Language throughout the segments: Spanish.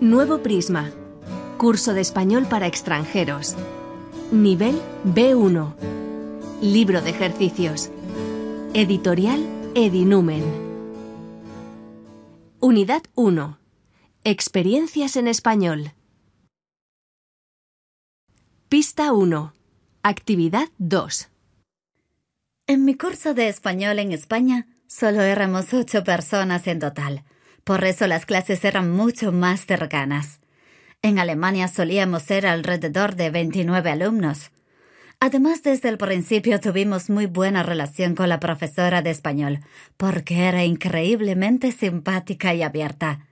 Nuevo Prisma. Curso de español para extranjeros. Nivel B1. Libro de ejercicios. Editorial Edinumen. Unidad 1. Experiencias en español. Pista 1. Actividad 2. En mi curso de español en España solo éramos 8 personas en total. Por eso las clases eran mucho más cercanas. En Alemania solíamos ser alrededor de 29 alumnos. Además, desde el principio tuvimos muy buena relación con la profesora de español, porque era increíblemente simpática y abierta.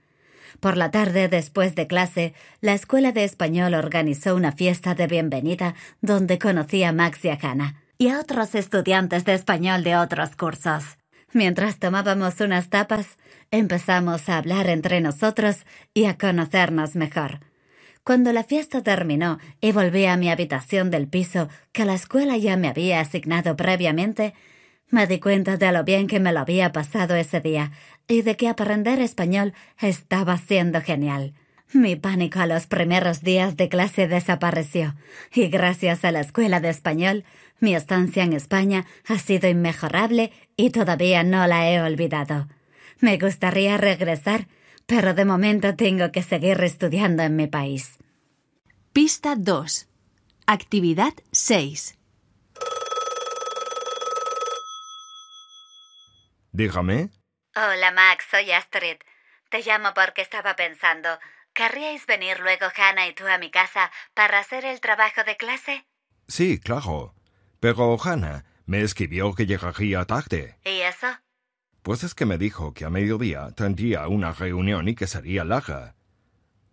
Por la tarde, después de clase, la escuela de español organizó una fiesta de bienvenida donde conocí a Max y a Hannah, y a otros estudiantes de español de otros cursos. Mientras tomábamos unas tapas, empezamos a hablar entre nosotros y a conocernos mejor. Cuando la fiesta terminó y volví a mi habitación del piso que la escuela ya me había asignado previamente, me di cuenta de lo bien que me lo había pasado ese día y de que aprender español estaba siendo genial. Mi pánico a los primeros días de clase desapareció, y gracias a la escuela de español, mi estancia en España ha sido inmejorable y todavía no la he olvidado. Me gustaría regresar, pero de momento tengo que seguir estudiando en mi país. Pista 2. Actividad 6. Dígame. Hola Max, soy Astrid. Te llamo porque estaba pensando, ¿querríais venir luego Hannah y tú a mi casa para hacer el trabajo de clase? Sí, claro. Pero Hannah me escribió que llegaría tarde. ¿Y eso? Pues es que me dijo que a mediodía tendría una reunión y que sería larga.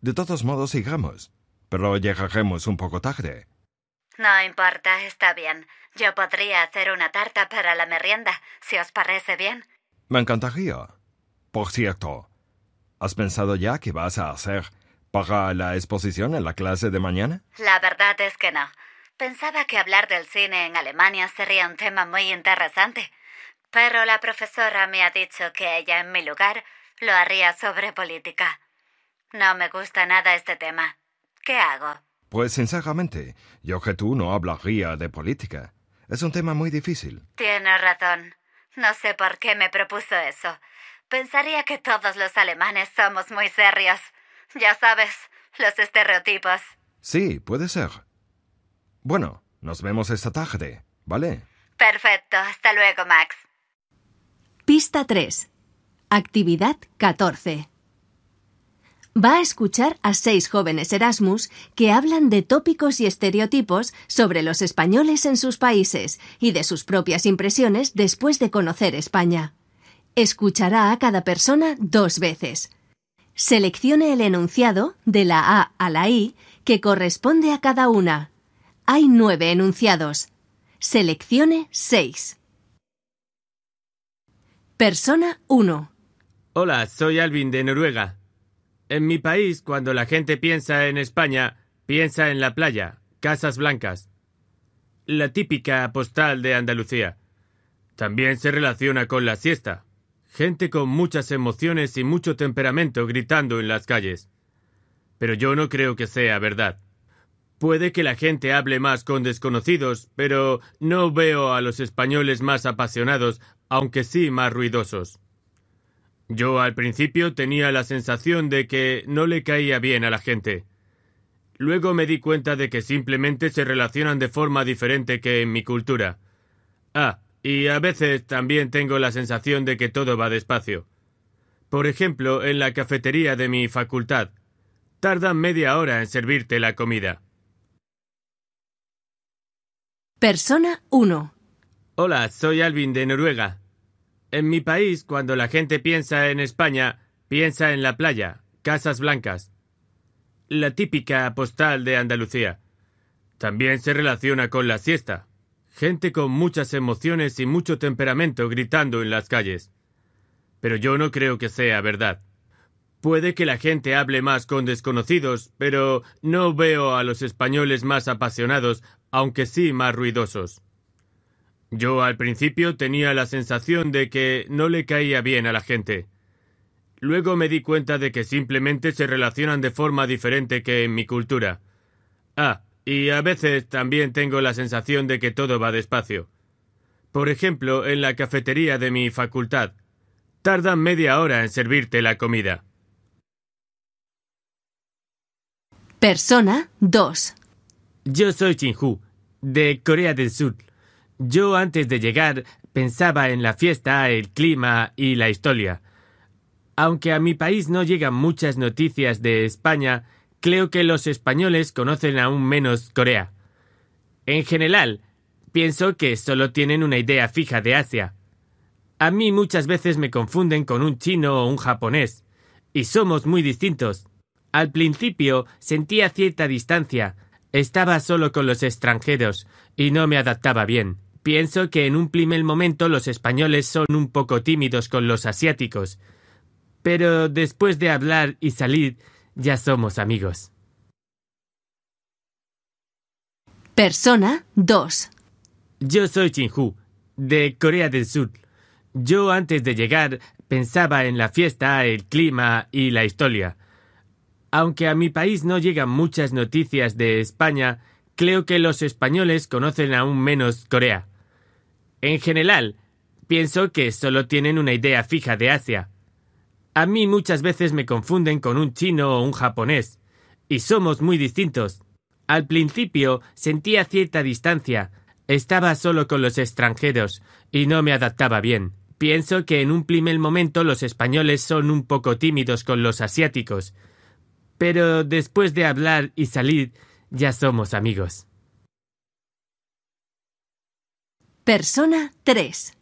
De todos modos, sigamos. Pero llegaremos un poco tarde. No importa, está bien. Yo podría hacer una tarta para la merienda, si os parece bien. Me encantaría. Por cierto, ¿has pensado ya qué vas a hacer para la exposición en la clase de mañana? La verdad es que no. Pensaba que hablar del cine en Alemania sería un tema muy interesante. Pero la profesora me ha dicho que ella en mi lugar lo haría sobre política. No me gusta nada este tema. ¿Qué hago? Pues sinceramente, yo que tú no hablaría de política. Es un tema muy difícil. Tienes razón. No sé por qué me propuso eso. Pensaría que todos los alemanes somos muy serios. Ya sabes, los estereotipos. Sí, puede ser. Bueno, nos vemos esta tarde, ¿vale? Perfecto, hasta luego, Max. Pista 3. Actividad 14. Va a escuchar a seis jóvenes Erasmus que hablan de tópicos y estereotipos sobre los españoles en sus países y de sus propias impresiones después de conocer España. Escuchará a cada persona dos veces. Seleccione el enunciado, de la A a la I, que corresponde a cada una. Hay nueve enunciados. Seleccione seis. Persona 1. Hola, soy Alvin de Noruega. En mi país, cuando la gente piensa en España, piensa en la playa, casas blancas. La típica postal de Andalucía. También se relaciona con la siesta. Gente con muchas emociones y mucho temperamento gritando en las calles. Pero yo no creo que sea verdad. Puede que la gente hable más con desconocidos, pero no veo a los españoles más apasionados aunque sí más ruidosos. Yo al principio tenía la sensación de que no le caía bien a la gente. Luego me di cuenta de que simplemente se relacionan de forma diferente que en mi cultura. Ah, y a veces también tengo la sensación de que todo va despacio. Por ejemplo, en la cafetería de mi facultad. Tardan media hora en servirte la comida. Persona 1. Hola, soy Alvin de Noruega. En mi país, cuando la gente piensa en España, piensa en la playa, casas blancas. La típica postal de Andalucía. También se relaciona con la siesta. Gente con muchas emociones y mucho temperamento gritando en las calles. Pero yo no creo que sea verdad. Puede que la gente hable más con desconocidos, pero no veo a los españoles más apasionados, aunque sí más ruidosos. Yo al principio tenía la sensación de que no le caía bien a la gente. Luego me di cuenta de que simplemente se relacionan de forma diferente que en mi cultura. Ah, y a veces también tengo la sensación de que todo va despacio. Por ejemplo, en la cafetería de mi facultad. Tardan media hora en servirte la comida. Persona 2. Yo soy shin de Corea del Sur. Yo antes de llegar pensaba en la fiesta, el clima y la historia. Aunque a mi país no llegan muchas noticias de España, creo que los españoles conocen aún menos Corea. En general, pienso que solo tienen una idea fija de Asia. A mí muchas veces me confunden con un chino o un japonés, y somos muy distintos. Al principio sentía cierta distancia, estaba solo con los extranjeros, y no me adaptaba bien. Pienso que en un primer momento los españoles son un poco tímidos con los asiáticos, pero después de hablar y salir ya somos amigos. Persona 2. Yo soy jin de Corea del Sur. Yo antes de llegar pensaba en la fiesta, el clima y la historia. Aunque a mi país no llegan muchas noticias de España, creo que los españoles conocen aún menos Corea. En general, pienso que solo tienen una idea fija de Asia. A mí muchas veces me confunden con un chino o un japonés, y somos muy distintos. Al principio sentía cierta distancia, estaba solo con los extranjeros, y no me adaptaba bien. Pienso que en un primer momento los españoles son un poco tímidos con los asiáticos, pero después de hablar y salir ya somos amigos. Persona 3.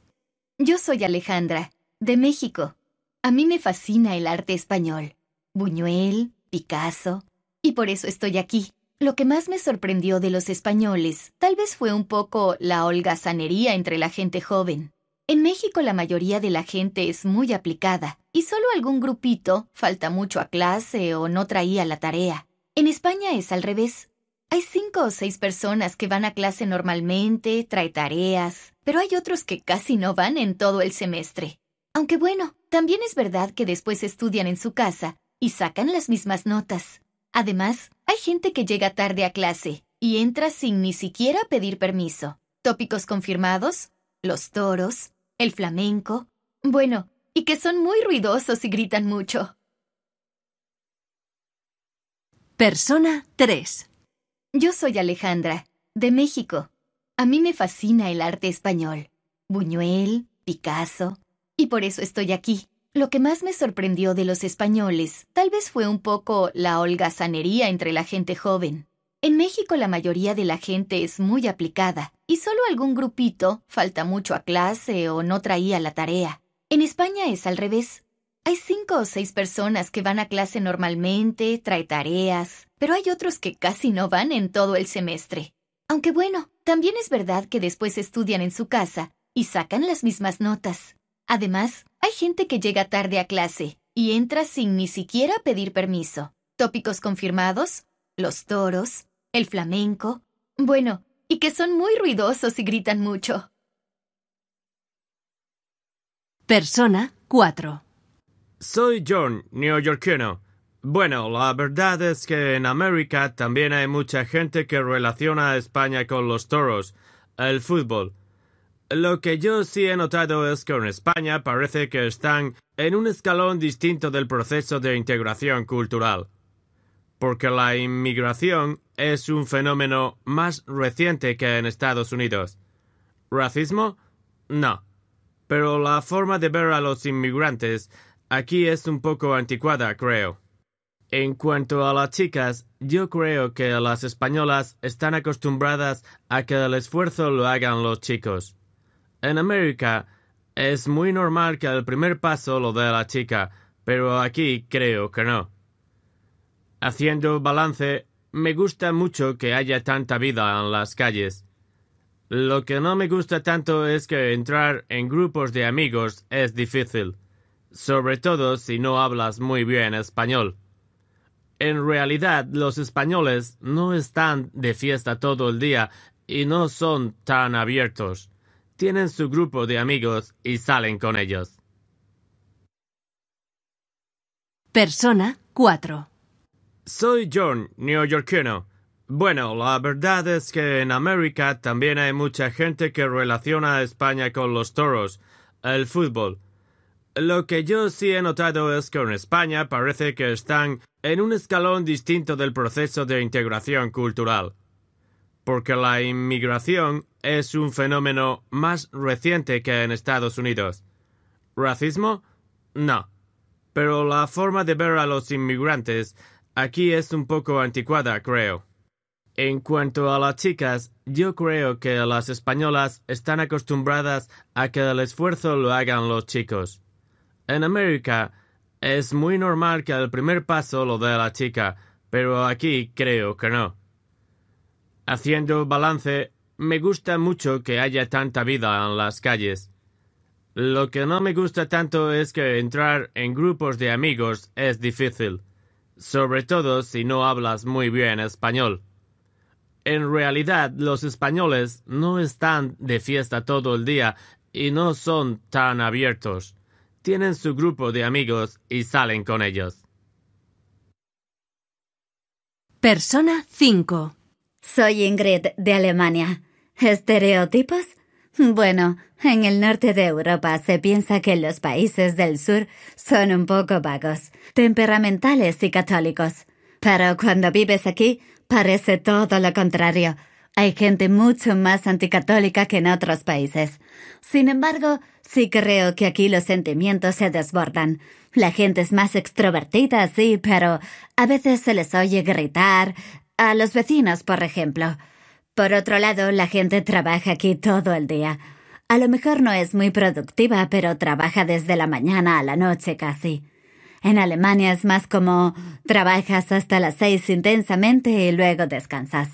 Yo soy Alejandra, de México. A mí me fascina el arte español. Buñuel, Picasso. Y por eso estoy aquí. Lo que más me sorprendió de los españoles tal vez fue un poco la holgazanería entre la gente joven. En México la mayoría de la gente es muy aplicada y solo algún grupito falta mucho a clase o no traía la tarea. En España es al revés. Hay cinco o seis personas que van a clase normalmente, trae tareas, pero hay otros que casi no van en todo el semestre. Aunque bueno, también es verdad que después estudian en su casa y sacan las mismas notas. Además, hay gente que llega tarde a clase y entra sin ni siquiera pedir permiso. Tópicos confirmados, los toros, el flamenco, bueno, y que son muy ruidosos y gritan mucho. Persona 3. Yo soy Alejandra, de México. A mí me fascina el arte español. Buñuel, Picasso. Y por eso estoy aquí. Lo que más me sorprendió de los españoles tal vez fue un poco la holgazanería entre la gente joven. En México la mayoría de la gente es muy aplicada y solo algún grupito falta mucho a clase o no traía la tarea. En España es al revés. Hay cinco o seis personas que van a clase normalmente, trae tareas, pero hay otros que casi no van en todo el semestre. Aunque bueno, también es verdad que después estudian en su casa y sacan las mismas notas. Además, hay gente que llega tarde a clase y entra sin ni siquiera pedir permiso. Tópicos confirmados, los toros, el flamenco, bueno, y que son muy ruidosos y gritan mucho. Persona 4 soy John, neoyorquino. Bueno, la verdad es que en América también hay mucha gente que relaciona a España con los toros, el fútbol. Lo que yo sí he notado es que en España parece que están en un escalón distinto del proceso de integración cultural, porque la inmigración es un fenómeno más reciente que en Estados Unidos. ¿Racismo? No. Pero la forma de ver a los inmigrantes Aquí es un poco anticuada, creo. En cuanto a las chicas, yo creo que las españolas están acostumbradas a que el esfuerzo lo hagan los chicos. En América es muy normal que el primer paso lo dé la chica, pero aquí creo que no. Haciendo balance, me gusta mucho que haya tanta vida en las calles. Lo que no me gusta tanto es que entrar en grupos de amigos es difícil sobre todo si no hablas muy bien español. En realidad los españoles no están de fiesta todo el día y no son tan abiertos. Tienen su grupo de amigos y salen con ellos. Persona 4 Soy John, neoyorquino. Bueno, la verdad es que en América también hay mucha gente que relaciona a España con los toros, el fútbol, lo que yo sí he notado es que en España parece que están en un escalón distinto del proceso de integración cultural, porque la inmigración es un fenómeno más reciente que en Estados Unidos. ¿Racismo? No. Pero la forma de ver a los inmigrantes aquí es un poco anticuada, creo. En cuanto a las chicas, yo creo que las españolas están acostumbradas a que el esfuerzo lo hagan los chicos. En América es muy normal que al primer paso lo dé la chica, pero aquí creo que no. Haciendo balance, me gusta mucho que haya tanta vida en las calles. Lo que no me gusta tanto es que entrar en grupos de amigos es difícil, sobre todo si no hablas muy bien español. En realidad los españoles no están de fiesta todo el día y no son tan abiertos tienen su grupo de amigos y salen con ellos. Persona 5. Soy Ingrid, de Alemania. ¿Estereotipos? Bueno, en el norte de Europa se piensa que los países del sur son un poco vagos, temperamentales y católicos. Pero cuando vives aquí, parece todo lo contrario. Hay gente mucho más anticatólica que en otros países. Sin embargo, sí creo que aquí los sentimientos se desbordan. La gente es más extrovertida, sí, pero a veces se les oye gritar, a los vecinos, por ejemplo. Por otro lado, la gente trabaja aquí todo el día. A lo mejor no es muy productiva, pero trabaja desde la mañana a la noche casi. En Alemania es más como trabajas hasta las seis intensamente y luego descansas.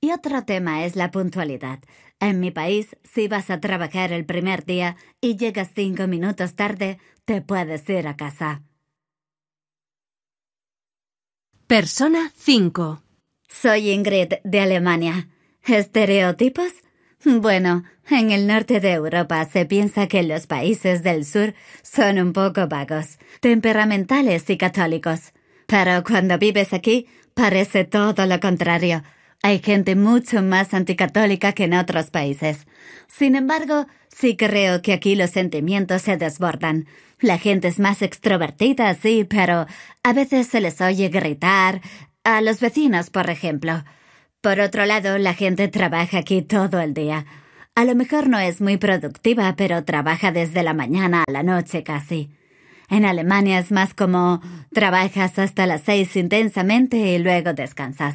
Y otro tema es la puntualidad. En mi país, si vas a trabajar el primer día y llegas cinco minutos tarde, te puedes ir a casa. Persona 5. Soy Ingrid, de Alemania. ¿Estereotipos? Bueno, en el norte de Europa se piensa que los países del sur son un poco vagos, temperamentales y católicos. Pero cuando vives aquí, parece todo lo contrario hay gente mucho más anticatólica que en otros países. Sin embargo, sí creo que aquí los sentimientos se desbordan. La gente es más extrovertida, sí, pero a veces se les oye gritar a los vecinos, por ejemplo. Por otro lado, la gente trabaja aquí todo el día. A lo mejor no es muy productiva, pero trabaja desde la mañana a la noche casi. En Alemania es más como trabajas hasta las seis intensamente y luego descansas.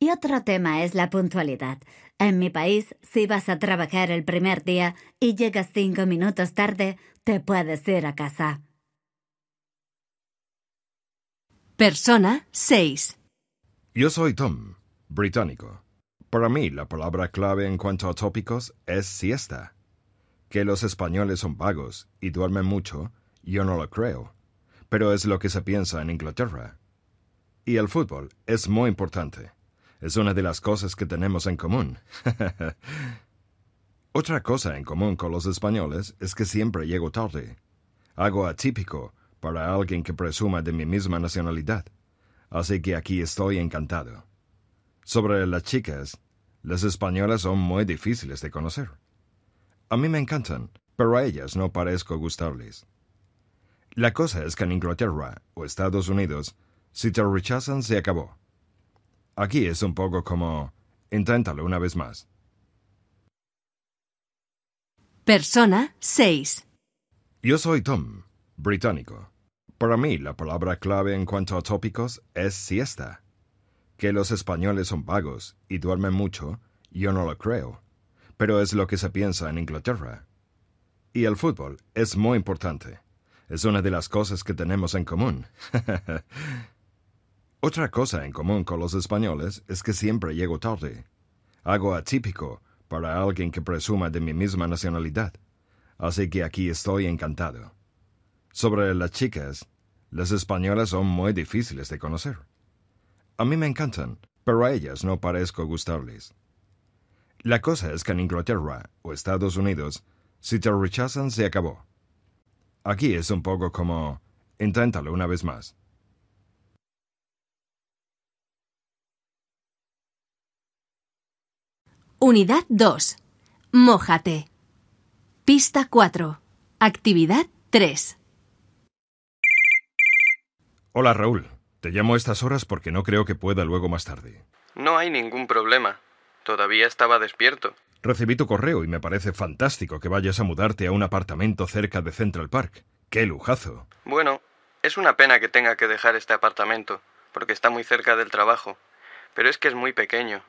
Y otro tema es la puntualidad. En mi país, si vas a trabajar el primer día y llegas cinco minutos tarde, te puedes ir a casa. Persona 6. Yo soy Tom, británico. Para mí, la palabra clave en cuanto a tópicos es siesta. Que los españoles son vagos y duermen mucho, yo no lo creo. Pero es lo que se piensa en Inglaterra. Y el fútbol es muy importante. Es una de las cosas que tenemos en común. Otra cosa en común con los españoles es que siempre llego tarde. Hago atípico para alguien que presuma de mi misma nacionalidad. Así que aquí estoy encantado. Sobre las chicas, las españolas son muy difíciles de conocer. A mí me encantan, pero a ellas no parezco gustables. La cosa es que en Inglaterra o Estados Unidos, si te rechazan se acabó. Aquí es un poco como... Inténtalo una vez más. Persona 6. Yo soy Tom, británico. Para mí la palabra clave en cuanto a tópicos es siesta. Que los españoles son vagos y duermen mucho, yo no lo creo. Pero es lo que se piensa en Inglaterra. Y el fútbol es muy importante. Es una de las cosas que tenemos en común. Otra cosa en común con los españoles es que siempre llego tarde. Hago atípico para alguien que presuma de mi misma nacionalidad. Así que aquí estoy encantado. Sobre las chicas, las españolas son muy difíciles de conocer. A mí me encantan, pero a ellas no parezco gustarles. La cosa es que en Inglaterra o Estados Unidos, si te rechazan se acabó. Aquí es un poco como inténtalo una vez más. Unidad 2. Mójate. Pista 4. Actividad 3. Hola Raúl, te llamo a estas horas porque no creo que pueda luego más tarde. No hay ningún problema. Todavía estaba despierto. Recibí tu correo y me parece fantástico que vayas a mudarte a un apartamento cerca de Central Park. ¡Qué lujazo! Bueno, es una pena que tenga que dejar este apartamento, porque está muy cerca del trabajo. Pero es que es muy pequeño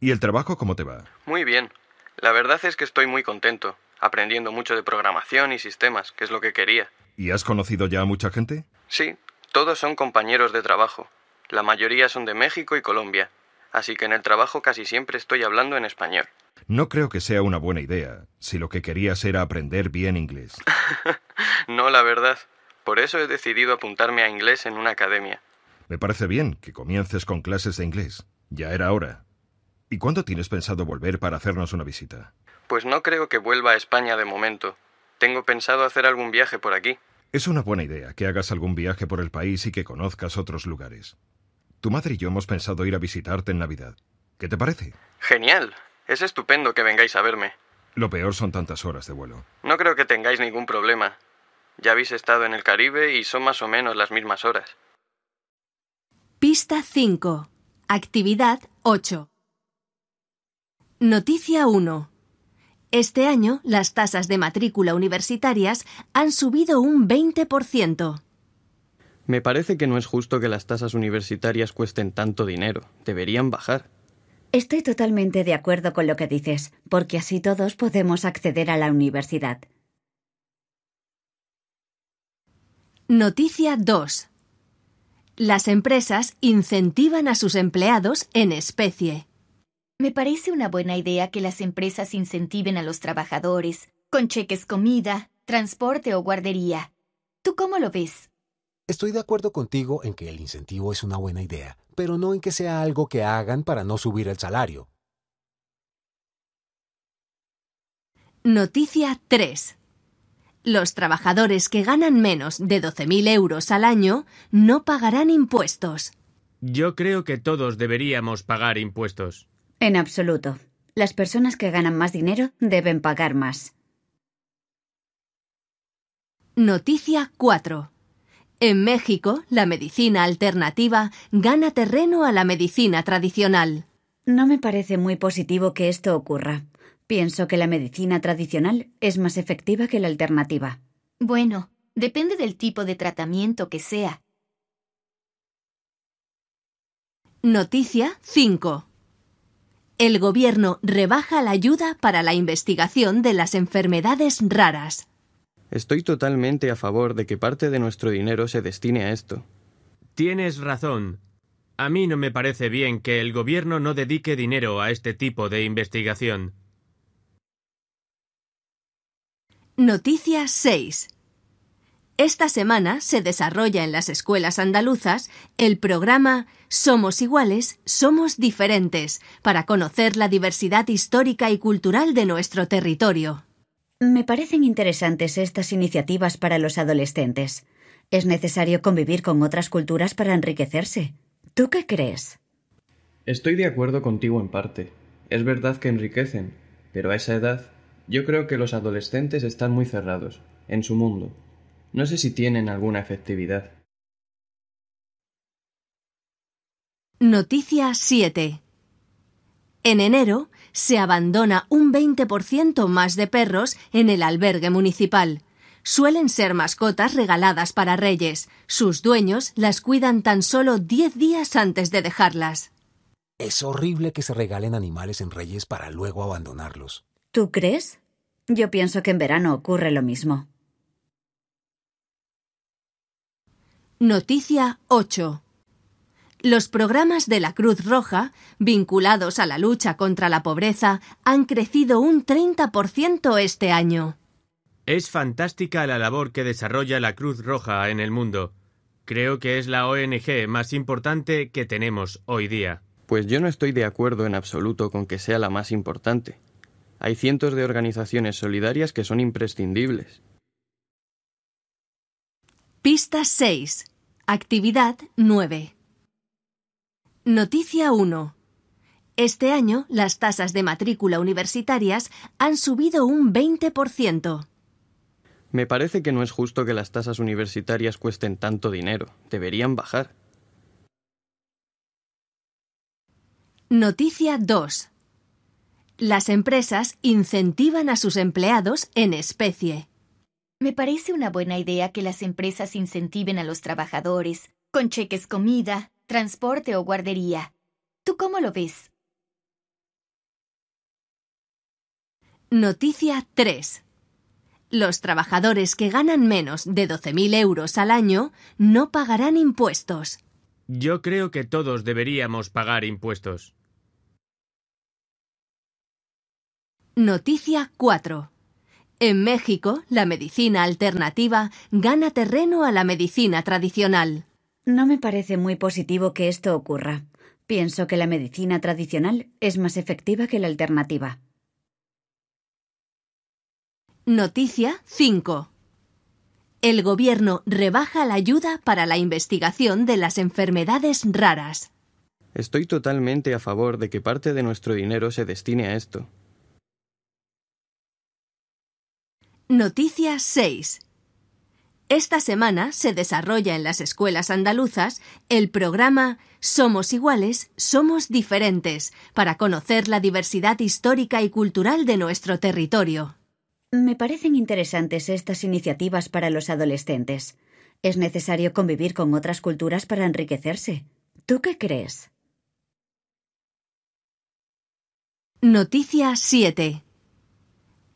¿Y el trabajo cómo te va? Muy bien. La verdad es que estoy muy contento, aprendiendo mucho de programación y sistemas, que es lo que quería. ¿Y has conocido ya a mucha gente? Sí, todos son compañeros de trabajo. La mayoría son de México y Colombia, así que en el trabajo casi siempre estoy hablando en español. No creo que sea una buena idea, si lo que querías era aprender bien inglés. no, la verdad. Por eso he decidido apuntarme a inglés en una academia. Me parece bien que comiences con clases de inglés. Ya era hora. ¿Y cuándo tienes pensado volver para hacernos una visita? Pues no creo que vuelva a España de momento. Tengo pensado hacer algún viaje por aquí. Es una buena idea que hagas algún viaje por el país y que conozcas otros lugares. Tu madre y yo hemos pensado ir a visitarte en Navidad. ¿Qué te parece? Genial. Es estupendo que vengáis a verme. Lo peor son tantas horas de vuelo. No creo que tengáis ningún problema. Ya habéis estado en el Caribe y son más o menos las mismas horas. Pista 5. Actividad 8. Noticia 1. Este año las tasas de matrícula universitarias han subido un 20%. Me parece que no es justo que las tasas universitarias cuesten tanto dinero. Deberían bajar. Estoy totalmente de acuerdo con lo que dices, porque así todos podemos acceder a la universidad. Noticia 2. Las empresas incentivan a sus empleados en especie. Me parece una buena idea que las empresas incentiven a los trabajadores con cheques comida, transporte o guardería. ¿Tú cómo lo ves? Estoy de acuerdo contigo en que el incentivo es una buena idea, pero no en que sea algo que hagan para no subir el salario. Noticia 3. Los trabajadores que ganan menos de 12.000 euros al año no pagarán impuestos. Yo creo que todos deberíamos pagar impuestos. En absoluto. Las personas que ganan más dinero deben pagar más. Noticia 4. En México, la medicina alternativa gana terreno a la medicina tradicional. No me parece muy positivo que esto ocurra. Pienso que la medicina tradicional es más efectiva que la alternativa. Bueno, depende del tipo de tratamiento que sea. Noticia 5. El gobierno rebaja la ayuda para la investigación de las enfermedades raras. Estoy totalmente a favor de que parte de nuestro dinero se destine a esto. Tienes razón. A mí no me parece bien que el gobierno no dedique dinero a este tipo de investigación. Noticias 6. Esta semana se desarrolla en las escuelas andaluzas el programa Somos iguales, somos diferentes, para conocer la diversidad histórica y cultural de nuestro territorio. Me parecen interesantes estas iniciativas para los adolescentes. Es necesario convivir con otras culturas para enriquecerse. ¿Tú qué crees? Estoy de acuerdo contigo en parte. Es verdad que enriquecen, pero a esa edad yo creo que los adolescentes están muy cerrados, en su mundo, no sé si tienen alguna efectividad. Noticia 7. En enero se abandona un 20% más de perros en el albergue municipal. Suelen ser mascotas regaladas para reyes. Sus dueños las cuidan tan solo 10 días antes de dejarlas. Es horrible que se regalen animales en reyes para luego abandonarlos. ¿Tú crees? Yo pienso que en verano ocurre lo mismo. Noticia 8. Los programas de la Cruz Roja, vinculados a la lucha contra la pobreza, han crecido un 30% este año. Es fantástica la labor que desarrolla la Cruz Roja en el mundo. Creo que es la ONG más importante que tenemos hoy día. Pues yo no estoy de acuerdo en absoluto con que sea la más importante. Hay cientos de organizaciones solidarias que son imprescindibles. Pista 6. Actividad 9. Noticia 1. Este año las tasas de matrícula universitarias han subido un 20%. Me parece que no es justo que las tasas universitarias cuesten tanto dinero. Deberían bajar. Noticia 2. Las empresas incentivan a sus empleados en especie. Me parece una buena idea que las empresas incentiven a los trabajadores con cheques comida, transporte o guardería. ¿Tú cómo lo ves? Noticia 3. Los trabajadores que ganan menos de 12.000 euros al año no pagarán impuestos. Yo creo que todos deberíamos pagar impuestos. Noticia 4. En México, la medicina alternativa gana terreno a la medicina tradicional. No me parece muy positivo que esto ocurra. Pienso que la medicina tradicional es más efectiva que la alternativa. Noticia 5. El gobierno rebaja la ayuda para la investigación de las enfermedades raras. Estoy totalmente a favor de que parte de nuestro dinero se destine a esto. Noticia 6. Esta semana se desarrolla en las escuelas andaluzas el programa Somos iguales, somos diferentes, para conocer la diversidad histórica y cultural de nuestro territorio. Me parecen interesantes estas iniciativas para los adolescentes. Es necesario convivir con otras culturas para enriquecerse. ¿Tú qué crees? Noticia 7.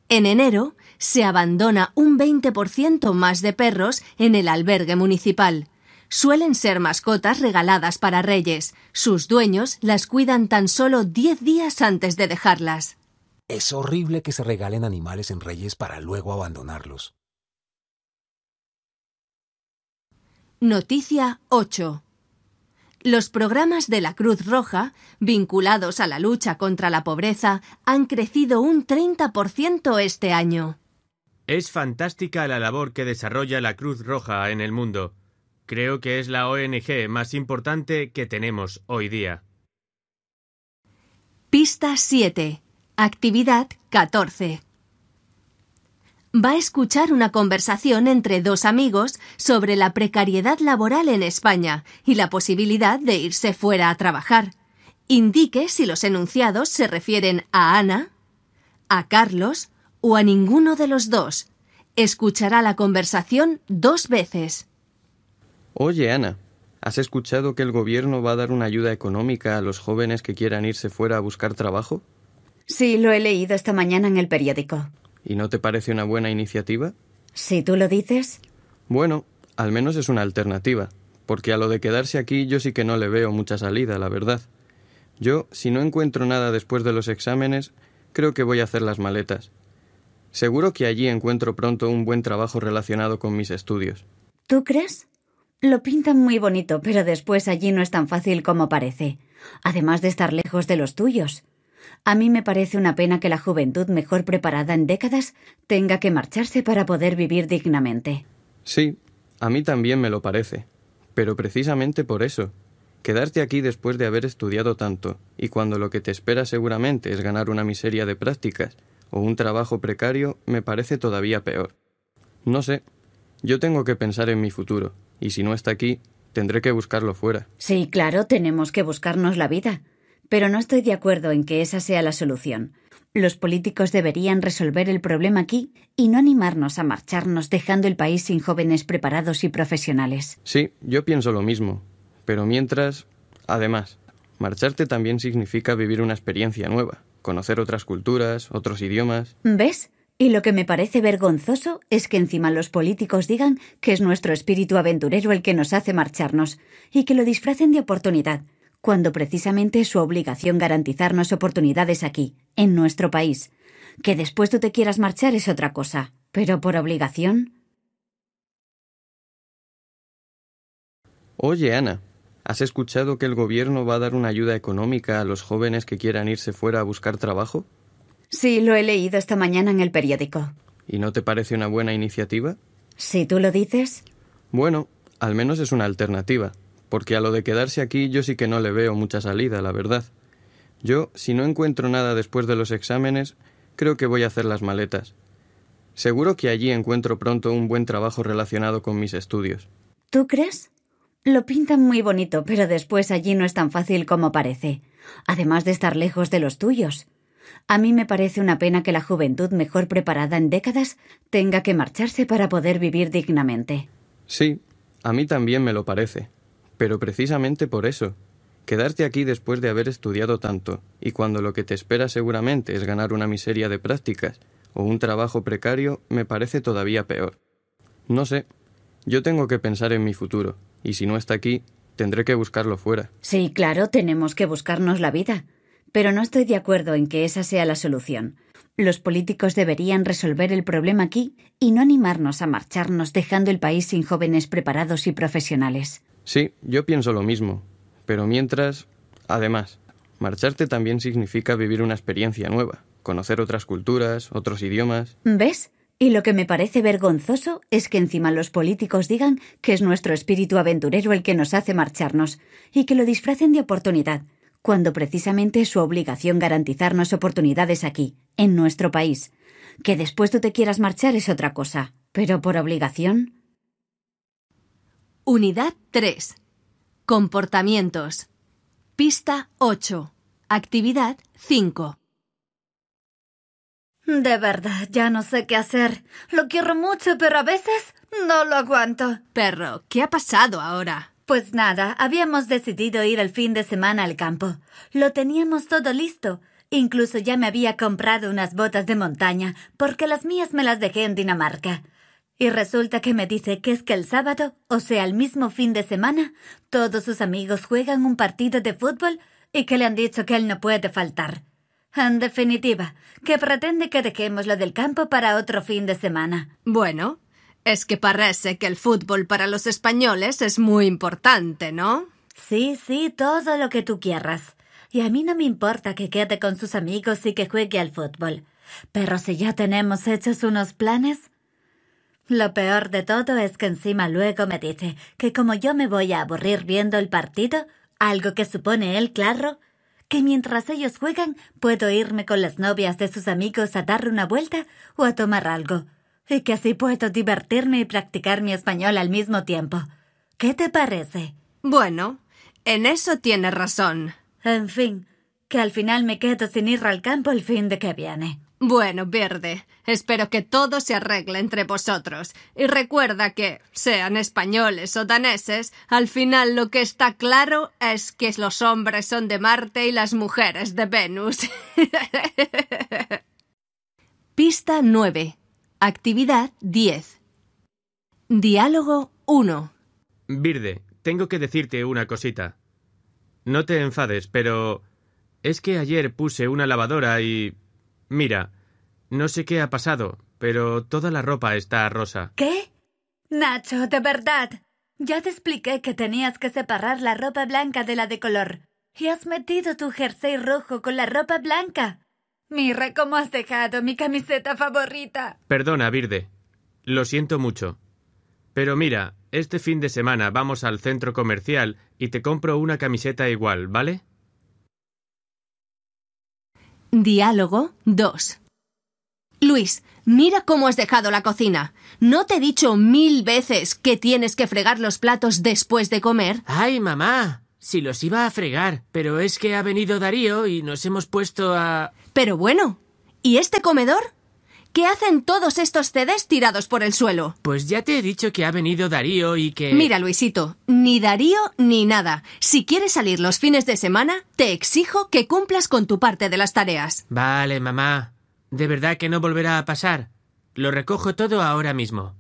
En enero se abandona un 20% más de perros en el albergue municipal. Suelen ser mascotas regaladas para reyes. Sus dueños las cuidan tan solo 10 días antes de dejarlas. Es horrible que se regalen animales en reyes para luego abandonarlos. Noticia 8. Los programas de la Cruz Roja, vinculados a la lucha contra la pobreza, han crecido un 30% este año. Es fantástica la labor que desarrolla la Cruz Roja en el mundo. Creo que es la ONG más importante que tenemos hoy día. Pista 7. Actividad 14. Va a escuchar una conversación entre dos amigos sobre la precariedad laboral en España y la posibilidad de irse fuera a trabajar. Indique si los enunciados se refieren a Ana, a Carlos o a ninguno de los dos. Escuchará la conversación dos veces. Oye, Ana, ¿has escuchado que el gobierno va a dar una ayuda económica a los jóvenes que quieran irse fuera a buscar trabajo? Sí, lo he leído esta mañana en el periódico. ¿Y no te parece una buena iniciativa? Si tú lo dices. Bueno, al menos es una alternativa, porque a lo de quedarse aquí yo sí que no le veo mucha salida, la verdad. Yo, si no encuentro nada después de los exámenes, creo que voy a hacer las maletas. Seguro que allí encuentro pronto un buen trabajo relacionado con mis estudios. ¿Tú crees? Lo pintan muy bonito, pero después allí no es tan fácil como parece, además de estar lejos de los tuyos. A mí me parece una pena que la juventud mejor preparada en décadas tenga que marcharse para poder vivir dignamente. Sí, a mí también me lo parece. Pero precisamente por eso, quedarte aquí después de haber estudiado tanto, y cuando lo que te espera seguramente es ganar una miseria de prácticas, o un trabajo precario me parece todavía peor. No sé, yo tengo que pensar en mi futuro, y si no está aquí, tendré que buscarlo fuera. Sí, claro, tenemos que buscarnos la vida. Pero no estoy de acuerdo en que esa sea la solución. Los políticos deberían resolver el problema aquí y no animarnos a marcharnos dejando el país sin jóvenes preparados y profesionales. Sí, yo pienso lo mismo. Pero mientras, además, marcharte también significa vivir una experiencia nueva conocer otras culturas, otros idiomas. ¿Ves? Y lo que me parece vergonzoso es que encima los políticos digan que es nuestro espíritu aventurero el que nos hace marcharnos y que lo disfracen de oportunidad, cuando precisamente es su obligación garantizarnos oportunidades aquí, en nuestro país. Que después tú te quieras marchar es otra cosa, pero por obligación. Oye, Ana, ¿Has escuchado que el gobierno va a dar una ayuda económica a los jóvenes que quieran irse fuera a buscar trabajo? Sí, lo he leído esta mañana en el periódico. ¿Y no te parece una buena iniciativa? Si tú lo dices. Bueno, al menos es una alternativa, porque a lo de quedarse aquí yo sí que no le veo mucha salida, la verdad. Yo, si no encuentro nada después de los exámenes, creo que voy a hacer las maletas. Seguro que allí encuentro pronto un buen trabajo relacionado con mis estudios. ¿Tú crees? Lo pintan muy bonito, pero después allí no es tan fácil como parece, además de estar lejos de los tuyos. A mí me parece una pena que la juventud mejor preparada en décadas tenga que marcharse para poder vivir dignamente. Sí, a mí también me lo parece. Pero precisamente por eso, quedarte aquí después de haber estudiado tanto, y cuando lo que te espera seguramente es ganar una miseria de prácticas o un trabajo precario, me parece todavía peor. No sé, yo tengo que pensar en mi futuro, y si no está aquí, tendré que buscarlo fuera. Sí, claro, tenemos que buscarnos la vida. Pero no estoy de acuerdo en que esa sea la solución. Los políticos deberían resolver el problema aquí y no animarnos a marcharnos dejando el país sin jóvenes preparados y profesionales. Sí, yo pienso lo mismo. Pero mientras, además, marcharte también significa vivir una experiencia nueva, conocer otras culturas, otros idiomas. ¿Ves? Y lo que me parece vergonzoso es que encima los políticos digan que es nuestro espíritu aventurero el que nos hace marcharnos, y que lo disfracen de oportunidad, cuando precisamente es su obligación garantizarnos oportunidades aquí, en nuestro país. Que después tú te quieras marchar es otra cosa, pero por obligación. Unidad 3. Comportamientos. Pista 8. Actividad 5. De verdad, ya no sé qué hacer. Lo quiero mucho, pero a veces no lo aguanto. Pero, ¿qué ha pasado ahora? Pues nada, habíamos decidido ir el fin de semana al campo. Lo teníamos todo listo. Incluso ya me había comprado unas botas de montaña, porque las mías me las dejé en Dinamarca. Y resulta que me dice que es que el sábado, o sea, el mismo fin de semana, todos sus amigos juegan un partido de fútbol y que le han dicho que él no puede faltar. En definitiva, que pretende que dejemos lo del campo para otro fin de semana. Bueno, es que parece que el fútbol para los españoles es muy importante, ¿no? Sí, sí, todo lo que tú quieras. Y a mí no me importa que quede con sus amigos y que juegue al fútbol. Pero si ya tenemos hechos unos planes. Lo peor de todo es que encima luego me dice que como yo me voy a aburrir viendo el partido, algo que supone él, claro, que mientras ellos juegan puedo irme con las novias de sus amigos a dar una vuelta o a tomar algo, y que así puedo divertirme y practicar mi español al mismo tiempo. ¿Qué te parece? Bueno, en eso tienes razón. En fin, que al final me quedo sin ir al campo el fin de que viene. Bueno, Verde, espero que todo se arregle entre vosotros. Y recuerda que, sean españoles o daneses, al final lo que está claro es que los hombres son de Marte y las mujeres de Venus. Pista 9. Actividad 10. Diálogo 1. Verde, tengo que decirte una cosita. No te enfades, pero... Es que ayer puse una lavadora y Mira, no sé qué ha pasado, pero toda la ropa está rosa. ¿Qué? Nacho, de verdad. Ya te expliqué que tenías que separar la ropa blanca de la de color. Y has metido tu jersey rojo con la ropa blanca. Mira cómo has dejado mi camiseta favorita. Perdona, Virde. Lo siento mucho. Pero mira, este fin de semana vamos al centro comercial y te compro una camiseta igual, ¿vale? Diálogo 2. Luis, mira cómo has dejado la cocina. ¿No te he dicho mil veces que tienes que fregar los platos después de comer? ¡Ay, mamá! Si los iba a fregar, pero es que ha venido Darío y nos hemos puesto a... Pero bueno, ¿y este comedor? ¿Qué hacen todos estos CDs tirados por el suelo? Pues ya te he dicho que ha venido Darío y que... Mira, Luisito, ni Darío ni nada. Si quieres salir los fines de semana, te exijo que cumplas con tu parte de las tareas. Vale, mamá. De verdad que no volverá a pasar. Lo recojo todo ahora mismo.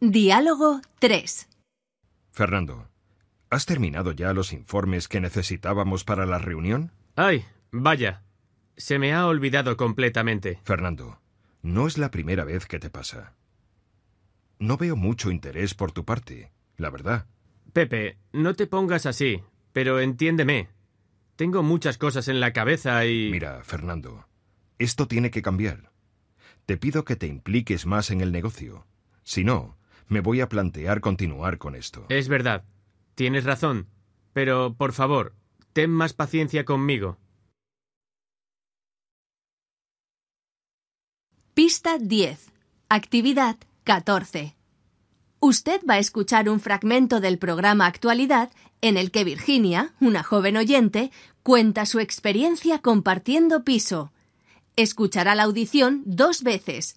Diálogo 3. Fernando, ¿has terminado ya los informes que necesitábamos para la reunión? Ay, vaya. Se me ha olvidado completamente. Fernando, no es la primera vez que te pasa. No veo mucho interés por tu parte, la verdad. Pepe, no te pongas así, pero entiéndeme. Tengo muchas cosas en la cabeza y... Mira, Fernando, esto tiene que cambiar. Te pido que te impliques más en el negocio. Si no, me voy a plantear continuar con esto. Es verdad. Tienes razón. Pero, por favor, ten más paciencia conmigo. Pista 10. Actividad 14. Usted va a escuchar un fragmento del programa Actualidad en el que Virginia, una joven oyente, cuenta su experiencia compartiendo piso. Escuchará la audición dos veces.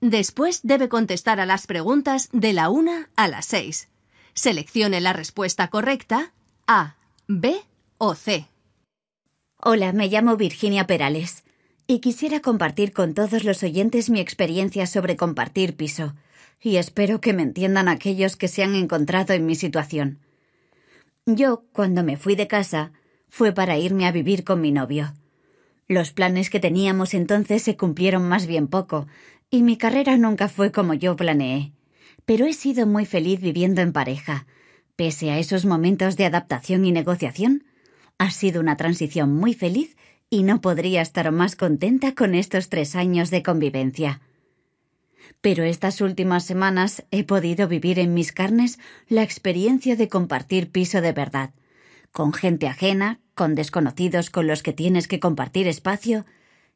Después debe contestar a las preguntas de la 1 a las 6. Seleccione la respuesta correcta A, B o C. Hola, me llamo Virginia Perales y quisiera compartir con todos los oyentes mi experiencia sobre compartir piso, y espero que me entiendan aquellos que se han encontrado en mi situación. Yo, cuando me fui de casa, fue para irme a vivir con mi novio. Los planes que teníamos entonces se cumplieron más bien poco, y mi carrera nunca fue como yo planeé. Pero he sido muy feliz viviendo en pareja, pese a esos momentos de adaptación y negociación. Ha sido una transición muy feliz y no podría estar más contenta con estos tres años de convivencia. Pero estas últimas semanas he podido vivir en mis carnes la experiencia de compartir piso de verdad, con gente ajena, con desconocidos con los que tienes que compartir espacio,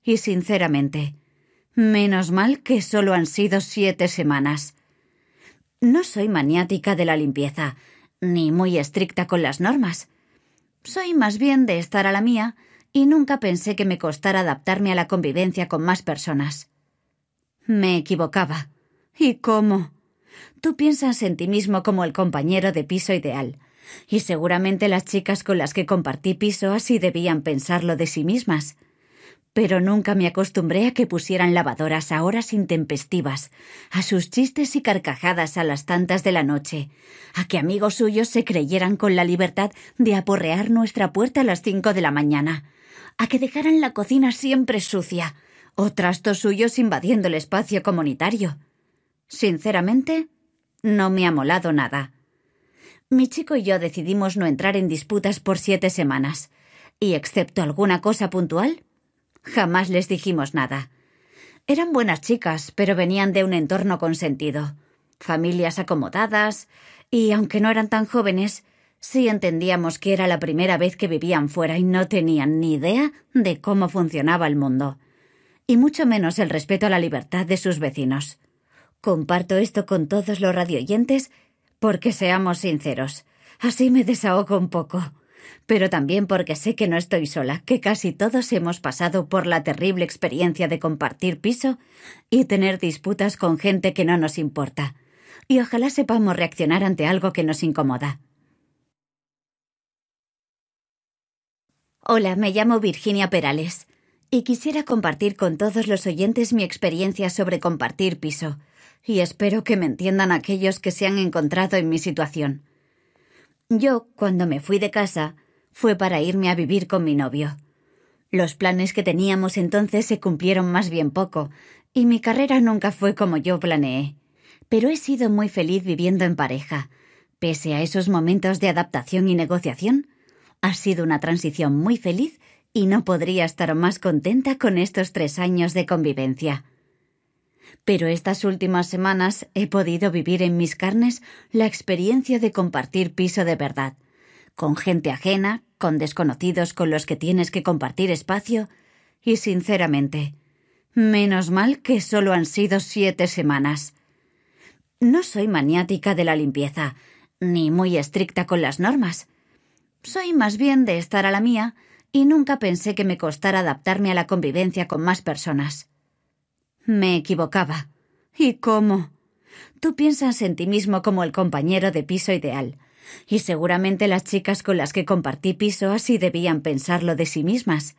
y sinceramente, menos mal que solo han sido siete semanas. No soy maniática de la limpieza, ni muy estricta con las normas. Soy más bien de estar a la mía, y nunca pensé que me costara adaptarme a la convivencia con más personas. Me equivocaba. ¿Y cómo? Tú piensas en ti mismo como el compañero de piso ideal, y seguramente las chicas con las que compartí piso así debían pensarlo de sí mismas. Pero nunca me acostumbré a que pusieran lavadoras a horas intempestivas, a sus chistes y carcajadas a las tantas de la noche, a que amigos suyos se creyeran con la libertad de aporrear nuestra puerta a las cinco de la mañana, a que dejaran la cocina siempre sucia, o trastos suyos invadiendo el espacio comunitario. Sinceramente, no me ha molado nada. Mi chico y yo decidimos no entrar en disputas por siete semanas, y excepto alguna cosa puntual, jamás les dijimos nada. Eran buenas chicas, pero venían de un entorno consentido familias acomodadas, y aunque no eran tan jóvenes, si entendíamos que era la primera vez que vivían fuera y no tenían ni idea de cómo funcionaba el mundo, y mucho menos el respeto a la libertad de sus vecinos. Comparto esto con todos los radioyentes porque seamos sinceros. Así me desahogo un poco. Pero también porque sé que no estoy sola, que casi todos hemos pasado por la terrible experiencia de compartir piso y tener disputas con gente que no nos importa. Y ojalá sepamos reaccionar ante algo que nos incomoda. Hola, me llamo Virginia Perales y quisiera compartir con todos los oyentes mi experiencia sobre compartir piso, y espero que me entiendan aquellos que se han encontrado en mi situación. Yo, cuando me fui de casa, fue para irme a vivir con mi novio. Los planes que teníamos entonces se cumplieron más bien poco, y mi carrera nunca fue como yo planeé. Pero he sido muy feliz viviendo en pareja, pese a esos momentos de adaptación y negociación ha sido una transición muy feliz y no podría estar más contenta con estos tres años de convivencia. Pero estas últimas semanas he podido vivir en mis carnes la experiencia de compartir piso de verdad, con gente ajena, con desconocidos con los que tienes que compartir espacio, y sinceramente, menos mal que solo han sido siete semanas. No soy maniática de la limpieza, ni muy estricta con las normas, soy más bien de estar a la mía y nunca pensé que me costara adaptarme a la convivencia con más personas. Me equivocaba. ¿Y cómo? Tú piensas en ti mismo como el compañero de piso ideal, y seguramente las chicas con las que compartí piso así debían pensarlo de sí mismas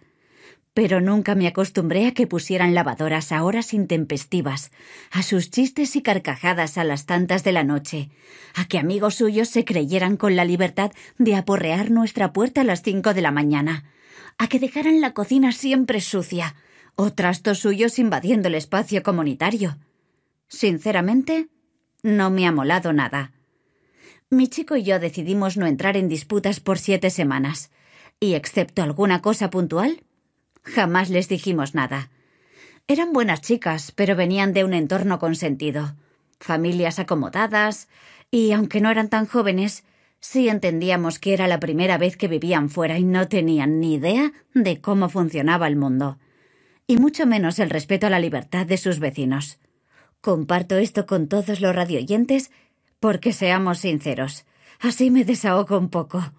pero nunca me acostumbré a que pusieran lavadoras a horas intempestivas, a sus chistes y carcajadas a las tantas de la noche, a que amigos suyos se creyeran con la libertad de aporrear nuestra puerta a las cinco de la mañana, a que dejaran la cocina siempre sucia, o trastos suyos invadiendo el espacio comunitario. Sinceramente, no me ha molado nada. Mi chico y yo decidimos no entrar en disputas por siete semanas, y excepto alguna cosa puntual, jamás les dijimos nada. Eran buenas chicas, pero venían de un entorno consentido, familias acomodadas, y aunque no eran tan jóvenes, sí entendíamos que era la primera vez que vivían fuera y no tenían ni idea de cómo funcionaba el mundo, y mucho menos el respeto a la libertad de sus vecinos. Comparto esto con todos los radioyentes porque seamos sinceros, así me desahogo un poco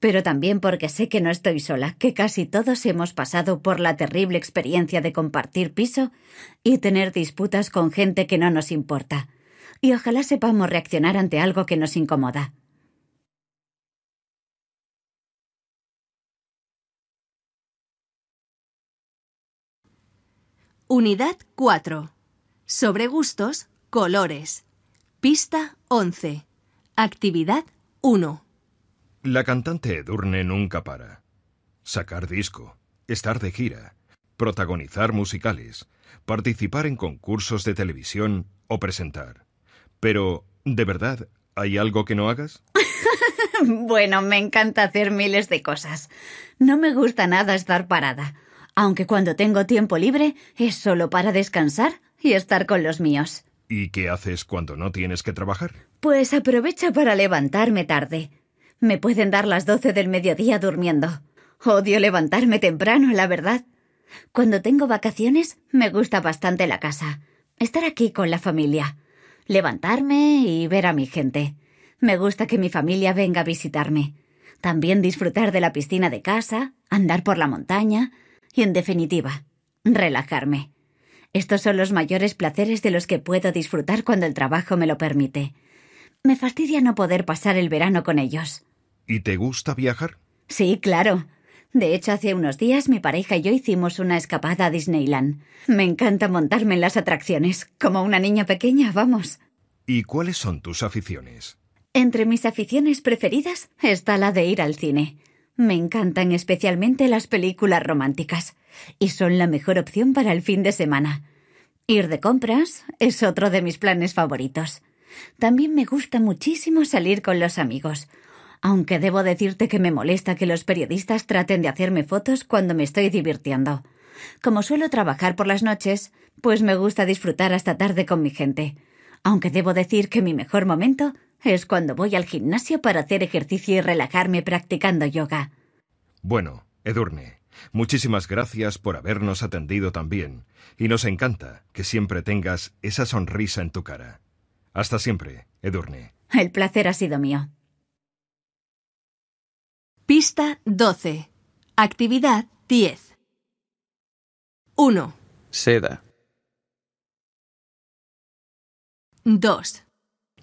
pero también porque sé que no estoy sola, que casi todos hemos pasado por la terrible experiencia de compartir piso y tener disputas con gente que no nos importa. Y ojalá sepamos reaccionar ante algo que nos incomoda. Unidad 4. Sobre gustos, colores. Pista 11. Actividad 1. La cantante Edurne nunca para. Sacar disco, estar de gira, protagonizar musicales, participar en concursos de televisión o presentar. Pero, ¿de verdad hay algo que no hagas? bueno, me encanta hacer miles de cosas. No me gusta nada estar parada, aunque cuando tengo tiempo libre es solo para descansar y estar con los míos. ¿Y qué haces cuando no tienes que trabajar? Pues aprovecha para levantarme tarde me pueden dar las doce del mediodía durmiendo. Odio levantarme temprano, la verdad. Cuando tengo vacaciones, me gusta bastante la casa. Estar aquí con la familia. Levantarme y ver a mi gente. Me gusta que mi familia venga a visitarme. También disfrutar de la piscina de casa, andar por la montaña y, en definitiva, relajarme. Estos son los mayores placeres de los que puedo disfrutar cuando el trabajo me lo permite. Me fastidia no poder pasar el verano con ellos. ¿Y te gusta viajar? Sí, claro. De hecho, hace unos días mi pareja y yo hicimos una escapada a Disneyland. Me encanta montarme en las atracciones, como una niña pequeña, vamos. ¿Y cuáles son tus aficiones? Entre mis aficiones preferidas está la de ir al cine. Me encantan especialmente las películas románticas, y son la mejor opción para el fin de semana. Ir de compras es otro de mis planes favoritos. También me gusta muchísimo salir con los amigos. Aunque debo decirte que me molesta que los periodistas traten de hacerme fotos cuando me estoy divirtiendo. Como suelo trabajar por las noches, pues me gusta disfrutar hasta tarde con mi gente. Aunque debo decir que mi mejor momento es cuando voy al gimnasio para hacer ejercicio y relajarme practicando yoga. Bueno, Edurne, Muchísimas gracias por habernos atendido también y nos encanta que siempre tengas esa sonrisa en tu cara. Hasta siempre, Edurne. El placer ha sido mío. Pista 12. Actividad 10. 1. Seda. 2.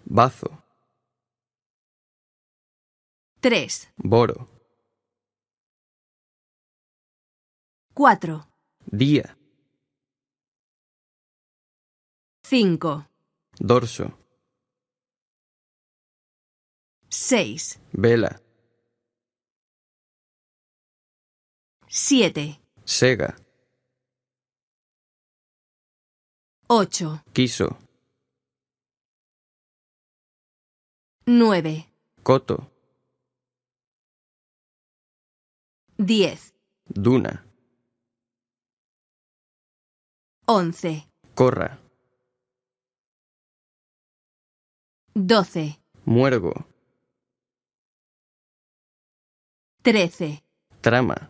Bazo. 3. Boro. 4. Día. 5. Dorso. 6, vela, 7, sega, 8, quiso, 9, coto, 10, duna, 11, corra, 12. muergo. 13. Trama.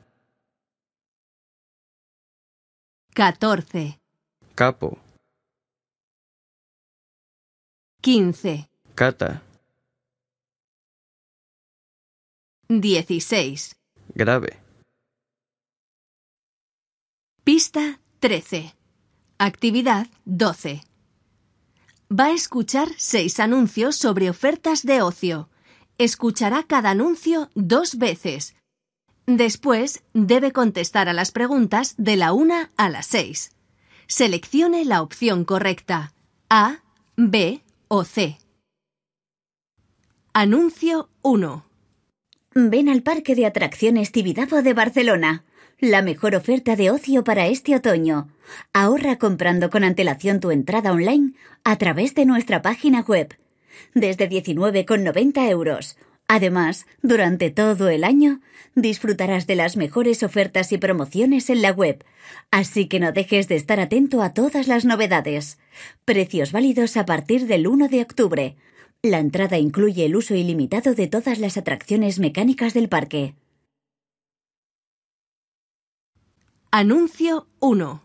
14. Capo. 15. Cata. 16. Grave. Pista 13. Actividad 12. Va a escuchar seis anuncios sobre ofertas de ocio. Escuchará cada anuncio dos veces. Después debe contestar a las preguntas de la 1 a las 6. Seleccione la opción correcta, A, B o C. Anuncio 1. Ven al Parque de Atracciones Tibidabo de Barcelona. La mejor oferta de ocio para este otoño. Ahorra comprando con antelación tu entrada online a través de nuestra página web desde 19,90 euros. Además, durante todo el año disfrutarás de las mejores ofertas y promociones en la web, así que no dejes de estar atento a todas las novedades. Precios válidos a partir del 1 de octubre. La entrada incluye el uso ilimitado de todas las atracciones mecánicas del parque. Anuncio 1.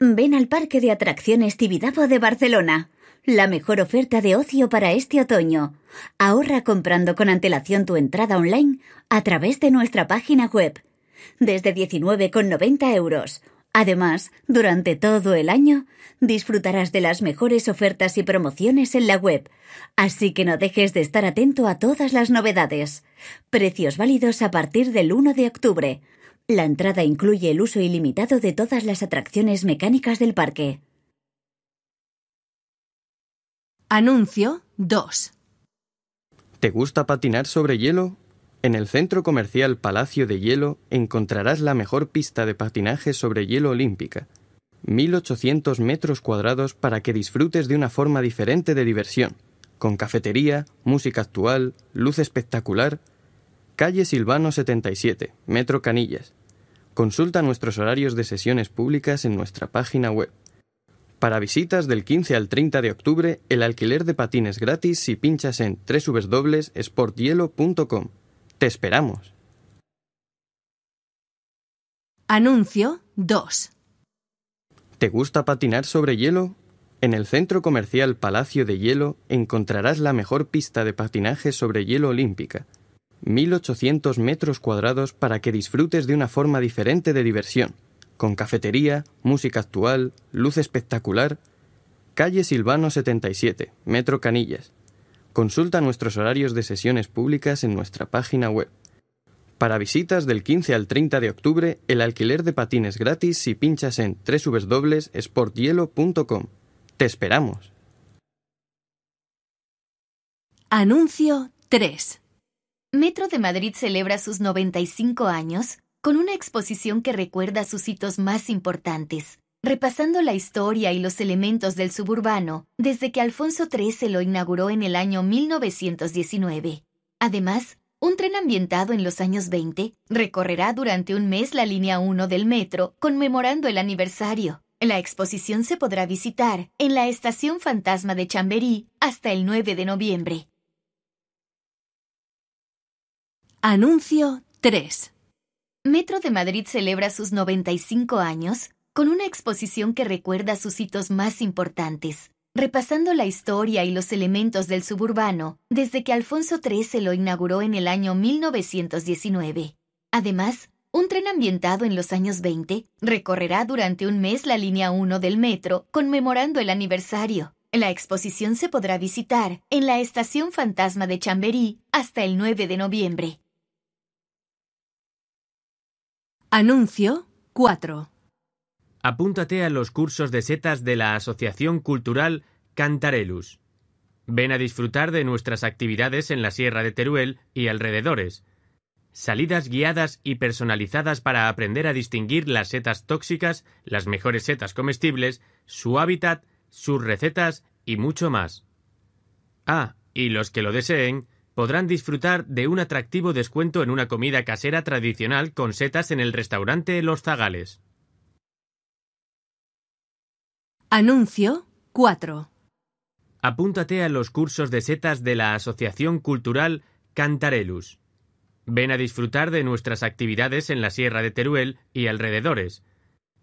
Ven al Parque de Atracciones Tibidabo de Barcelona. La mejor oferta de ocio para este otoño. Ahorra comprando con antelación tu entrada online a través de nuestra página web. Desde 19,90 euros. Además, durante todo el año disfrutarás de las mejores ofertas y promociones en la web, así que no dejes de estar atento a todas las novedades. Precios válidos a partir del 1 de octubre. La entrada incluye el uso ilimitado de todas las atracciones mecánicas del parque. Anuncio 2. ¿Te gusta patinar sobre hielo? En el centro comercial Palacio de Hielo encontrarás la mejor pista de patinaje sobre hielo olímpica. 1800 metros cuadrados para que disfrutes de una forma diferente de diversión, con cafetería, música actual, luz espectacular. Calle Silvano 77, Metro Canillas. Consulta nuestros horarios de sesiones públicas en nuestra página web. Para visitas del 15 al 30 de octubre, el alquiler de patines gratis si pinchas en www.sporthielo.com. ¡Te esperamos! Anuncio 2. ¿Te gusta patinar sobre hielo? En el centro comercial Palacio de Hielo encontrarás la mejor pista de patinaje sobre hielo olímpica. 1800 metros cuadrados para que disfrutes de una forma diferente de diversión con cafetería, música actual, luz espectacular. Calle Silvano 77, Metro Canillas. Consulta nuestros horarios de sesiones públicas en nuestra página web. Para visitas del 15 al 30 de octubre, el alquiler de patines gratis si pinchas en www.sporthielo.com. ¡Te esperamos! Anuncio 3. Metro de Madrid celebra sus 95 años con una exposición que recuerda sus hitos más importantes, repasando la historia y los elementos del suburbano desde que Alfonso XIII lo inauguró en el año 1919. Además, un tren ambientado en los años 20 recorrerá durante un mes la línea 1 del metro conmemorando el aniversario. La exposición se podrá visitar en la Estación Fantasma de Chamberí hasta el 9 de noviembre. Anuncio 3. Metro de Madrid celebra sus 95 años con una exposición que recuerda sus hitos más importantes, repasando la historia y los elementos del suburbano desde que Alfonso XIII lo inauguró en el año 1919. Además, un tren ambientado en los años 20 recorrerá durante un mes la línea 1 del metro conmemorando el aniversario. La exposición se podrá visitar en la Estación Fantasma de Chamberí hasta el 9 de noviembre. Anuncio 4. Apúntate a los cursos de setas de la Asociación Cultural Cantarelus. Ven a disfrutar de nuestras actividades en la Sierra de Teruel y alrededores. Salidas guiadas y personalizadas para aprender a distinguir las setas tóxicas, las mejores setas comestibles, su hábitat, sus recetas y mucho más. Ah, y los que lo deseen, podrán disfrutar de un atractivo descuento en una comida casera tradicional con setas en el restaurante Los Zagales. Anuncio 4. Apúntate a los cursos de setas de la Asociación Cultural Cantarelus. Ven a disfrutar de nuestras actividades en la Sierra de Teruel y alrededores.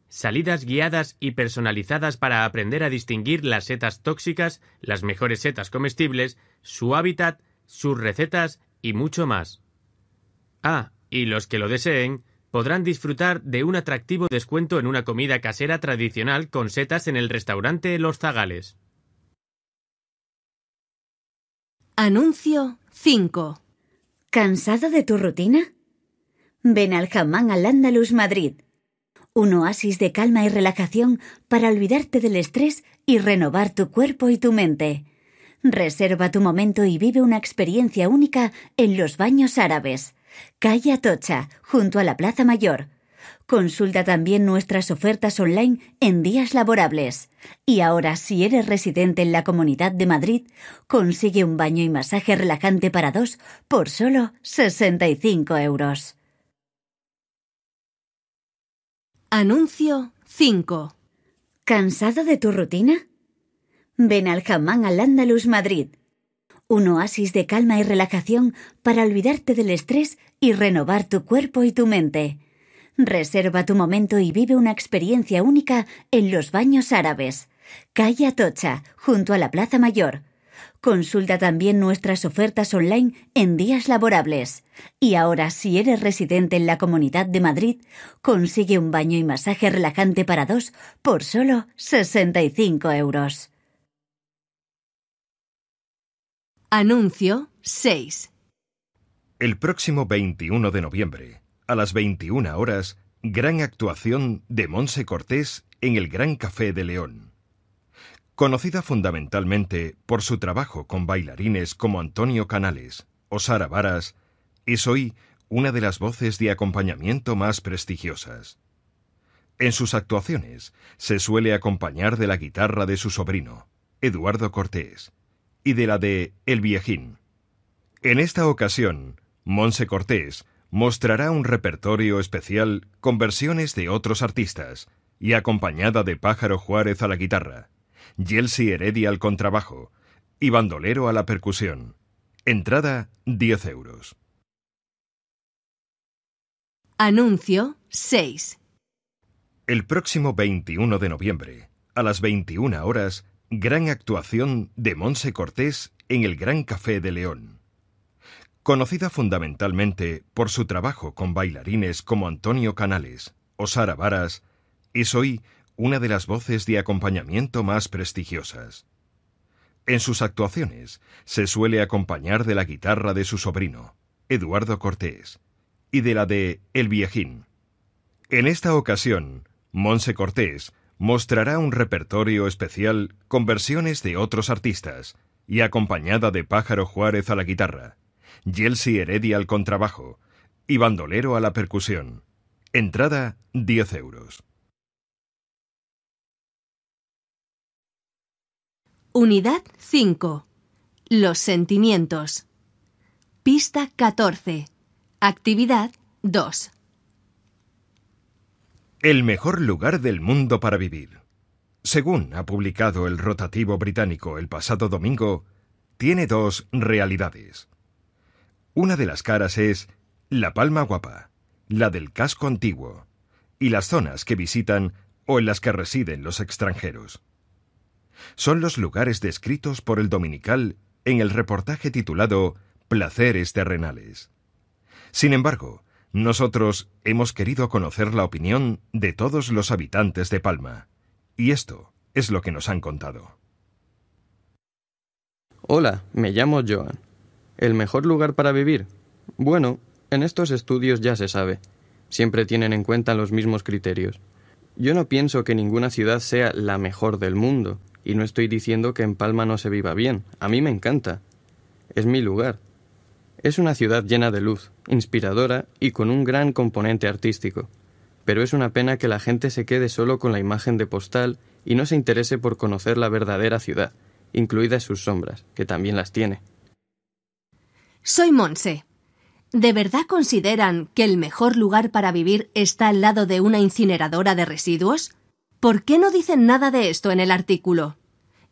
Salidas guiadas y personalizadas para aprender a distinguir las setas tóxicas, las mejores setas comestibles, su hábitat, sus recetas y mucho más. Ah, y los que lo deseen, podrán disfrutar de un atractivo descuento en una comida casera tradicional con setas en el restaurante Los Zagales. Anuncio 5. ¿Cansado de tu rutina? Ven al Jamán al Andalus Madrid. Un oasis de calma y relajación para olvidarte del estrés y renovar tu cuerpo y tu mente. Reserva tu momento y vive una experiencia única en los baños árabes. Calle Atocha, junto a la Plaza Mayor. Consulta también nuestras ofertas online en días laborables. Y ahora, si eres residente en la Comunidad de Madrid, consigue un baño y masaje relajante para dos por solo 65 euros. Anuncio 5. ¿Cansado de tu rutina? Ven al Jamán al Andalus Madrid. Un oasis de calma y relajación para olvidarte del estrés y renovar tu cuerpo y tu mente. Reserva tu momento y vive una experiencia única en los baños árabes. Calle Atocha, junto a la Plaza Mayor. Consulta también nuestras ofertas online en días laborables. Y ahora, si eres residente en la Comunidad de Madrid, consigue un baño y masaje relajante para dos por solo 65 euros. Anuncio 6. El próximo 21 de noviembre, a las 21 horas, gran actuación de Monse Cortés en el Gran Café de León. Conocida fundamentalmente por su trabajo con bailarines como Antonio Canales o Sara Varas, es hoy una de las voces de acompañamiento más prestigiosas. En sus actuaciones se suele acompañar de la guitarra de su sobrino, Eduardo Cortés y de la de El Viejín. En esta ocasión, Monse Cortés mostrará un repertorio especial con versiones de otros artistas y acompañada de Pájaro Juárez a la guitarra, Yelsi Heredia al contrabajo y bandolero a la percusión. Entrada 10 euros. Anuncio 6. El próximo 21 de noviembre, a las 21 horas, Gran actuación de Monse Cortés en el Gran Café de León. Conocida fundamentalmente por su trabajo con bailarines como Antonio Canales o Sara Varas, es hoy una de las voces de acompañamiento más prestigiosas. En sus actuaciones se suele acompañar de la guitarra de su sobrino, Eduardo Cortés, y de la de El Viejín. En esta ocasión, Monse Cortés mostrará un repertorio especial con versiones de otros artistas y acompañada de Pájaro Juárez a la guitarra, Yelsi Heredia al contrabajo y bandolero a la percusión. Entrada 10 euros. Unidad 5. Los sentimientos. Pista 14. Actividad 2. El mejor lugar del mundo para vivir. Según ha publicado el rotativo británico el pasado domingo, tiene dos realidades. Una de las caras es la Palma Guapa, la del casco antiguo, y las zonas que visitan o en las que residen los extranjeros. Son los lugares descritos por el dominical en el reportaje titulado Placeres terrenales. Sin embargo, nosotros hemos querido conocer la opinión de todos los habitantes de Palma, y esto es lo que nos han contado. Hola, me llamo Joan. ¿El mejor lugar para vivir? Bueno, en estos estudios ya se sabe. Siempre tienen en cuenta los mismos criterios. Yo no pienso que ninguna ciudad sea la mejor del mundo, y no estoy diciendo que en Palma no se viva bien. A mí me encanta. Es mi lugar, es una ciudad llena de luz, inspiradora y con un gran componente artístico. Pero es una pena que la gente se quede solo con la imagen de postal y no se interese por conocer la verdadera ciudad, incluidas sus sombras, que también las tiene. Soy Monse. ¿De verdad consideran que el mejor lugar para vivir está al lado de una incineradora de residuos? ¿Por qué no dicen nada de esto en el artículo?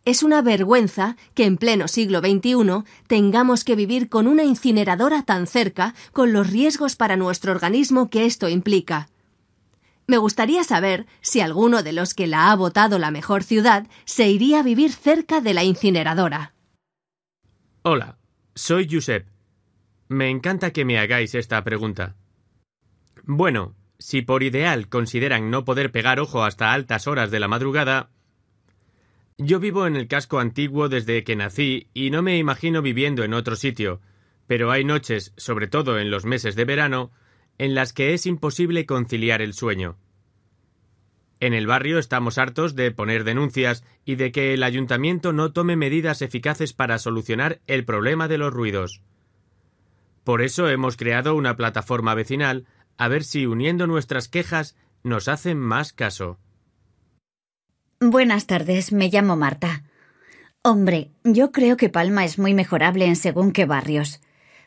Es una vergüenza que en pleno siglo XXI tengamos que vivir con una incineradora tan cerca, con los riesgos para nuestro organismo que esto implica. Me gustaría saber si alguno de los que la ha votado la mejor ciudad se iría a vivir cerca de la incineradora. Hola, soy Josep. Me encanta que me hagáis esta pregunta. Bueno, si por ideal consideran no poder pegar ojo hasta altas horas de la madrugada, yo vivo en el casco antiguo desde que nací y no me imagino viviendo en otro sitio, pero hay noches, sobre todo en los meses de verano, en las que es imposible conciliar el sueño. En el barrio estamos hartos de poner denuncias y de que el ayuntamiento no tome medidas eficaces para solucionar el problema de los ruidos. Por eso hemos creado una plataforma vecinal, a ver si uniendo nuestras quejas nos hacen más caso. Buenas tardes, me llamo Marta. Hombre, yo creo que Palma es muy mejorable en según qué barrios.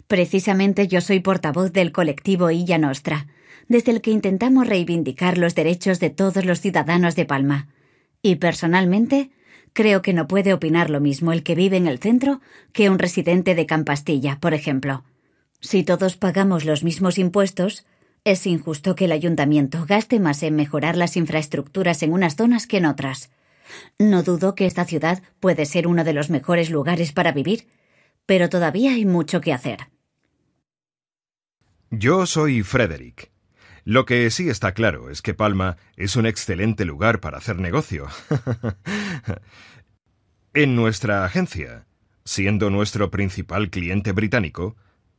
Precisamente yo soy portavoz del colectivo Illa Nostra, desde el que intentamos reivindicar los derechos de todos los ciudadanos de Palma. Y personalmente, creo que no puede opinar lo mismo el que vive en el centro que un residente de Campastilla, por ejemplo. Si todos pagamos los mismos impuestos, es injusto que el ayuntamiento gaste más en mejorar las infraestructuras en unas zonas que en otras. No dudo que esta ciudad puede ser uno de los mejores lugares para vivir, pero todavía hay mucho que hacer. Yo soy Frederick. Lo que sí está claro es que Palma es un excelente lugar para hacer negocio. en nuestra agencia, siendo nuestro principal cliente británico,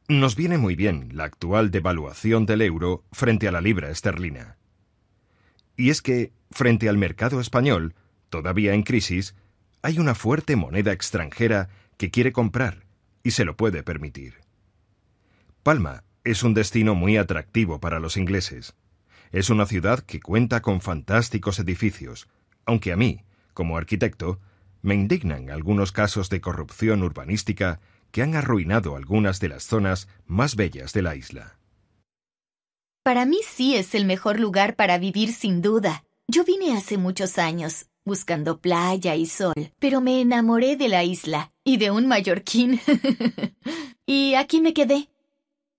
nos viene muy bien la actual devaluación del euro frente a la libra esterlina. Y es que, frente al mercado español, todavía en crisis, hay una fuerte moneda extranjera que quiere comprar y se lo puede permitir. Palma es un destino muy atractivo para los ingleses. Es una ciudad que cuenta con fantásticos edificios, aunque a mí, como arquitecto, me indignan algunos casos de corrupción urbanística que han arruinado algunas de las zonas más bellas de la isla. Para mí sí es el mejor lugar para vivir sin duda. Yo vine hace muchos años, buscando playa y sol, pero me enamoré de la isla y de un mallorquín. y aquí me quedé.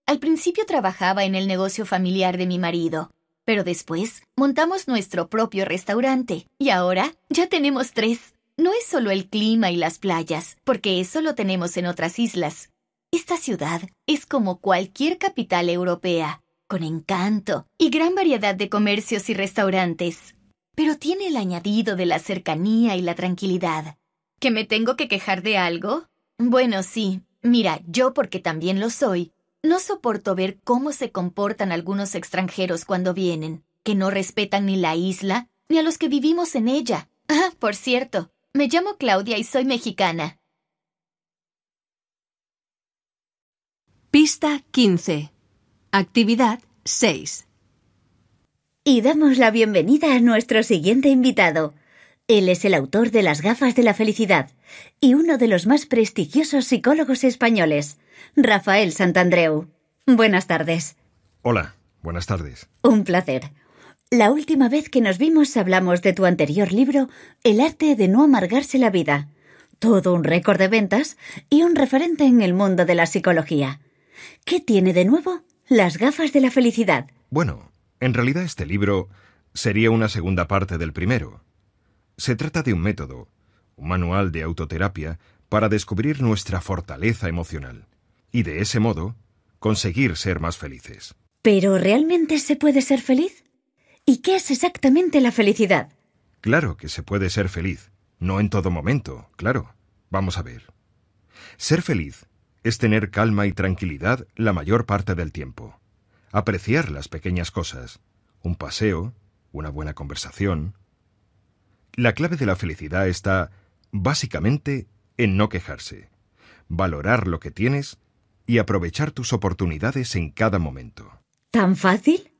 Al principio trabajaba en el negocio familiar de mi marido, pero después montamos nuestro propio restaurante y ahora ya tenemos tres no es solo el clima y las playas, porque eso lo tenemos en otras islas. Esta ciudad es como cualquier capital europea, con encanto y gran variedad de comercios y restaurantes, pero tiene el añadido de la cercanía y la tranquilidad. ¿Que me tengo que quejar de algo? Bueno, sí. Mira, yo porque también lo soy, no soporto ver cómo se comportan algunos extranjeros cuando vienen, que no respetan ni la isla ni a los que vivimos en ella. Ah, por cierto, me llamo Claudia y soy mexicana. Pista 15. Actividad 6. Y damos la bienvenida a nuestro siguiente invitado. Él es el autor de Las gafas de la felicidad y uno de los más prestigiosos psicólogos españoles, Rafael Santandreu. Buenas tardes. Hola, buenas tardes. Un placer. La última vez que nos vimos hablamos de tu anterior libro, El arte de no amargarse la vida, todo un récord de ventas y un referente en el mundo de la psicología. ¿Qué tiene de nuevo las gafas de la felicidad? Bueno, en realidad este libro sería una segunda parte del primero. Se trata de un método, un manual de autoterapia para descubrir nuestra fortaleza emocional y de ese modo conseguir ser más felices. ¿Pero realmente se puede ser feliz? ¿Y qué es exactamente la felicidad? Claro que se puede ser feliz. No en todo momento, claro. Vamos a ver. Ser feliz es tener calma y tranquilidad la mayor parte del tiempo. Apreciar las pequeñas cosas. Un paseo, una buena conversación. La clave de la felicidad está, básicamente, en no quejarse. Valorar lo que tienes y aprovechar tus oportunidades en cada momento. ¿Tan fácil?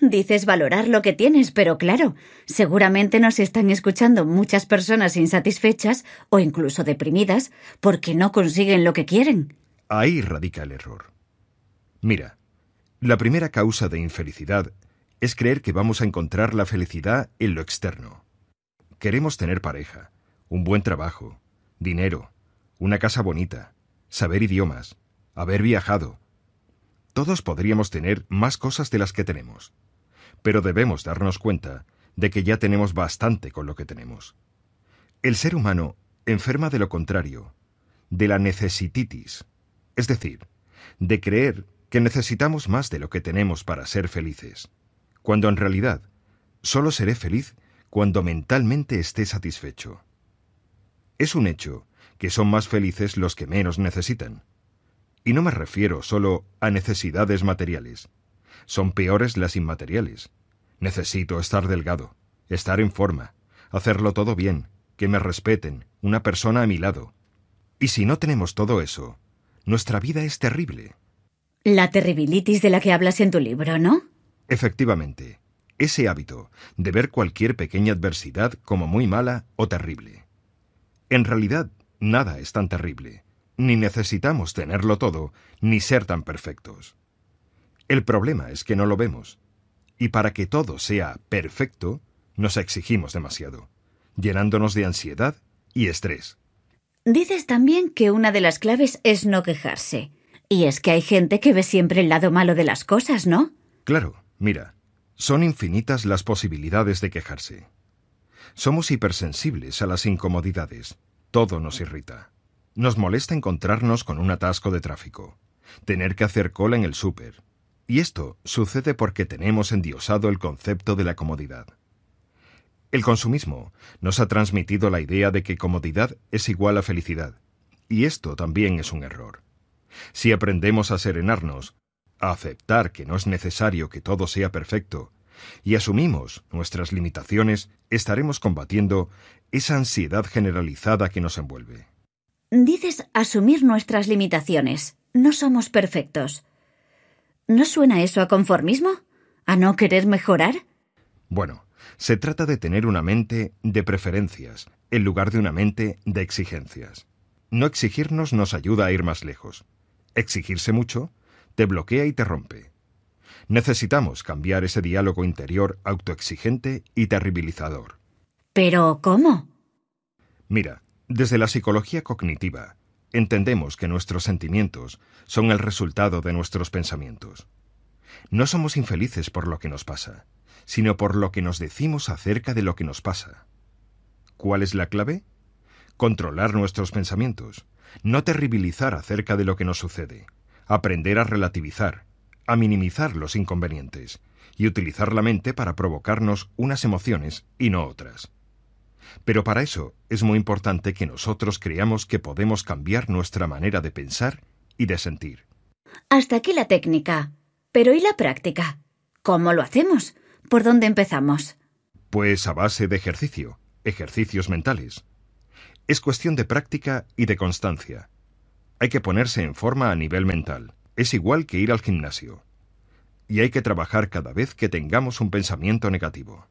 Dices valorar lo que tienes, pero claro, seguramente nos están escuchando muchas personas insatisfechas o incluso deprimidas porque no consiguen lo que quieren. Ahí radica el error. Mira, la primera causa de infelicidad es creer que vamos a encontrar la felicidad en lo externo. Queremos tener pareja, un buen trabajo, dinero, una casa bonita, saber idiomas, haber viajado. Todos podríamos tener más cosas de las que tenemos pero debemos darnos cuenta de que ya tenemos bastante con lo que tenemos. El ser humano enferma de lo contrario, de la necesititis, es decir, de creer que necesitamos más de lo que tenemos para ser felices, cuando en realidad solo seré feliz cuando mentalmente esté satisfecho. Es un hecho que son más felices los que menos necesitan. Y no me refiero solo a necesidades materiales, son peores las inmateriales. Necesito estar delgado, estar en forma, hacerlo todo bien, que me respeten, una persona a mi lado. Y si no tenemos todo eso, nuestra vida es terrible. La terribilitis de la que hablas en tu libro, ¿no? Efectivamente. Ese hábito de ver cualquier pequeña adversidad como muy mala o terrible. En realidad, nada es tan terrible. Ni necesitamos tenerlo todo, ni ser tan perfectos. El problema es que no lo vemos. Y para que todo sea perfecto, nos exigimos demasiado, llenándonos de ansiedad y estrés. Dices también que una de las claves es no quejarse. Y es que hay gente que ve siempre el lado malo de las cosas, ¿no? Claro, mira, son infinitas las posibilidades de quejarse. Somos hipersensibles a las incomodidades. Todo nos irrita. Nos molesta encontrarnos con un atasco de tráfico, tener que hacer cola en el súper, y esto sucede porque tenemos endiosado el concepto de la comodidad. El consumismo nos ha transmitido la idea de que comodidad es igual a felicidad, y esto también es un error. Si aprendemos a serenarnos, a aceptar que no es necesario que todo sea perfecto, y asumimos nuestras limitaciones, estaremos combatiendo esa ansiedad generalizada que nos envuelve. Dices asumir nuestras limitaciones. No somos perfectos. ¿No suena eso a conformismo? ¿A no querer mejorar? Bueno, se trata de tener una mente de preferencias, en lugar de una mente de exigencias. No exigirnos nos ayuda a ir más lejos. Exigirse mucho te bloquea y te rompe. Necesitamos cambiar ese diálogo interior autoexigente y terribilizador. Pero, ¿cómo? Mira, desde la psicología cognitiva, entendemos que nuestros sentimientos son el resultado de nuestros pensamientos. No somos infelices por lo que nos pasa, sino por lo que nos decimos acerca de lo que nos pasa. ¿Cuál es la clave? Controlar nuestros pensamientos, no terribilizar acerca de lo que nos sucede, aprender a relativizar, a minimizar los inconvenientes y utilizar la mente para provocarnos unas emociones y no otras. Pero para eso es muy importante que nosotros creamos que podemos cambiar nuestra manera de pensar y de sentir. Hasta aquí la técnica. Pero ¿y la práctica? ¿Cómo lo hacemos? ¿Por dónde empezamos? Pues a base de ejercicio, ejercicios mentales. Es cuestión de práctica y de constancia. Hay que ponerse en forma a nivel mental. Es igual que ir al gimnasio. Y hay que trabajar cada vez que tengamos un pensamiento negativo.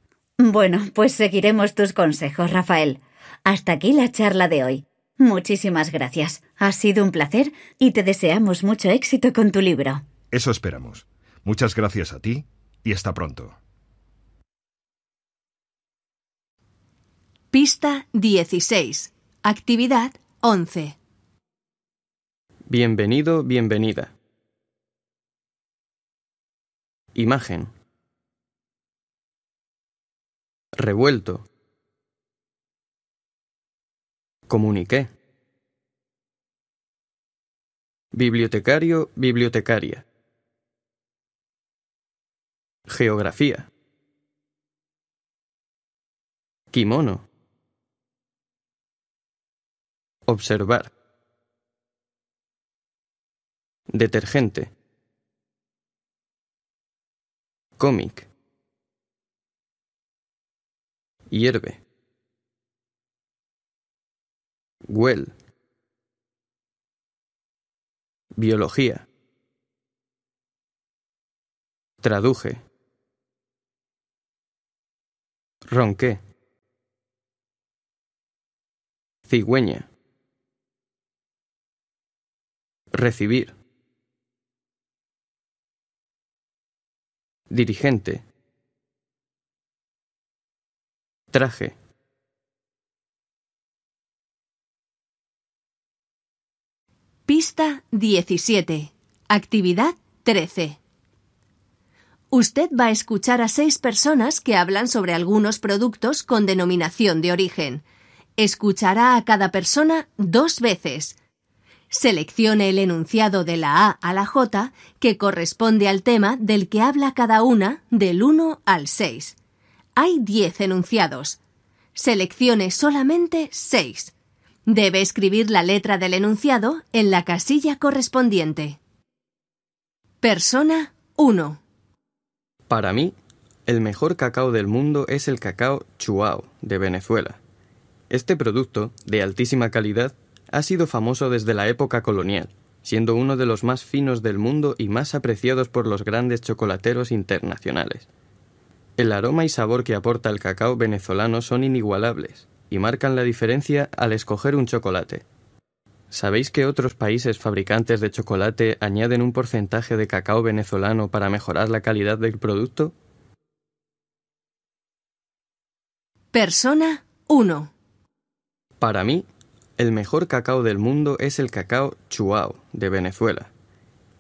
Bueno, pues seguiremos tus consejos, Rafael. Hasta aquí la charla de hoy. Muchísimas gracias. Ha sido un placer y te deseamos mucho éxito con tu libro. Eso esperamos. Muchas gracias a ti y hasta pronto. Pista 16. Actividad 11. Bienvenido, bienvenida. Imagen revuelto. Comuniqué. Bibliotecario, bibliotecaria. Geografía. Kimono. Observar. Detergente. Cómic hierve. Well. Biología. Traduje. Ronqué. Cigüeña. Recibir. Dirigente traje Pista 17. Actividad 13. Usted va a escuchar a seis personas que hablan sobre algunos productos con denominación de origen. Escuchará a cada persona dos veces. Seleccione el enunciado de la A a la J que corresponde al tema del que habla cada una del 1 al 6 hay 10 enunciados. Seleccione solamente 6. Debe escribir la letra del enunciado en la casilla correspondiente. Persona 1. Para mí, el mejor cacao del mundo es el cacao Chuao de Venezuela. Este producto, de altísima calidad, ha sido famoso desde la época colonial, siendo uno de los más finos del mundo y más apreciados por los grandes chocolateros internacionales. El aroma y sabor que aporta el cacao venezolano son inigualables y marcan la diferencia al escoger un chocolate. ¿Sabéis que otros países fabricantes de chocolate añaden un porcentaje de cacao venezolano para mejorar la calidad del producto? Persona 1. Para mí, el mejor cacao del mundo es el cacao Chuao de Venezuela.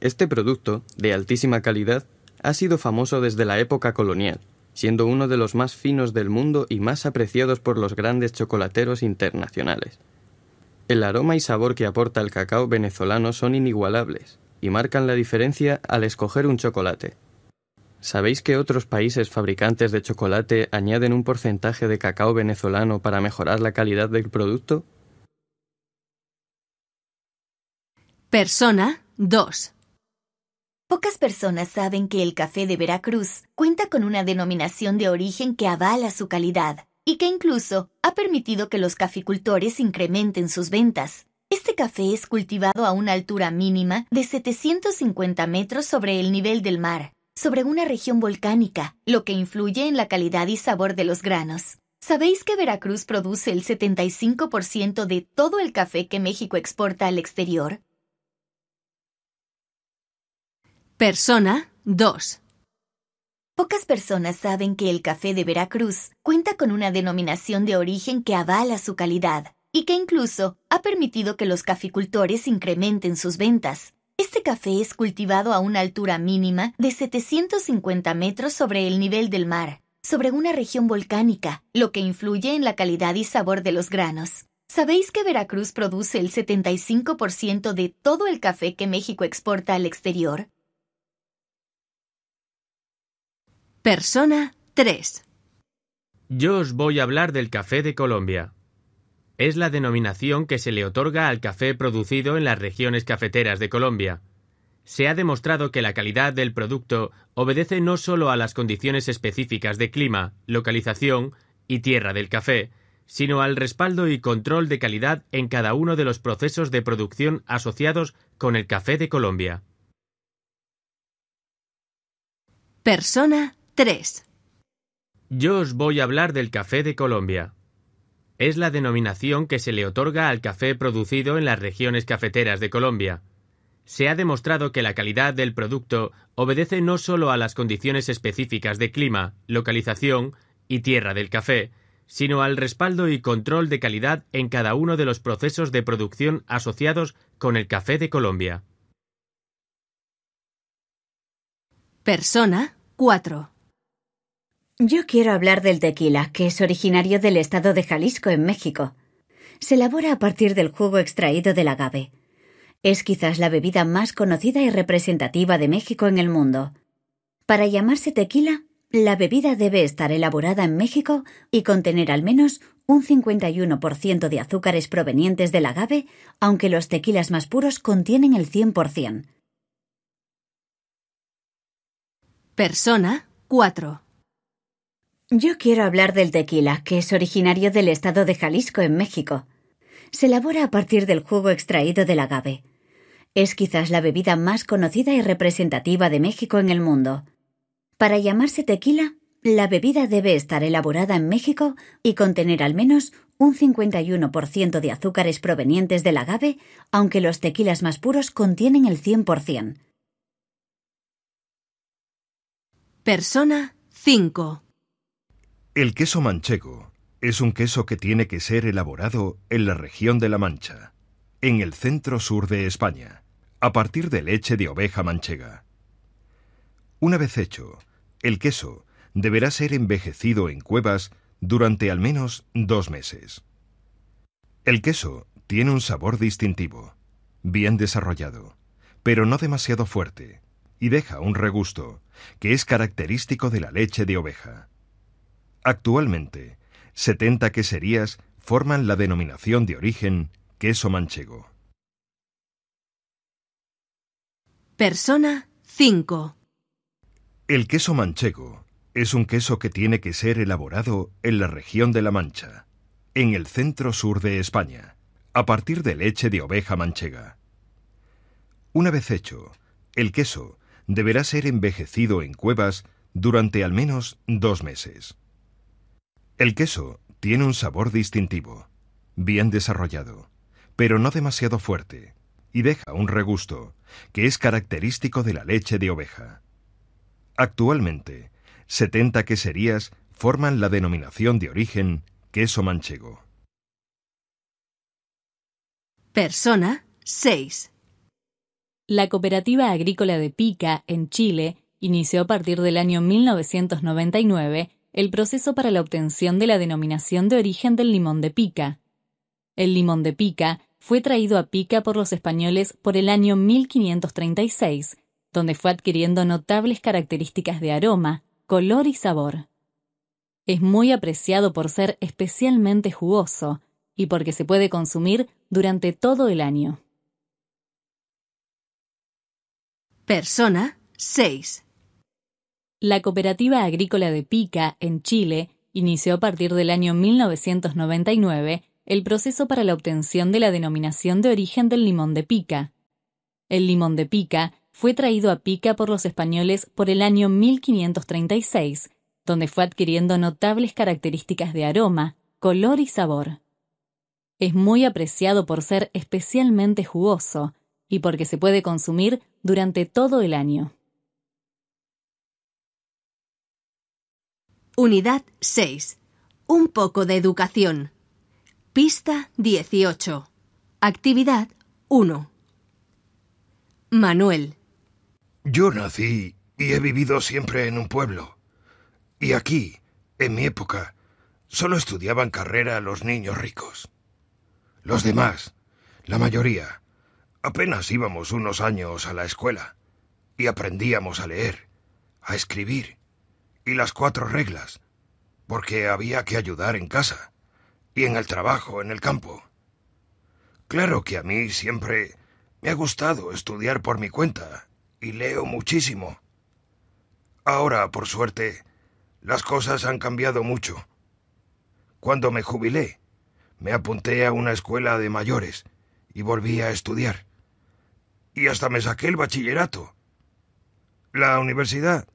Este producto, de altísima calidad, ha sido famoso desde la época colonial siendo uno de los más finos del mundo y más apreciados por los grandes chocolateros internacionales. El aroma y sabor que aporta el cacao venezolano son inigualables y marcan la diferencia al escoger un chocolate. ¿Sabéis que otros países fabricantes de chocolate añaden un porcentaje de cacao venezolano para mejorar la calidad del producto? Persona 2. Pocas personas saben que el café de Veracruz cuenta con una denominación de origen que avala su calidad y que incluso ha permitido que los caficultores incrementen sus ventas. Este café es cultivado a una altura mínima de 750 metros sobre el nivel del mar, sobre una región volcánica, lo que influye en la calidad y sabor de los granos. ¿Sabéis que Veracruz produce el 75% de todo el café que México exporta al exterior? Persona 2. Pocas personas saben que el café de Veracruz cuenta con una denominación de origen que avala su calidad y que incluso ha permitido que los caficultores incrementen sus ventas. Este café es cultivado a una altura mínima de 750 metros sobre el nivel del mar, sobre una región volcánica, lo que influye en la calidad y sabor de los granos. ¿Sabéis que Veracruz produce el 75% de todo el café que México exporta al exterior? Persona 3. Yo os voy a hablar del café de Colombia. Es la denominación que se le otorga al café producido en las regiones cafeteras de Colombia. Se ha demostrado que la calidad del producto obedece no solo a las condiciones específicas de clima, localización y tierra del café, sino al respaldo y control de calidad en cada uno de los procesos de producción asociados con el café de Colombia. Persona 3. Yo os voy a hablar del café de Colombia. Es la denominación que se le otorga al café producido en las regiones cafeteras de Colombia. Se ha demostrado que la calidad del producto obedece no solo a las condiciones específicas de clima, localización y tierra del café, sino al respaldo y control de calidad en cada uno de los procesos de producción asociados con el café de Colombia. Persona 4 yo quiero hablar del tequila, que es originario del estado de Jalisco, en México. Se elabora a partir del jugo extraído del agave. Es quizás la bebida más conocida y representativa de México en el mundo. Para llamarse tequila, la bebida debe estar elaborada en México y contener al menos un 51% de azúcares provenientes del agave, aunque los tequilas más puros contienen el 100%. Persona 4 yo quiero hablar del tequila, que es originario del estado de Jalisco, en México. Se elabora a partir del jugo extraído del agave. Es quizás la bebida más conocida y representativa de México en el mundo. Para llamarse tequila, la bebida debe estar elaborada en México y contener al menos un 51% de azúcares provenientes del agave, aunque los tequilas más puros contienen el 100%. Persona 5 el queso manchego es un queso que tiene que ser elaborado en la región de La Mancha, en el centro sur de España, a partir de leche de oveja manchega. Una vez hecho, el queso deberá ser envejecido en cuevas durante al menos dos meses. El queso tiene un sabor distintivo, bien desarrollado, pero no demasiado fuerte, y deja un regusto, que es característico de la leche de oveja. Actualmente, 70 queserías forman la denominación de origen queso manchego. Persona 5. El queso manchego es un queso que tiene que ser elaborado en la región de La Mancha, en el centro sur de España, a partir de leche de oveja manchega. Una vez hecho, el queso deberá ser envejecido en cuevas durante al menos dos meses. El queso tiene un sabor distintivo, bien desarrollado, pero no demasiado fuerte, y deja un regusto, que es característico de la leche de oveja. Actualmente, 70 queserías forman la denominación de origen queso manchego. Persona 6. La cooperativa agrícola de Pica, en Chile, inició a partir del año 1999 el proceso para la obtención de la denominación de origen del limón de pica. El limón de pica fue traído a pica por los españoles por el año 1536, donde fue adquiriendo notables características de aroma, color y sabor. Es muy apreciado por ser especialmente jugoso y porque se puede consumir durante todo el año. Persona 6. La Cooperativa Agrícola de Pica, en Chile, inició a partir del año 1999 el proceso para la obtención de la denominación de origen del limón de pica. El limón de pica fue traído a pica por los españoles por el año 1536, donde fue adquiriendo notables características de aroma, color y sabor. Es muy apreciado por ser especialmente jugoso y porque se puede consumir durante todo el año. Unidad 6. Un poco de educación. Pista 18. Actividad 1. Manuel. Yo nací y he vivido siempre en un pueblo. Y aquí, en mi época, solo estudiaban carrera los niños ricos. Los demás, la mayoría, apenas íbamos unos años a la escuela y aprendíamos a leer, a escribir y las cuatro reglas, porque había que ayudar en casa, y en el trabajo, en el campo. Claro que a mí siempre me ha gustado estudiar por mi cuenta, y leo muchísimo. Ahora, por suerte, las cosas han cambiado mucho. Cuando me jubilé, me apunté a una escuela de mayores y volví a estudiar. Y hasta me saqué el bachillerato. La universidad.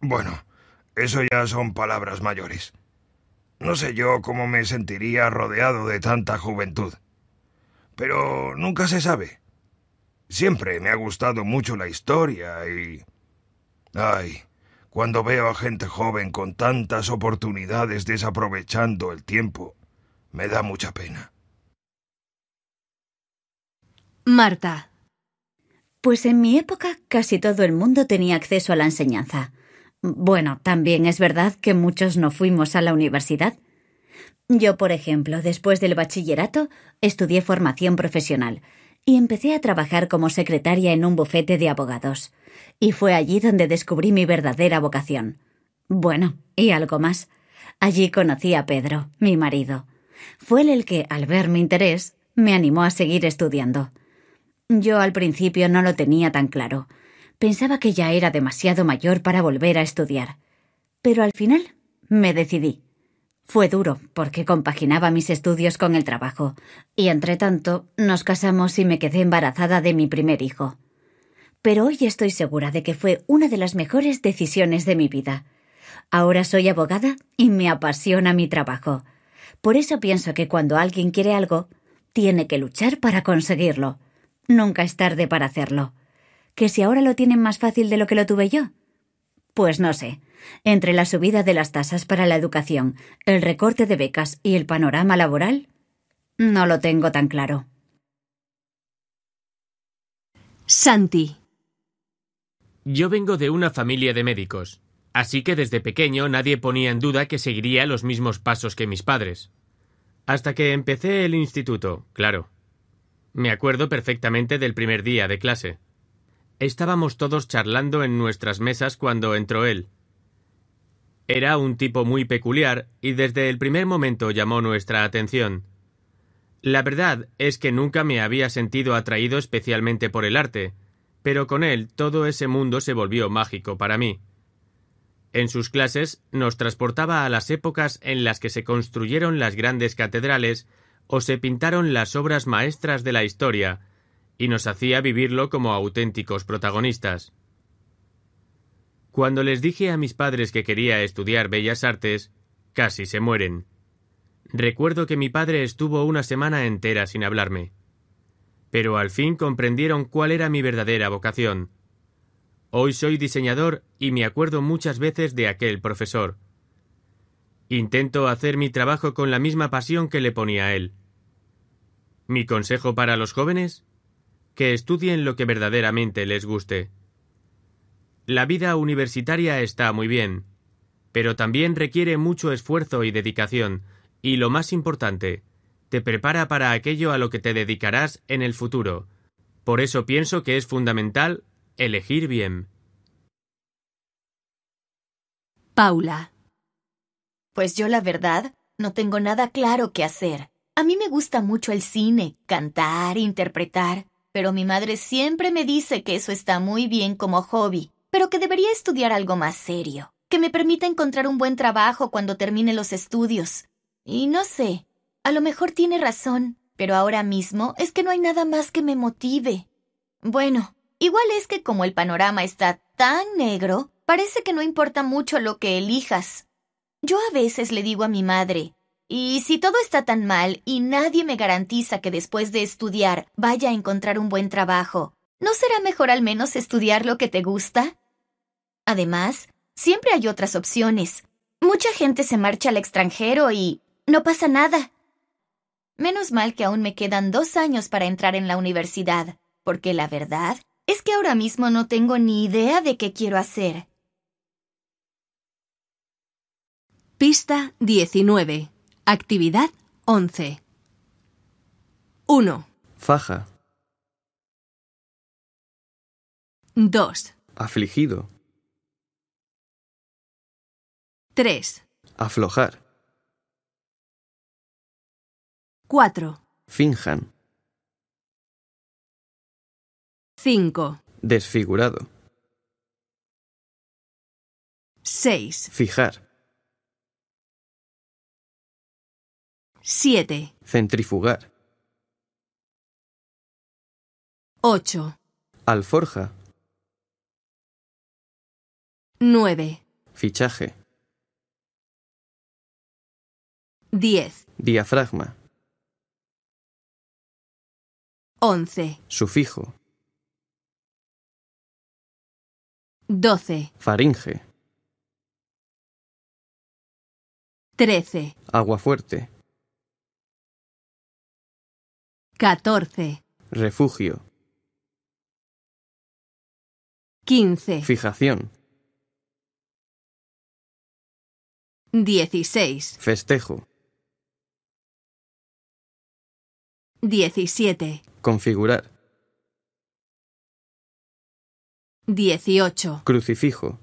Bueno, eso ya son palabras mayores. No sé yo cómo me sentiría rodeado de tanta juventud. Pero nunca se sabe. Siempre me ha gustado mucho la historia y... Ay, cuando veo a gente joven con tantas oportunidades desaprovechando el tiempo, me da mucha pena. Marta. Pues en mi época casi todo el mundo tenía acceso a la enseñanza. Bueno, también es verdad que muchos no fuimos a la universidad. Yo, por ejemplo, después del bachillerato, estudié formación profesional y empecé a trabajar como secretaria en un bufete de abogados. Y fue allí donde descubrí mi verdadera vocación. Bueno, y algo más. Allí conocí a Pedro, mi marido. Fue él el que, al ver mi interés, me animó a seguir estudiando. Yo al principio no lo tenía tan claro. Pensaba que ya era demasiado mayor para volver a estudiar, pero al final me decidí. Fue duro, porque compaginaba mis estudios con el trabajo, y entre tanto nos casamos y me quedé embarazada de mi primer hijo. Pero hoy estoy segura de que fue una de las mejores decisiones de mi vida. Ahora soy abogada y me apasiona mi trabajo. Por eso pienso que cuando alguien quiere algo, tiene que luchar para conseguirlo. Nunca es tarde para hacerlo que si ahora lo tienen más fácil de lo que lo tuve yo? Pues no sé. Entre la subida de las tasas para la educación, el recorte de becas y el panorama laboral, no lo tengo tan claro. Santi. Yo vengo de una familia de médicos, así que desde pequeño nadie ponía en duda que seguiría los mismos pasos que mis padres. Hasta que empecé el instituto, claro. Me acuerdo perfectamente del primer día de clase. Estábamos todos charlando en nuestras mesas cuando entró él. Era un tipo muy peculiar y desde el primer momento llamó nuestra atención. La verdad es que nunca me había sentido atraído especialmente por el arte, pero con él todo ese mundo se volvió mágico para mí. En sus clases nos transportaba a las épocas en las que se construyeron las grandes catedrales o se pintaron las obras maestras de la historia, y nos hacía vivirlo como auténticos protagonistas. Cuando les dije a mis padres que quería estudiar bellas artes, casi se mueren. Recuerdo que mi padre estuvo una semana entera sin hablarme. Pero al fin comprendieron cuál era mi verdadera vocación. Hoy soy diseñador y me acuerdo muchas veces de aquel profesor. Intento hacer mi trabajo con la misma pasión que le ponía a él. ¿Mi consejo para los jóvenes? que estudien lo que verdaderamente les guste. La vida universitaria está muy bien, pero también requiere mucho esfuerzo y dedicación, y lo más importante, te prepara para aquello a lo que te dedicarás en el futuro. Por eso pienso que es fundamental elegir bien. Paula. Pues yo la verdad, no tengo nada claro que hacer. A mí me gusta mucho el cine, cantar, interpretar, pero mi madre siempre me dice que eso está muy bien como hobby, pero que debería estudiar algo más serio, que me permita encontrar un buen trabajo cuando termine los estudios. Y no sé, a lo mejor tiene razón, pero ahora mismo es que no hay nada más que me motive. Bueno, igual es que como el panorama está tan negro, parece que no importa mucho lo que elijas. Yo a veces le digo a mi madre, y si todo está tan mal y nadie me garantiza que después de estudiar vaya a encontrar un buen trabajo, ¿no será mejor al menos estudiar lo que te gusta? Además, siempre hay otras opciones. Mucha gente se marcha al extranjero y no pasa nada. Menos mal que aún me quedan dos años para entrar en la universidad, porque la verdad es que ahora mismo no tengo ni idea de qué quiero hacer. Pista 19 Actividad 11. 1, Faja. 2, Afligido. 3, Aflojar. 4, Finjan. 5, Desfigurado. 6, Fijar. 7. Centrifugar. 8. Alforja. 9. Fichaje. 10. Diafragma. 11. Sufijo. 12. Faringe. 13. Aguafuerte. 14. Refugio. 15. Fijación. 16. Festejo. 17. Configurar. 18. Crucifijo.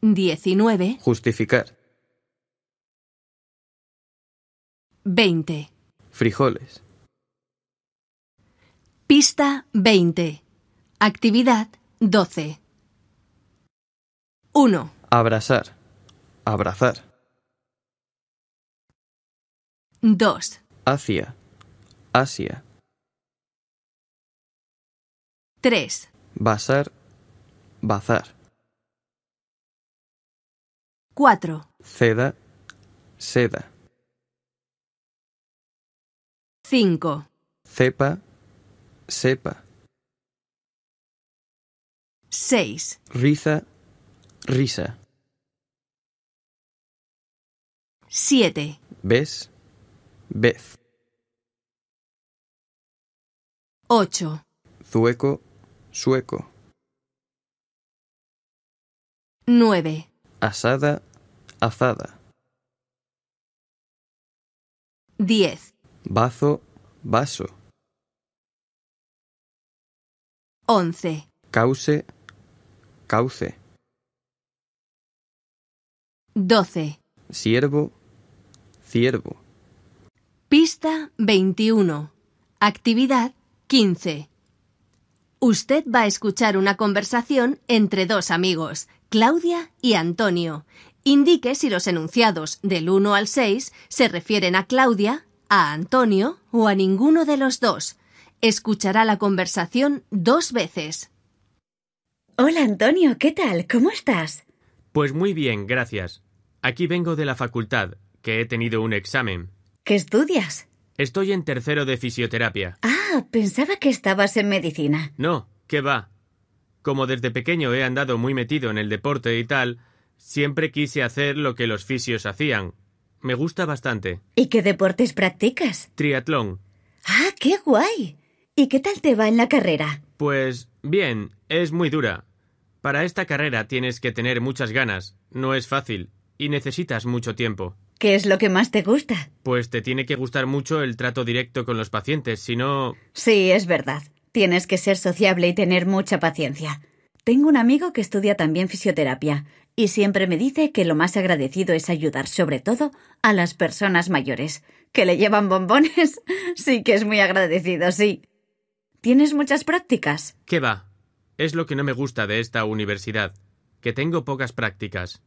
19. Justificar. 20. Frijoles. Pista 20. Actividad 12. 1. Abrazar. Abrazar. 2. Hacia. Asia. 3. Basar. Bazar. 4. Ceda. Seda. 5. Cepa, cepa. 6. Riza, risa. 7. Ves, vez. 8. Zueco, sueco. 9. Asada, azada. 10 bazo, vaso. 11. Cauce, cauce. 12. Siervo, ciervo. Pista 21. Actividad 15. Usted va a escuchar una conversación entre dos amigos, Claudia y Antonio. Indique si los enunciados del 1 al 6 se refieren a Claudia a Antonio o a ninguno de los dos. Escuchará la conversación dos veces. Hola Antonio, ¿qué tal? ¿Cómo estás? Pues muy bien, gracias. Aquí vengo de la facultad, que he tenido un examen. ¿Qué estudias? Estoy en tercero de fisioterapia. Ah, pensaba que estabas en medicina. No, ¿qué va? Como desde pequeño he andado muy metido en el deporte y tal, siempre quise hacer lo que los fisios hacían, me gusta bastante. ¿Y qué deportes practicas? Triatlón. Ah, qué guay. ¿Y qué tal te va en la carrera? Pues bien, es muy dura. Para esta carrera tienes que tener muchas ganas, no es fácil, y necesitas mucho tiempo. ¿Qué es lo que más te gusta? Pues te tiene que gustar mucho el trato directo con los pacientes, si no... Sí, es verdad. Tienes que ser sociable y tener mucha paciencia. Tengo un amigo que estudia también fisioterapia y siempre me dice que lo más agradecido es ayudar sobre todo a las personas mayores, que le llevan bombones. sí que es muy agradecido, sí. ¿Tienes muchas prácticas? ¿Qué va? Es lo que no me gusta de esta universidad, que tengo pocas prácticas.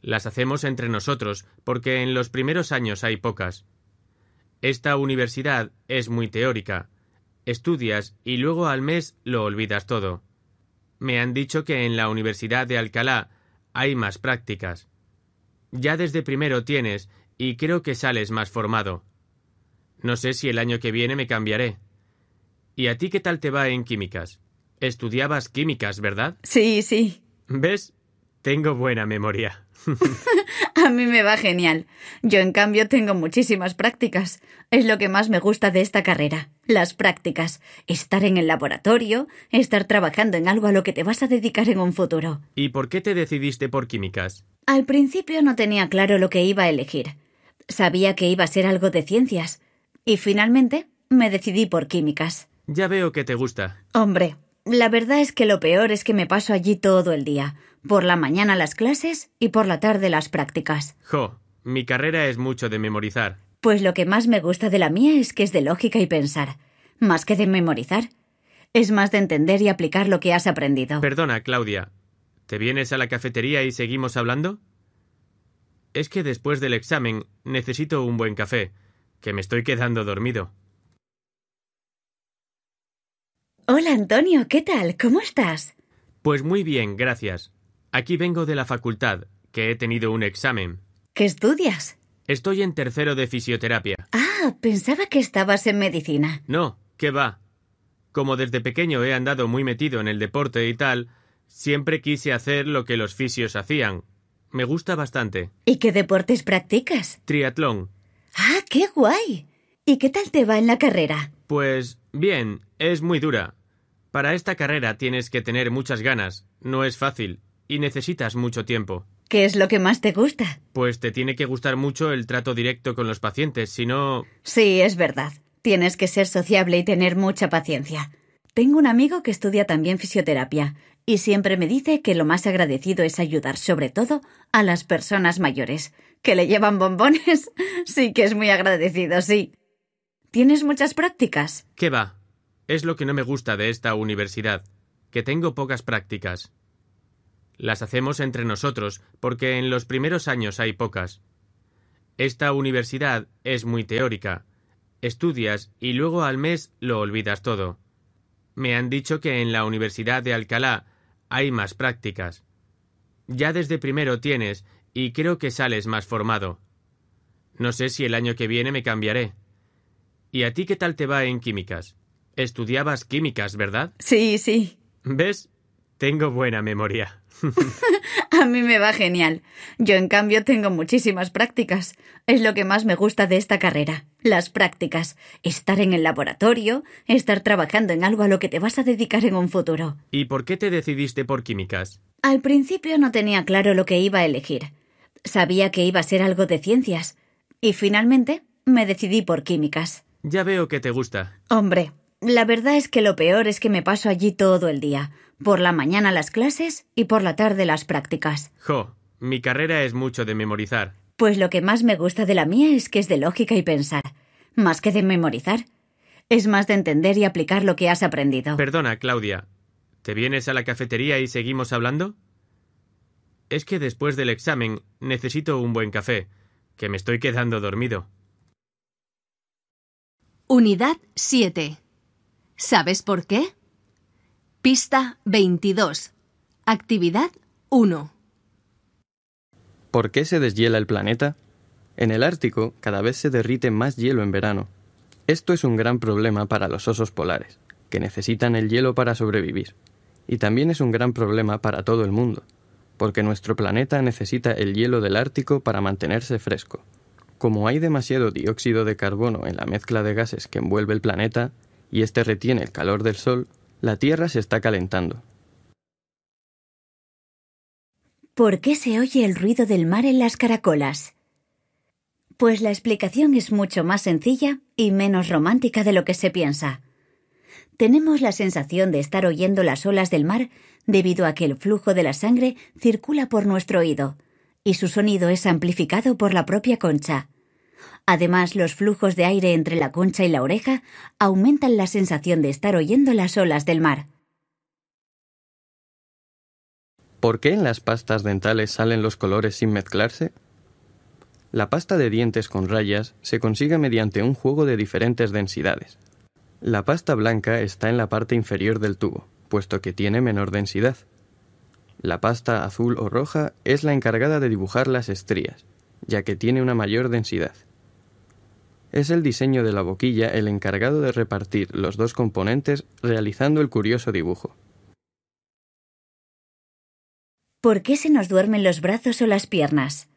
Las hacemos entre nosotros, porque en los primeros años hay pocas. Esta universidad es muy teórica. Estudias y luego al mes lo olvidas todo. Me han dicho que en la Universidad de Alcalá hay más prácticas. Ya desde primero tienes, y creo que sales más formado. No sé si el año que viene me cambiaré. ¿Y a ti qué tal te va en químicas? Estudiabas químicas, ¿verdad? Sí, sí. ¿Ves? Tengo buena memoria. A mí me va genial. Yo, en cambio, tengo muchísimas prácticas. Es lo que más me gusta de esta carrera, las prácticas. Estar en el laboratorio, estar trabajando en algo a lo que te vas a dedicar en un futuro. ¿Y por qué te decidiste por químicas? Al principio no tenía claro lo que iba a elegir. Sabía que iba a ser algo de ciencias. Y finalmente me decidí por químicas. Ya veo que te gusta. Hombre, la verdad es que lo peor es que me paso allí todo el día. Por la mañana las clases y por la tarde las prácticas. Jo, mi carrera es mucho de memorizar. Pues lo que más me gusta de la mía es que es de lógica y pensar, más que de memorizar. Es más de entender y aplicar lo que has aprendido. Perdona, Claudia. ¿Te vienes a la cafetería y seguimos hablando? Es que después del examen necesito un buen café, que me estoy quedando dormido. Hola, Antonio, ¿qué tal? ¿Cómo estás? Pues muy bien, gracias. Aquí vengo de la facultad, que he tenido un examen. ¿Qué estudias? Estoy en tercero de fisioterapia. Ah, pensaba que estabas en medicina. No, ¿qué va? Como desde pequeño he andado muy metido en el deporte y tal, siempre quise hacer lo que los fisios hacían. Me gusta bastante. ¿Y qué deportes practicas? Triatlón. Ah, qué guay. ¿Y qué tal te va en la carrera? Pues bien, es muy dura. Para esta carrera tienes que tener muchas ganas. No es fácil y necesitas mucho tiempo. ¿Qué es lo que más te gusta? Pues te tiene que gustar mucho el trato directo con los pacientes, si no... Sí, es verdad. Tienes que ser sociable y tener mucha paciencia. Tengo un amigo que estudia también fisioterapia y siempre me dice que lo más agradecido es ayudar sobre todo a las personas mayores, que le llevan bombones. sí que es muy agradecido, sí. ¿Tienes muchas prácticas? ¿Qué va? Es lo que no me gusta de esta universidad, que tengo pocas prácticas. Las hacemos entre nosotros porque en los primeros años hay pocas. Esta universidad es muy teórica. Estudias y luego al mes lo olvidas todo. Me han dicho que en la Universidad de Alcalá hay más prácticas. Ya desde primero tienes y creo que sales más formado. No sé si el año que viene me cambiaré. ¿Y a ti qué tal te va en químicas? Estudiabas químicas, ¿verdad? Sí, sí. ¿Ves? Tengo buena memoria. a mí me va genial. Yo, en cambio, tengo muchísimas prácticas. Es lo que más me gusta de esta carrera, las prácticas. Estar en el laboratorio, estar trabajando en algo a lo que te vas a dedicar en un futuro. ¿Y por qué te decidiste por químicas? Al principio no tenía claro lo que iba a elegir. Sabía que iba a ser algo de ciencias. Y finalmente me decidí por químicas. Ya veo que te gusta. Hombre, la verdad es que lo peor es que me paso allí todo el día por la mañana las clases y por la tarde las prácticas. Jo, mi carrera es mucho de memorizar. Pues lo que más me gusta de la mía es que es de lógica y pensar, más que de memorizar. Es más de entender y aplicar lo que has aprendido. Perdona, Claudia. ¿Te vienes a la cafetería y seguimos hablando? Es que después del examen necesito un buen café, que me estoy quedando dormido. Unidad 7. ¿Sabes por qué? Pista 22. Actividad 1. ¿Por qué se deshiela el planeta? En el Ártico cada vez se derrite más hielo en verano. Esto es un gran problema para los osos polares, que necesitan el hielo para sobrevivir. Y también es un gran problema para todo el mundo, porque nuestro planeta necesita el hielo del Ártico para mantenerse fresco. Como hay demasiado dióxido de carbono en la mezcla de gases que envuelve el planeta, y este retiene el calor del Sol, la Tierra se está calentando. ¿Por qué se oye el ruido del mar en las caracolas? Pues la explicación es mucho más sencilla y menos romántica de lo que se piensa. Tenemos la sensación de estar oyendo las olas del mar debido a que el flujo de la sangre circula por nuestro oído, y su sonido es amplificado por la propia concha. Además, los flujos de aire entre la concha y la oreja aumentan la sensación de estar oyendo las olas del mar. ¿Por qué en las pastas dentales salen los colores sin mezclarse? La pasta de dientes con rayas se consigue mediante un juego de diferentes densidades. La pasta blanca está en la parte inferior del tubo, puesto que tiene menor densidad. La pasta azul o roja es la encargada de dibujar las estrías, ya que tiene una mayor densidad es el diseño de la boquilla el encargado de repartir los dos componentes realizando el curioso dibujo. ¿Por qué se nos duermen los brazos o las piernas?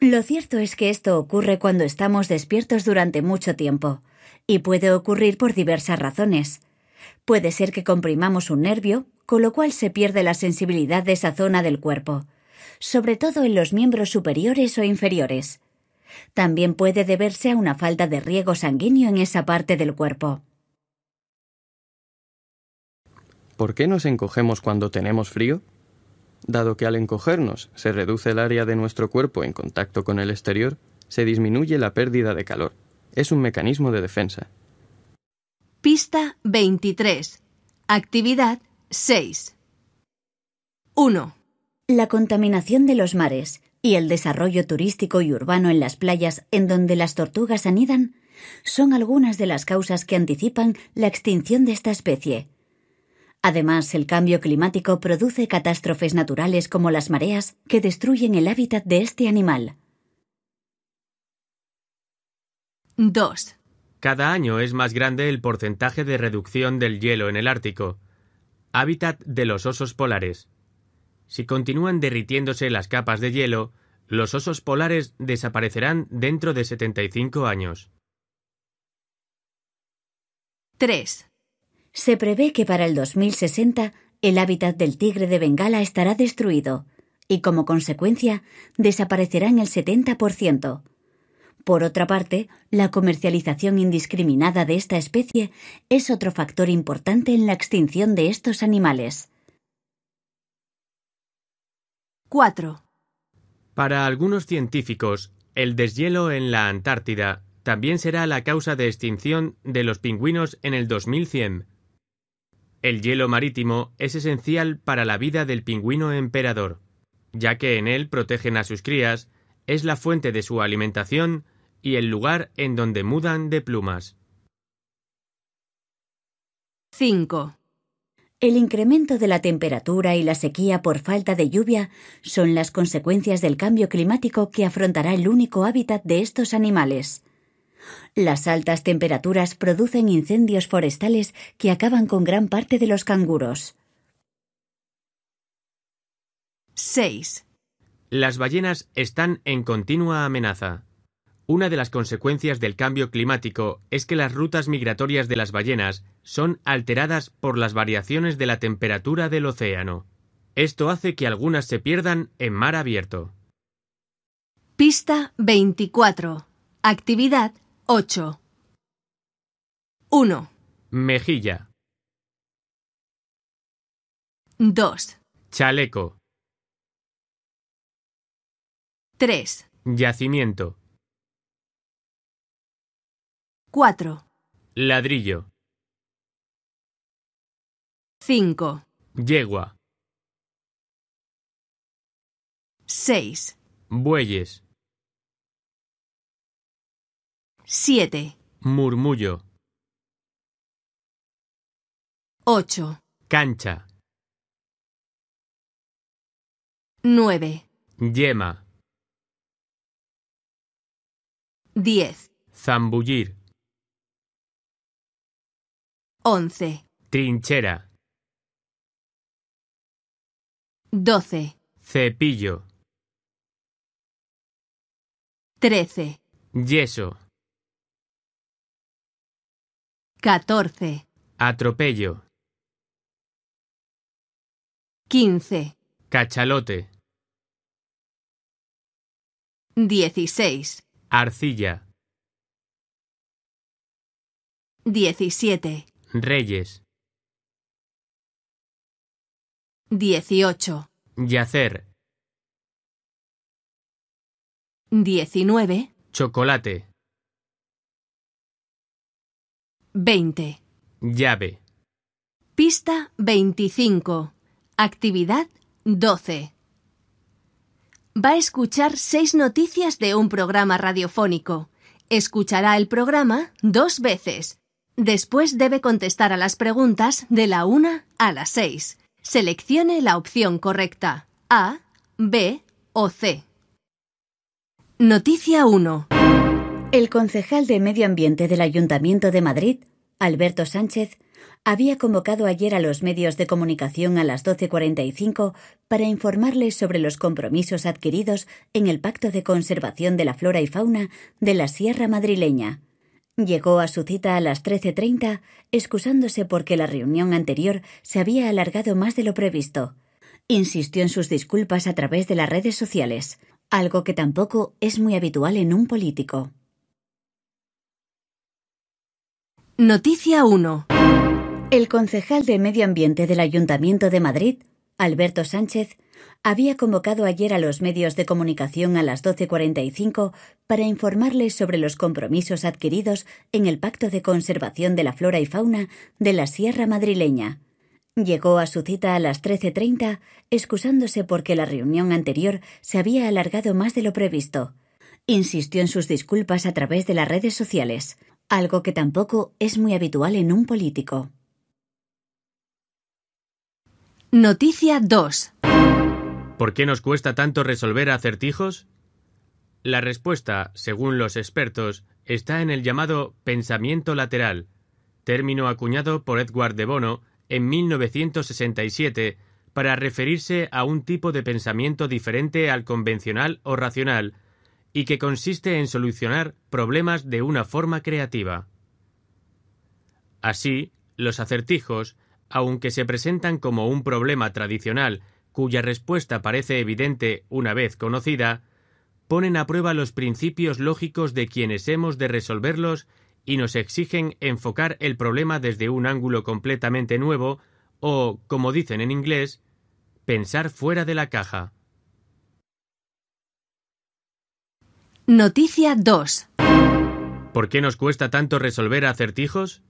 Lo cierto es que esto ocurre cuando estamos despiertos durante mucho tiempo, y puede ocurrir por diversas razones. Puede ser que comprimamos un nervio, con lo cual se pierde la sensibilidad de esa zona del cuerpo, sobre todo en los miembros superiores o inferiores. También puede deberse a una falta de riego sanguíneo en esa parte del cuerpo. ¿Por qué nos encogemos cuando tenemos frío? Dado que al encogernos se reduce el área de nuestro cuerpo en contacto con el exterior, se disminuye la pérdida de calor. Es un mecanismo de defensa. Pista 23. Actividad 6. 1. La contaminación de los mares, y el desarrollo turístico y urbano en las playas en donde las tortugas anidan son algunas de las causas que anticipan la extinción de esta especie. Además, el cambio climático produce catástrofes naturales como las mareas que destruyen el hábitat de este animal. 2. Cada año es más grande el porcentaje de reducción del hielo en el Ártico. Hábitat de los osos polares. Si continúan derritiéndose las capas de hielo, los osos polares desaparecerán dentro de 75 años. 3. Se prevé que para el 2060 el hábitat del tigre de Bengala estará destruido y como consecuencia desaparecerán el 70%. Por otra parte, la comercialización indiscriminada de esta especie es otro factor importante en la extinción de estos animales. 4. Para algunos científicos, el deshielo en la Antártida también será la causa de extinción de los pingüinos en el 2100. El hielo marítimo es esencial para la vida del pingüino emperador, ya que en él protegen a sus crías, es la fuente de su alimentación y el lugar en donde mudan de plumas. 5. El incremento de la temperatura y la sequía por falta de lluvia son las consecuencias del cambio climático que afrontará el único hábitat de estos animales. Las altas temperaturas producen incendios forestales que acaban con gran parte de los canguros. 6. Las ballenas están en continua amenaza. Una de las consecuencias del cambio climático es que las rutas migratorias de las ballenas son alteradas por las variaciones de la temperatura del océano. Esto hace que algunas se pierdan en mar abierto. Pista 24. Actividad 8. 1. Mejilla. 2. Chaleco. 3. Yacimiento. 4. Ladrillo. 5. Yegua. 6. Bueyes. 7. Murmullo. 8. Cancha. 9. Yema. 10. Zambullir. 11. Trinchera. 12. Cepillo. 13. Yeso. 14. Atropello. 15. Cachalote. 16. Arcilla. 17. Reyes. 18. Yacer. 19. Chocolate. 20. Llave. Pista 25. Actividad 12. Va a escuchar seis noticias de un programa radiofónico. Escuchará el programa dos veces Después debe contestar a las preguntas de la 1 a las 6. Seleccione la opción correcta, A, B o C. Noticia 1. El concejal de Medio Ambiente del Ayuntamiento de Madrid, Alberto Sánchez, había convocado ayer a los medios de comunicación a las 12.45 para informarles sobre los compromisos adquiridos en el Pacto de Conservación de la Flora y Fauna de la Sierra Madrileña Llegó a su cita a las 13.30, excusándose porque la reunión anterior se había alargado más de lo previsto. Insistió en sus disculpas a través de las redes sociales, algo que tampoco es muy habitual en un político. Noticia 1. El concejal de Medio Ambiente del Ayuntamiento de Madrid, Alberto Sánchez, había convocado ayer a los medios de comunicación a las 12.45 para informarles sobre los compromisos adquiridos en el Pacto de Conservación de la Flora y Fauna de la Sierra Madrileña. Llegó a su cita a las 13.30, excusándose porque la reunión anterior se había alargado más de lo previsto. Insistió en sus disculpas a través de las redes sociales, algo que tampoco es muy habitual en un político. Noticia 2. ¿Por qué nos cuesta tanto resolver acertijos? La respuesta, según los expertos, está en el llamado pensamiento lateral, término acuñado por Edward de Bono en 1967 para referirse a un tipo de pensamiento diferente al convencional o racional y que consiste en solucionar problemas de una forma creativa. Así, los acertijos, aunque se presentan como un problema tradicional cuya respuesta parece evidente una vez conocida, ponen a prueba los principios lógicos de quienes hemos de resolverlos y nos exigen enfocar el problema desde un ángulo completamente nuevo o, como dicen en inglés, pensar fuera de la caja. Noticia 2. ¿Por qué nos cuesta tanto resolver acertijos?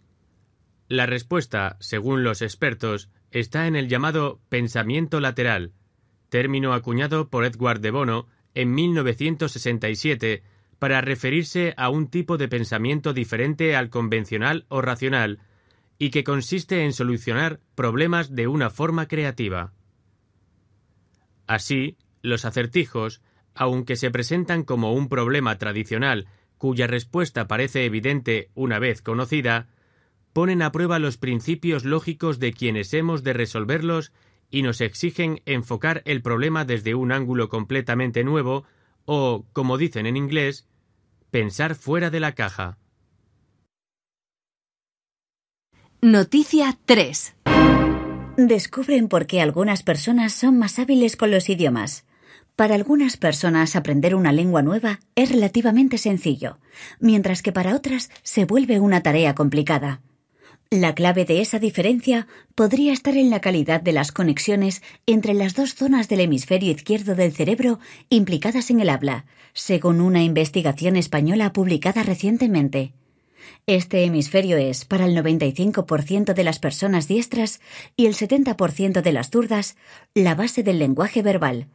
La respuesta, según los expertos, está en el llamado pensamiento lateral, término acuñado por Edward de Bono en 1967 para referirse a un tipo de pensamiento diferente al convencional o racional y que consiste en solucionar problemas de una forma creativa. Así, los acertijos, aunque se presentan como un problema tradicional cuya respuesta parece evidente una vez conocida, ponen a prueba los principios lógicos de quienes hemos de resolverlos y nos exigen enfocar el problema desde un ángulo completamente nuevo o, como dicen en inglés, pensar fuera de la caja. Noticia 3. Descubren por qué algunas personas son más hábiles con los idiomas. Para algunas personas aprender una lengua nueva es relativamente sencillo, mientras que para otras se vuelve una tarea complicada. La clave de esa diferencia podría estar en la calidad de las conexiones entre las dos zonas del hemisferio izquierdo del cerebro implicadas en el habla, según una investigación española publicada recientemente. Este hemisferio es, para el 95% de las personas diestras y el 70% de las zurdas, la base del lenguaje verbal,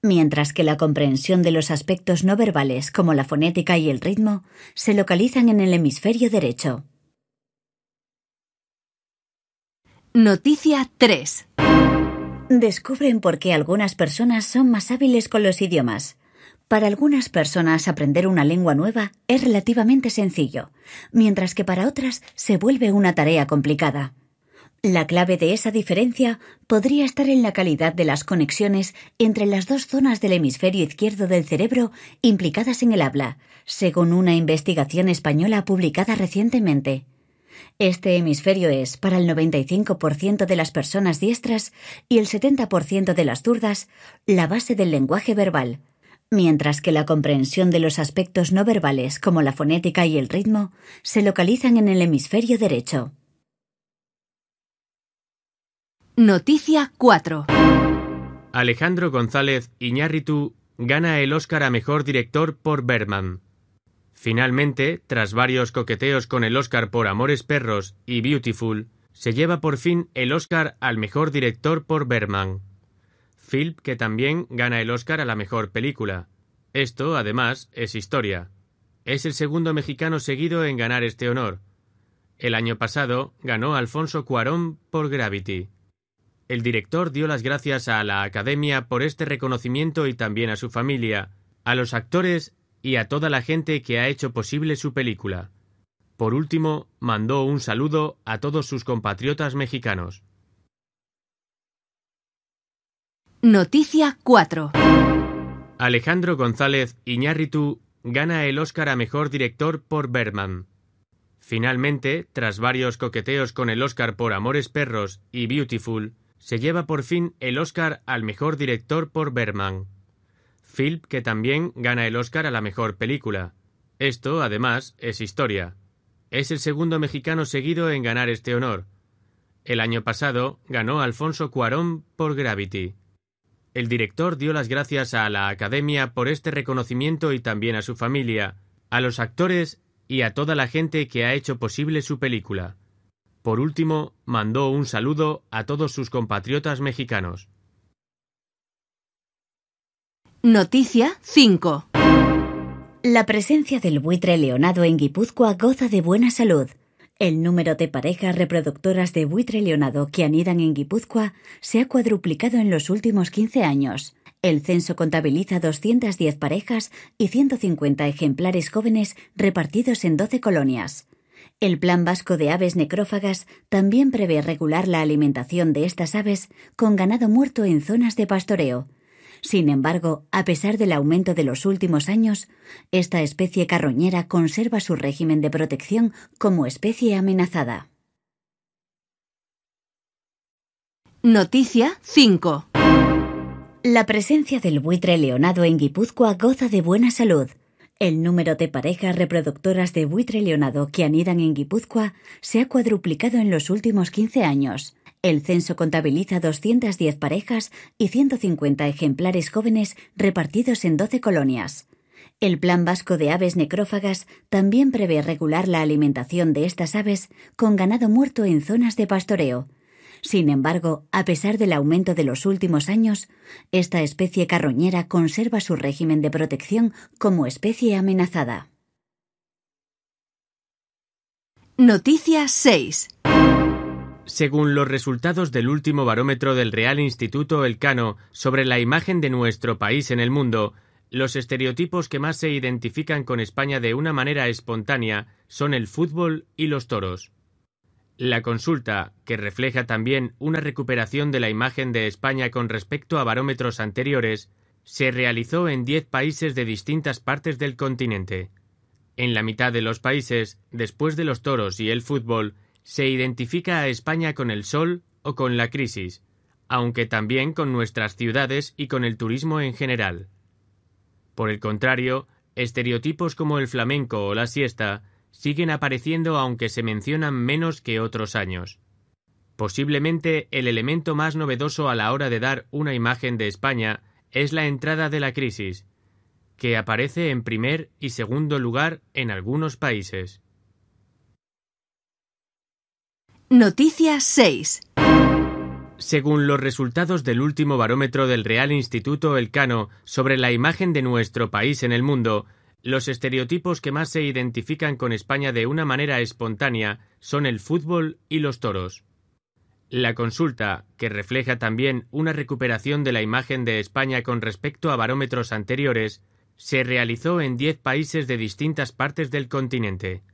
mientras que la comprensión de los aspectos no verbales como la fonética y el ritmo se localizan en el hemisferio derecho. Noticia 3. Descubren por qué algunas personas son más hábiles con los idiomas. Para algunas personas aprender una lengua nueva es relativamente sencillo, mientras que para otras se vuelve una tarea complicada. La clave de esa diferencia podría estar en la calidad de las conexiones entre las dos zonas del hemisferio izquierdo del cerebro implicadas en el habla, según una investigación española publicada recientemente. Este hemisferio es, para el 95% de las personas diestras y el 70% de las zurdas, la base del lenguaje verbal, mientras que la comprensión de los aspectos no verbales como la fonética y el ritmo se localizan en el hemisferio derecho. Noticia 4. Alejandro González Iñárritu gana el Oscar a Mejor Director por Berman. Finalmente, tras varios coqueteos con el Oscar por Amores Perros y Beautiful, se lleva por fin el Oscar al mejor director por Berman. Film que también gana el Oscar a la mejor película. Esto, además, es historia. Es el segundo mexicano seguido en ganar este honor. El año pasado ganó Alfonso Cuarón por Gravity. El director dio las gracias a la Academia por este reconocimiento y también a su familia, a los actores y a toda la gente que ha hecho posible su película. Por último, mandó un saludo a todos sus compatriotas mexicanos. Noticia 4. Alejandro González Iñárritu gana el Oscar a Mejor Director por Berman. Finalmente, tras varios coqueteos con el Oscar por Amores Perros y Beautiful, se lleva por fin el Oscar al Mejor Director por Berman film que también gana el Oscar a la mejor película. Esto, además, es historia. Es el segundo mexicano seguido en ganar este honor. El año pasado ganó Alfonso Cuarón por Gravity. El director dio las gracias a la Academia por este reconocimiento y también a su familia, a los actores y a toda la gente que ha hecho posible su película. Por último, mandó un saludo a todos sus compatriotas mexicanos. Noticia 5. La presencia del buitre leonado en Guipúzcoa goza de buena salud. El número de parejas reproductoras de buitre leonado que anidan en Guipúzcoa se ha cuadruplicado en los últimos 15 años. El censo contabiliza 210 parejas y 150 ejemplares jóvenes repartidos en 12 colonias. El Plan Vasco de Aves Necrófagas también prevé regular la alimentación de estas aves con ganado muerto en zonas de pastoreo sin embargo, a pesar del aumento de los últimos años, esta especie carroñera conserva su régimen de protección como especie amenazada. Noticia 5. La presencia del buitre leonado en Guipúzcoa goza de buena salud. El número de parejas reproductoras de buitre leonado que anidan en Guipúzcoa se ha cuadruplicado en los últimos 15 años. El censo contabiliza 210 parejas y 150 ejemplares jóvenes repartidos en 12 colonias. El Plan Vasco de Aves Necrófagas también prevé regular la alimentación de estas aves con ganado muerto en zonas de pastoreo. Sin embargo, a pesar del aumento de los últimos años, esta especie carroñera conserva su régimen de protección como especie amenazada. Noticia 6. Según los resultados del último barómetro del Real Instituto Elcano sobre la imagen de nuestro país en el mundo, los estereotipos que más se identifican con España de una manera espontánea son el fútbol y los toros. La consulta, que refleja también una recuperación de la imagen de España con respecto a barómetros anteriores, se realizó en 10 países de distintas partes del continente. En la mitad de los países, después de los toros y el fútbol, se identifica a España con el sol o con la crisis, aunque también con nuestras ciudades y con el turismo en general. Por el contrario, estereotipos como el flamenco o la siesta siguen apareciendo aunque se mencionan menos que otros años. Posiblemente el elemento más novedoso a la hora de dar una imagen de España es la entrada de la crisis, que aparece en primer y segundo lugar en algunos países. Noticia 6. Según los resultados del último barómetro del Real Instituto Elcano sobre la imagen de nuestro país en el mundo, los estereotipos que más se identifican con España de una manera espontánea son el fútbol y los toros. La consulta, que refleja también una recuperación de la imagen de España con respecto a barómetros anteriores, se realizó en 10 países de distintas partes del continente.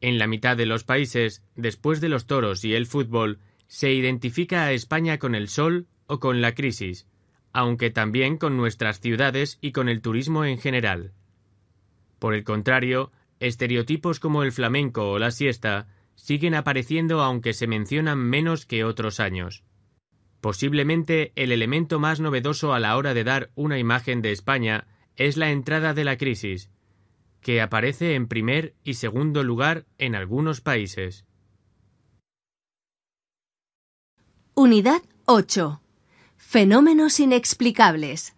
En la mitad de los países, después de los toros y el fútbol, se identifica a España con el sol o con la crisis, aunque también con nuestras ciudades y con el turismo en general. Por el contrario, estereotipos como el flamenco o la siesta siguen apareciendo aunque se mencionan menos que otros años. Posiblemente el elemento más novedoso a la hora de dar una imagen de España es la entrada de la crisis, que aparece en primer y segundo lugar en algunos países. Unidad 8. Fenómenos inexplicables.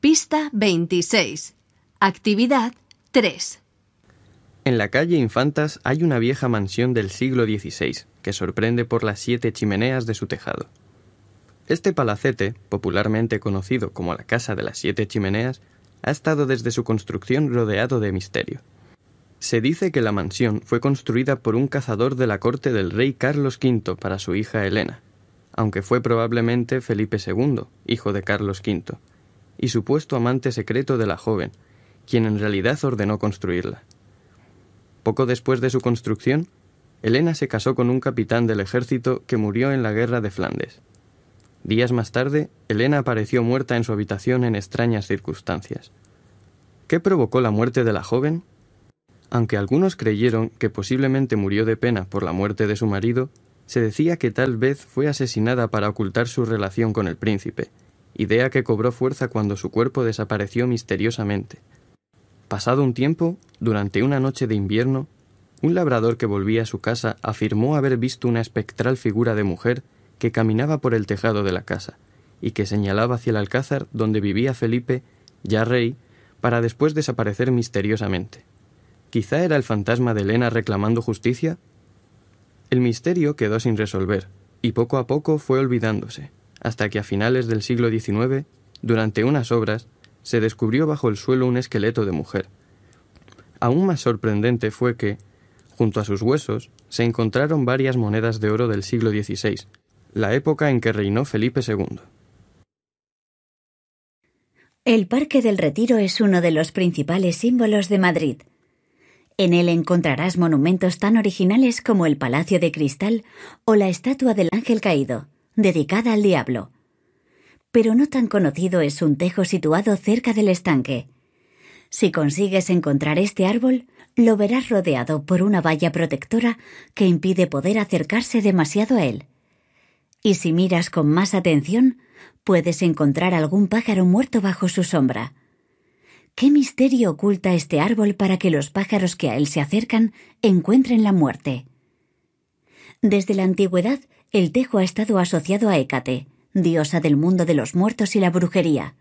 Pista 26. Actividad 3. En la calle Infantas hay una vieja mansión del siglo XVI que sorprende por las siete chimeneas de su tejado. Este palacete, popularmente conocido como la Casa de las Siete Chimeneas, ha estado desde su construcción rodeado de misterio. Se dice que la mansión fue construida por un cazador de la corte del rey Carlos V para su hija Elena, aunque fue probablemente Felipe II, hijo de Carlos V, y supuesto amante secreto de la joven, quien en realidad ordenó construirla. Poco después de su construcción, Elena se casó con un capitán del ejército que murió en la guerra de Flandes. Días más tarde, Elena apareció muerta en su habitación en extrañas circunstancias. ¿Qué provocó la muerte de la joven? Aunque algunos creyeron que posiblemente murió de pena por la muerte de su marido, se decía que tal vez fue asesinada para ocultar su relación con el príncipe, idea que cobró fuerza cuando su cuerpo desapareció misteriosamente. Pasado un tiempo, durante una noche de invierno, un labrador que volvía a su casa afirmó haber visto una espectral figura de mujer que caminaba por el tejado de la casa y que señalaba hacia el alcázar donde vivía Felipe, ya rey, para después desaparecer misteriosamente. ¿Quizá era el fantasma de Elena reclamando justicia? El misterio quedó sin resolver, y poco a poco fue olvidándose, hasta que a finales del siglo XIX, durante unas obras, se descubrió bajo el suelo un esqueleto de mujer. Aún más sorprendente fue que, junto a sus huesos, se encontraron varias monedas de oro del siglo XVI, la época en que reinó Felipe II. El Parque del Retiro es uno de los principales símbolos de Madrid. En él encontrarás monumentos tan originales como el Palacio de Cristal o la estatua del Ángel Caído, dedicada al Diablo. Pero no tan conocido es un tejo situado cerca del estanque. Si consigues encontrar este árbol, lo verás rodeado por una valla protectora que impide poder acercarse demasiado a él y si miras con más atención, puedes encontrar algún pájaro muerto bajo su sombra. ¿Qué misterio oculta este árbol para que los pájaros que a él se acercan encuentren la muerte? Desde la antigüedad, el tejo ha estado asociado a Hécate, diosa del mundo de los muertos y la brujería.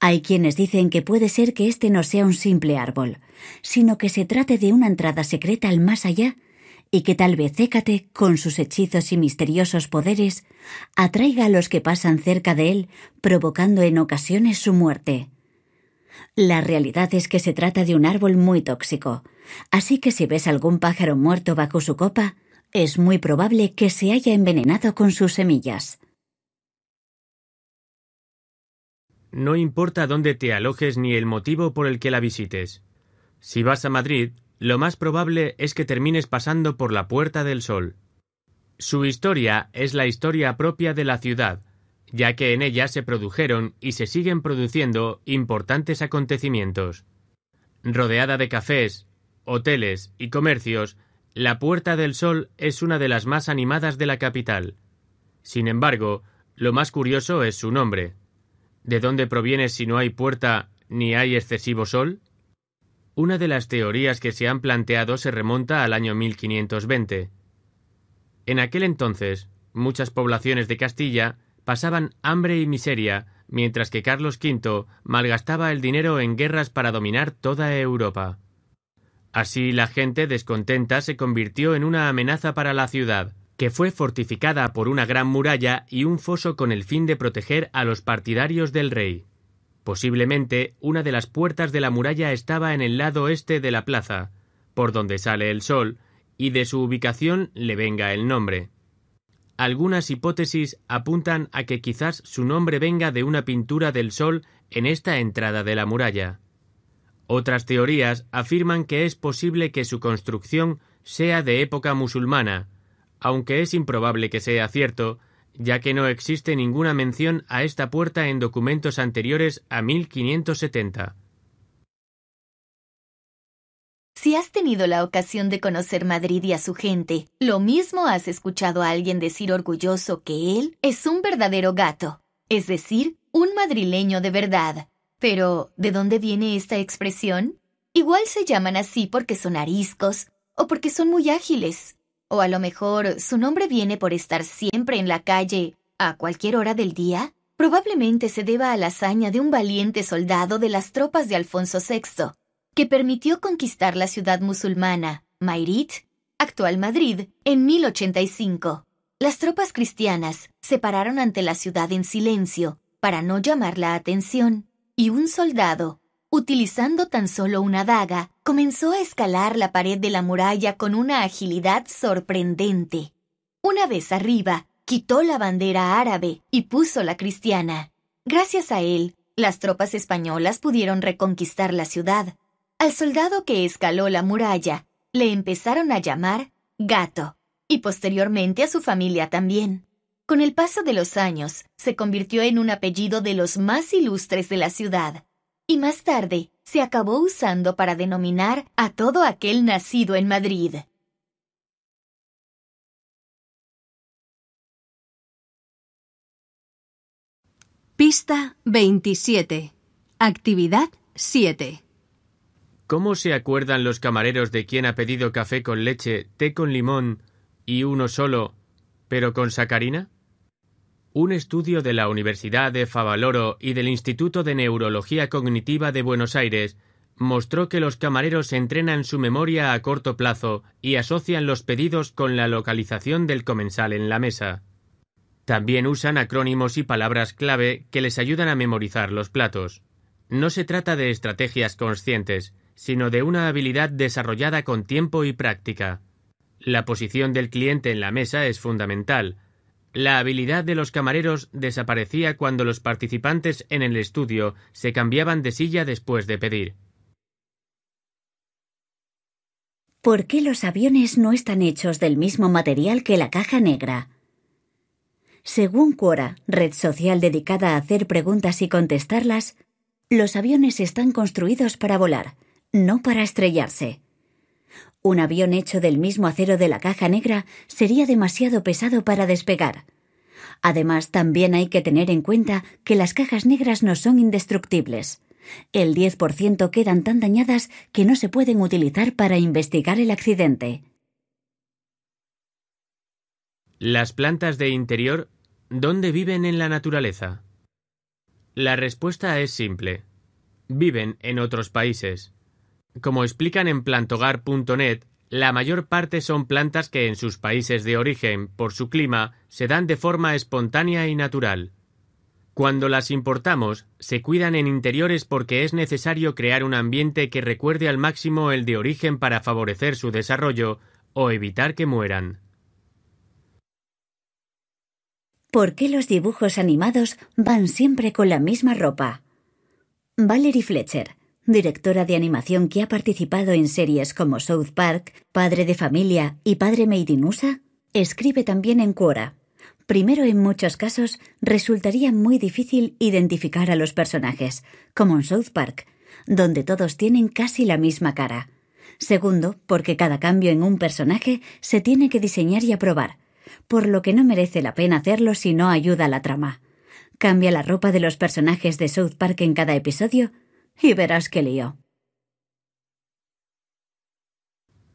Hay quienes dicen que puede ser que este no sea un simple árbol, sino que se trate de una entrada secreta al más allá y que tal vez Hécate, con sus hechizos y misteriosos poderes, atraiga a los que pasan cerca de él, provocando en ocasiones su muerte. La realidad es que se trata de un árbol muy tóxico, así que si ves algún pájaro muerto bajo su copa, es muy probable que se haya envenenado con sus semillas. No importa dónde te alojes ni el motivo por el que la visites. Si vas a Madrid, lo más probable es que termines pasando por la Puerta del Sol. Su historia es la historia propia de la ciudad, ya que en ella se produjeron y se siguen produciendo importantes acontecimientos. Rodeada de cafés, hoteles y comercios, la Puerta del Sol es una de las más animadas de la capital. Sin embargo, lo más curioso es su nombre. ¿De dónde proviene si no hay puerta ni hay excesivo sol? Una de las teorías que se han planteado se remonta al año 1520. En aquel entonces, muchas poblaciones de Castilla pasaban hambre y miseria, mientras que Carlos V malgastaba el dinero en guerras para dominar toda Europa. Así la gente descontenta se convirtió en una amenaza para la ciudad, que fue fortificada por una gran muralla y un foso con el fin de proteger a los partidarios del rey. Posiblemente una de las puertas de la muralla estaba en el lado este de la plaza, por donde sale el sol, y de su ubicación le venga el nombre. Algunas hipótesis apuntan a que quizás su nombre venga de una pintura del sol en esta entrada de la muralla. Otras teorías afirman que es posible que su construcción sea de época musulmana, aunque es improbable que sea cierto, ya que no existe ninguna mención a esta puerta en documentos anteriores a 1570. Si has tenido la ocasión de conocer Madrid y a su gente, lo mismo has escuchado a alguien decir orgulloso que él es un verdadero gato, es decir, un madrileño de verdad. Pero, ¿de dónde viene esta expresión? Igual se llaman así porque son ariscos o porque son muy ágiles. O a lo mejor su nombre viene por estar siempre en la calle, a cualquier hora del día. Probablemente se deba a la hazaña de un valiente soldado de las tropas de Alfonso VI, que permitió conquistar la ciudad musulmana, Mairit, actual Madrid, en 1085. Las tropas cristianas se pararon ante la ciudad en silencio, para no llamar la atención, y un soldado, utilizando tan solo una daga, comenzó a escalar la pared de la muralla con una agilidad sorprendente. Una vez arriba, quitó la bandera árabe y puso la cristiana. Gracias a él, las tropas españolas pudieron reconquistar la ciudad. Al soldado que escaló la muralla, le empezaron a llamar gato, y posteriormente a su familia también. Con el paso de los años, se convirtió en un apellido de los más ilustres de la ciudad, y más tarde se acabó usando para denominar a todo aquel nacido en Madrid. Pista 27. Actividad 7. ¿Cómo se acuerdan los camareros de quien ha pedido café con leche, té con limón y uno solo, pero con sacarina? Un estudio de la Universidad de Favaloro y del Instituto de Neurología Cognitiva de Buenos Aires mostró que los camareros entrenan su memoria a corto plazo y asocian los pedidos con la localización del comensal en la mesa. También usan acrónimos y palabras clave que les ayudan a memorizar los platos. No se trata de estrategias conscientes, sino de una habilidad desarrollada con tiempo y práctica. La posición del cliente en la mesa es fundamental, la habilidad de los camareros desaparecía cuando los participantes en el estudio se cambiaban de silla después de pedir. ¿Por qué los aviones no están hechos del mismo material que la caja negra? Según Quora, red social dedicada a hacer preguntas y contestarlas, los aviones están construidos para volar, no para estrellarse. Un avión hecho del mismo acero de la caja negra sería demasiado pesado para despegar. Además, también hay que tener en cuenta que las cajas negras no son indestructibles. El 10% quedan tan dañadas que no se pueden utilizar para investigar el accidente. Las plantas de interior, ¿dónde viven en la naturaleza? La respuesta es simple. Viven en otros países. Como explican en plantogar.net, la mayor parte son plantas que en sus países de origen, por su clima, se dan de forma espontánea y natural. Cuando las importamos, se cuidan en interiores porque es necesario crear un ambiente que recuerde al máximo el de origen para favorecer su desarrollo o evitar que mueran. ¿Por qué los dibujos animados van siempre con la misma ropa? Valerie Fletcher, directora de animación que ha participado en series como South Park, Padre de Familia y Padre Made escribe también en Quora. Primero, en muchos casos, resultaría muy difícil identificar a los personajes, como en South Park, donde todos tienen casi la misma cara. Segundo, porque cada cambio en un personaje se tiene que diseñar y aprobar, por lo que no merece la pena hacerlo si no ayuda a la trama. Cambia la ropa de los personajes de South Park en cada episodio y verás qué lío.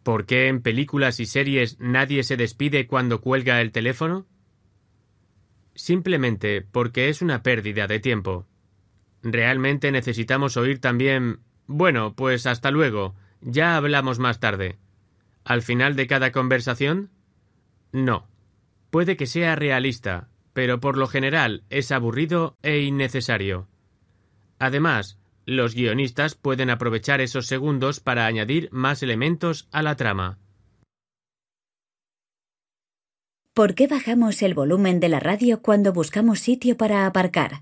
¿Por qué en películas y series nadie se despide cuando cuelga el teléfono? Simplemente porque es una pérdida de tiempo. Realmente necesitamos oír también Bueno, pues hasta luego, ya hablamos más tarde. ¿Al final de cada conversación? No. Puede que sea realista, pero por lo general es aburrido e innecesario. Además, los guionistas pueden aprovechar esos segundos para añadir más elementos a la trama. ¿Por qué bajamos el volumen de la radio cuando buscamos sitio para aparcar?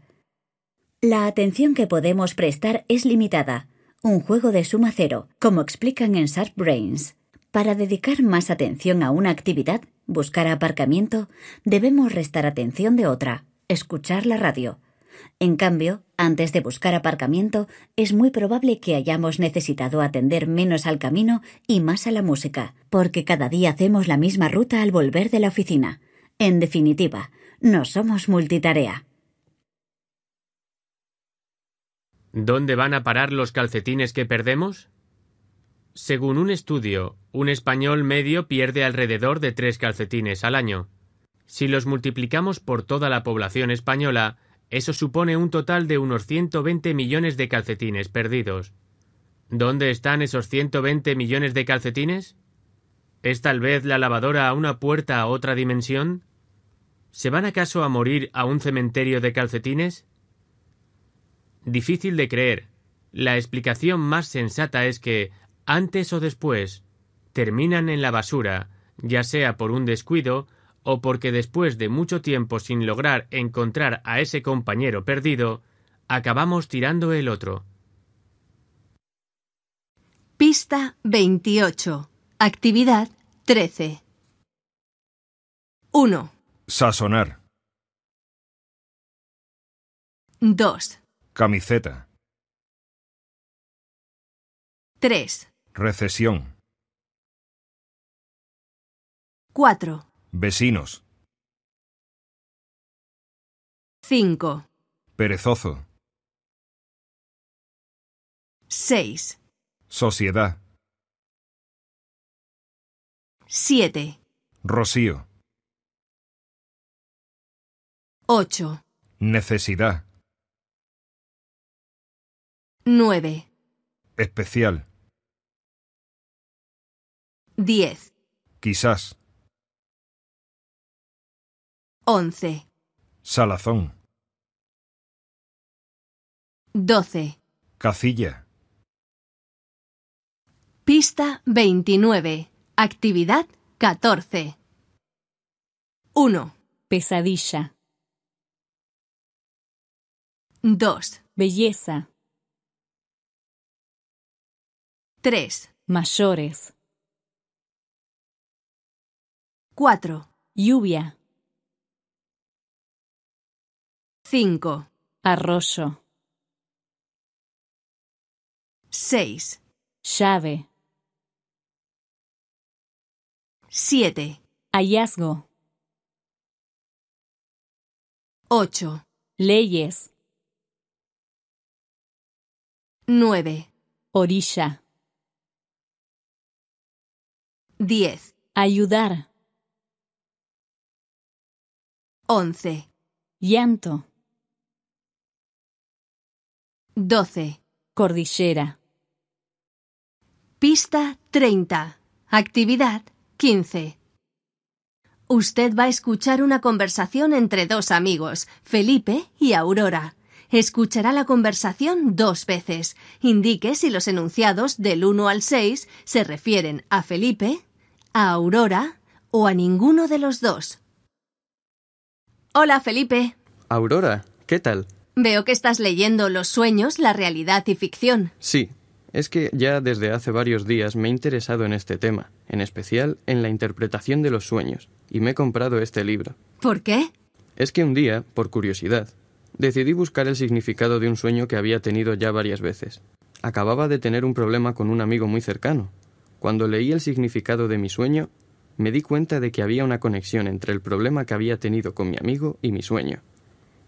La atención que podemos prestar es limitada, un juego de suma cero, como explican en Sharp Brains. Para dedicar más atención a una actividad, buscar aparcamiento, debemos restar atención de otra, escuchar la radio, en cambio, antes de buscar aparcamiento, es muy probable que hayamos necesitado atender menos al camino y más a la música, porque cada día hacemos la misma ruta al volver de la oficina. En definitiva, no somos multitarea. ¿Dónde van a parar los calcetines que perdemos? Según un estudio, un español medio pierde alrededor de tres calcetines al año. Si los multiplicamos por toda la población española, eso supone un total de unos 120 millones de calcetines perdidos. ¿Dónde están esos 120 millones de calcetines? ¿Es tal vez la lavadora a una puerta a otra dimensión? ¿Se van acaso a morir a un cementerio de calcetines? Difícil de creer. La explicación más sensata es que, antes o después, terminan en la basura, ya sea por un descuido, o porque después de mucho tiempo sin lograr encontrar a ese compañero perdido, acabamos tirando el otro. Pista 28. Actividad 13. 1. Sazonar. 2. Camiseta. 3. Recesión. 4. Vecinos. 5. Perezoso. 6. Sociedad. 7. Rocío. 8. Necesidad. 9. Especial. 10. Quizás. 11. Salazón. 12. Cacilla. Pista 29. Actividad 14. 1. Pesadilla. 2. Belleza. 3. Mayores. 4. Lluvia. 5. Arroyo. 6. Llave. 7. Hallazgo. 8. Leyes. 9. Orilla. 10. Ayudar. 11. Llanto. 12. Cordillera. Pista 30. Actividad 15. Usted va a escuchar una conversación entre dos amigos, Felipe y Aurora. Escuchará la conversación dos veces. Indique si los enunciados del 1 al 6 se refieren a Felipe, a Aurora o a ninguno de los dos. Hola, Felipe. Aurora, ¿qué tal? Veo que estás leyendo los sueños, la realidad y ficción. Sí, es que ya desde hace varios días me he interesado en este tema, en especial en la interpretación de los sueños, y me he comprado este libro. ¿Por qué? Es que un día, por curiosidad, decidí buscar el significado de un sueño que había tenido ya varias veces. Acababa de tener un problema con un amigo muy cercano. Cuando leí el significado de mi sueño, me di cuenta de que había una conexión entre el problema que había tenido con mi amigo y mi sueño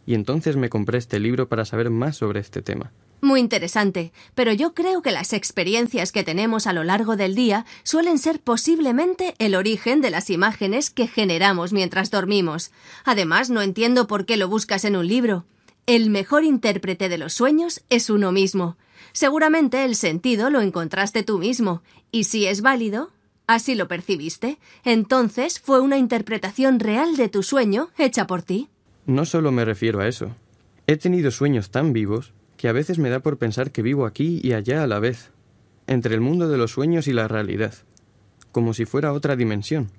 y entonces me compré este libro para saber más sobre este tema. Muy interesante, pero yo creo que las experiencias que tenemos a lo largo del día suelen ser posiblemente el origen de las imágenes que generamos mientras dormimos. Además, no entiendo por qué lo buscas en un libro. El mejor intérprete de los sueños es uno mismo. Seguramente el sentido lo encontraste tú mismo, y si es válido, así lo percibiste, entonces fue una interpretación real de tu sueño hecha por ti. No solo me refiero a eso. He tenido sueños tan vivos que a veces me da por pensar que vivo aquí y allá a la vez, entre el mundo de los sueños y la realidad, como si fuera otra dimensión.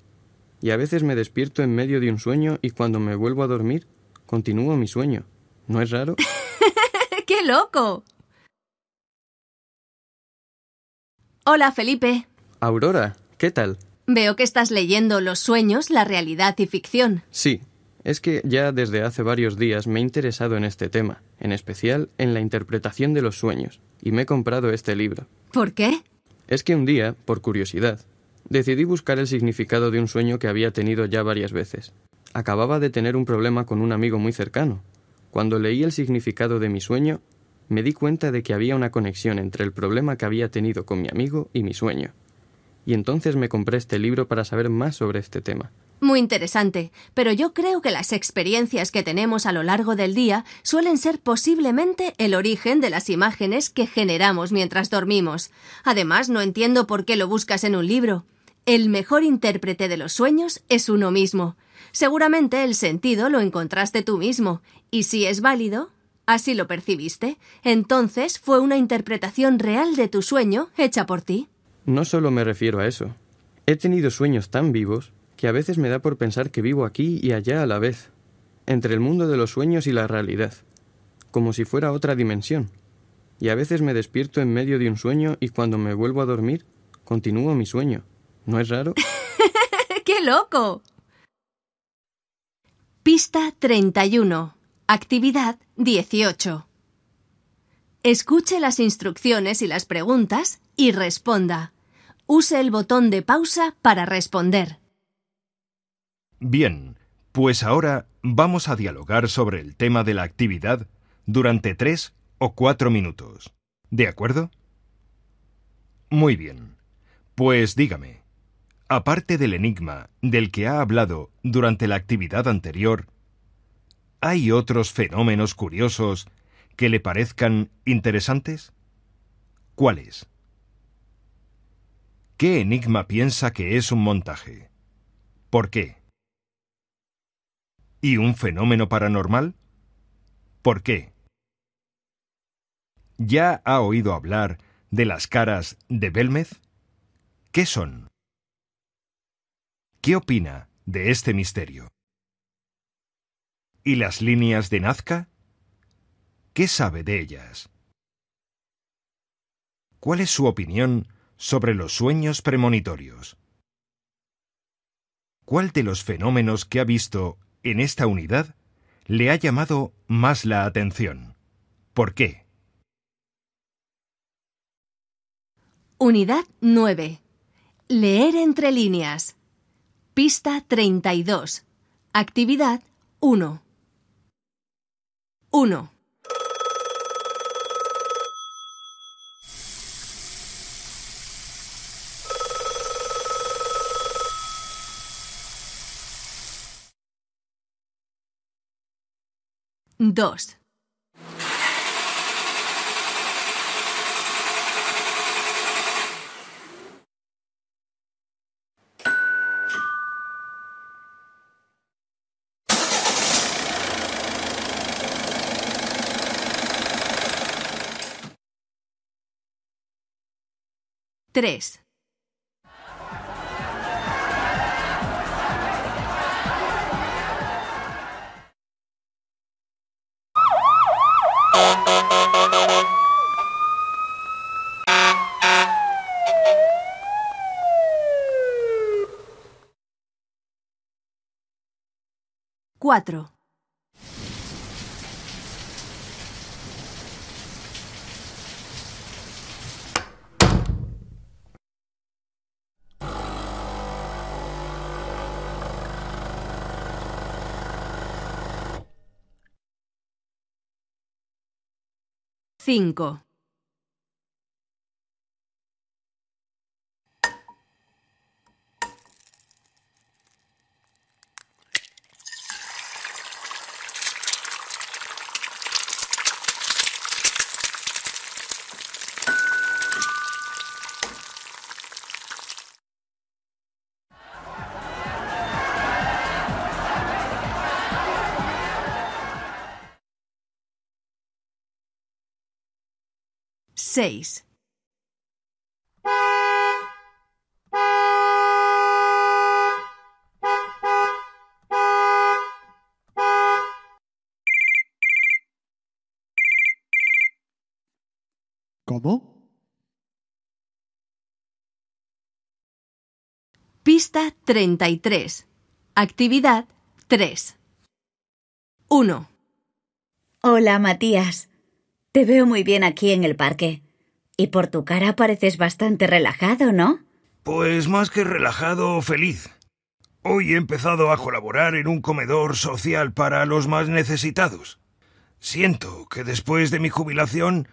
Y a veces me despierto en medio de un sueño y cuando me vuelvo a dormir, continúo mi sueño. ¿No es raro? ¡Qué loco! Hola, Felipe. Aurora, ¿qué tal? Veo que estás leyendo Los sueños, la realidad y ficción. Sí, es que ya desde hace varios días me he interesado en este tema, en especial en la interpretación de los sueños, y me he comprado este libro. ¿Por qué? Es que un día, por curiosidad, decidí buscar el significado de un sueño que había tenido ya varias veces. Acababa de tener un problema con un amigo muy cercano. Cuando leí el significado de mi sueño, me di cuenta de que había una conexión entre el problema que había tenido con mi amigo y mi sueño. Y entonces me compré este libro para saber más sobre este tema. Muy interesante, pero yo creo que las experiencias que tenemos a lo largo del día suelen ser posiblemente el origen de las imágenes que generamos mientras dormimos. Además, no entiendo por qué lo buscas en un libro. El mejor intérprete de los sueños es uno mismo. Seguramente el sentido lo encontraste tú mismo, y si es válido, así lo percibiste, entonces fue una interpretación real de tu sueño hecha por ti. No solo me refiero a eso. He tenido sueños tan vivos que a veces me da por pensar que vivo aquí y allá a la vez, entre el mundo de los sueños y la realidad, como si fuera otra dimensión. Y a veces me despierto en medio de un sueño y cuando me vuelvo a dormir, continúo mi sueño. ¿No es raro? ¡Qué loco! Pista 31. Actividad 18. Escuche las instrucciones y las preguntas y responda. Use el botón de pausa para responder. Bien, pues ahora vamos a dialogar sobre el tema de la actividad durante tres o cuatro minutos. ¿De acuerdo? Muy bien. Pues dígame, aparte del enigma del que ha hablado durante la actividad anterior, ¿hay otros fenómenos curiosos que le parezcan interesantes? ¿Cuáles? ¿Qué enigma piensa que es un montaje? ¿Por qué? y un fenómeno paranormal? ¿Por qué? ¿Ya ha oído hablar de las caras de Belmez? ¿Qué son? ¿Qué opina de este misterio? ¿Y las líneas de Nazca? ¿Qué sabe de ellas? ¿Cuál es su opinión sobre los sueños premonitorios? ¿Cuál de los fenómenos que ha visto en esta unidad le ha llamado más la atención. ¿Por qué? Unidad 9. Leer entre líneas. Pista 32. Actividad 1. 1. 2. Tres. 4. Cinco. 6. ¿Cómo? Pista 33. Actividad 3. 1. Hola, Matías. Te veo muy bien aquí en el parque. Y por tu cara pareces bastante relajado, ¿no? Pues más que relajado, feliz. Hoy he empezado a colaborar en un comedor social para los más necesitados. Siento que después de mi jubilación,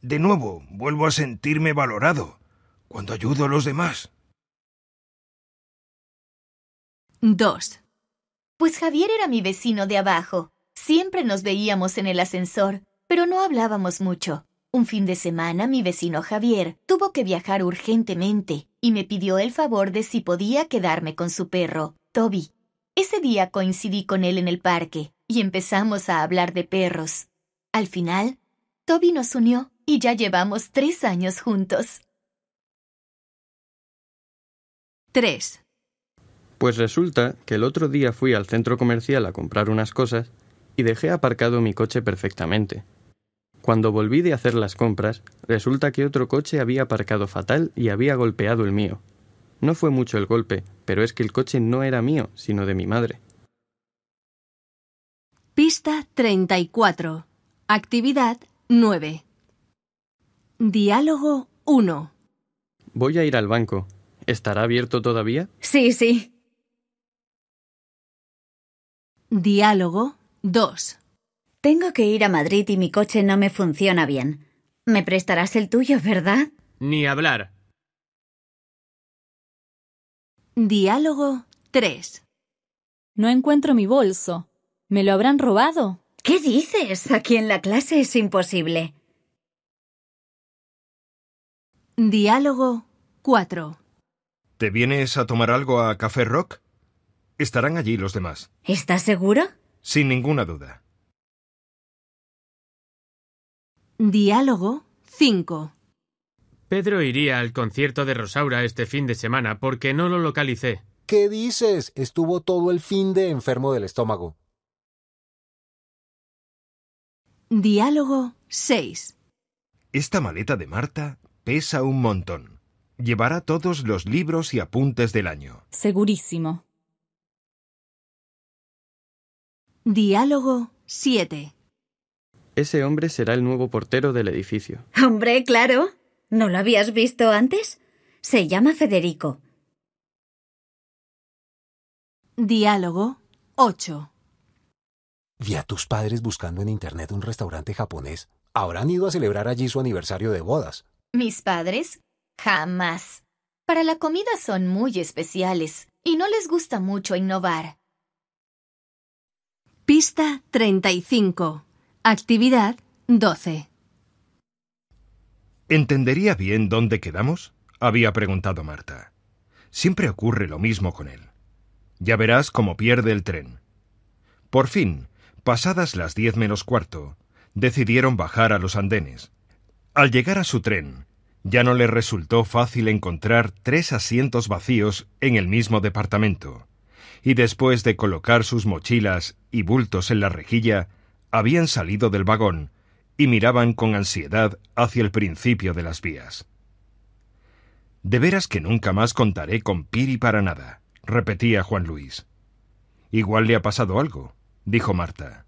de nuevo vuelvo a sentirme valorado cuando ayudo a los demás. 2. Pues Javier era mi vecino de abajo. Siempre nos veíamos en el ascensor, pero no hablábamos mucho. Un fin de semana mi vecino Javier tuvo que viajar urgentemente y me pidió el favor de si podía quedarme con su perro, Toby. Ese día coincidí con él en el parque y empezamos a hablar de perros. Al final, Toby nos unió y ya llevamos tres años juntos. 3. Pues resulta que el otro día fui al centro comercial a comprar unas cosas y dejé aparcado mi coche perfectamente. Cuando volví de hacer las compras, resulta que otro coche había aparcado fatal y había golpeado el mío. No fue mucho el golpe, pero es que el coche no era mío, sino de mi madre. Pista 34. Actividad 9. Diálogo 1. Voy a ir al banco. ¿Estará abierto todavía? Sí, sí. Diálogo 2. Tengo que ir a Madrid y mi coche no me funciona bien. Me prestarás el tuyo, ¿verdad? Ni hablar. Diálogo 3. No encuentro mi bolso. ¿Me lo habrán robado? ¿Qué dices? Aquí en la clase es imposible. Diálogo 4. ¿Te vienes a tomar algo a Café Rock? Estarán allí los demás. ¿Estás seguro? Sin ninguna duda. Diálogo 5. Pedro iría al concierto de Rosaura este fin de semana porque no lo localicé. ¿Qué dices? Estuvo todo el fin de enfermo del estómago. Diálogo 6. Esta maleta de Marta pesa un montón. Llevará todos los libros y apuntes del año. Segurísimo. Diálogo 7. Ese hombre será el nuevo portero del edificio. Hombre, claro. ¿No lo habías visto antes? Se llama Federico. Diálogo 8. Vi a tus padres buscando en internet un restaurante japonés. Habrán ido a celebrar allí su aniversario de bodas. ¿Mis padres? Jamás. Para la comida son muy especiales y no les gusta mucho innovar. Pista 35. Actividad 12. ¿Entendería bien dónde quedamos? había preguntado Marta. Siempre ocurre lo mismo con él. Ya verás cómo pierde el tren. Por fin, pasadas las diez menos cuarto, decidieron bajar a los andenes. Al llegar a su tren, ya no le resultó fácil encontrar tres asientos vacíos en el mismo departamento, y después de colocar sus mochilas y bultos en la rejilla, habían salido del vagón y miraban con ansiedad hacia el principio de las vías. De veras que nunca más contaré con Piri para nada, repetía Juan Luis. Igual le ha pasado algo, dijo Marta.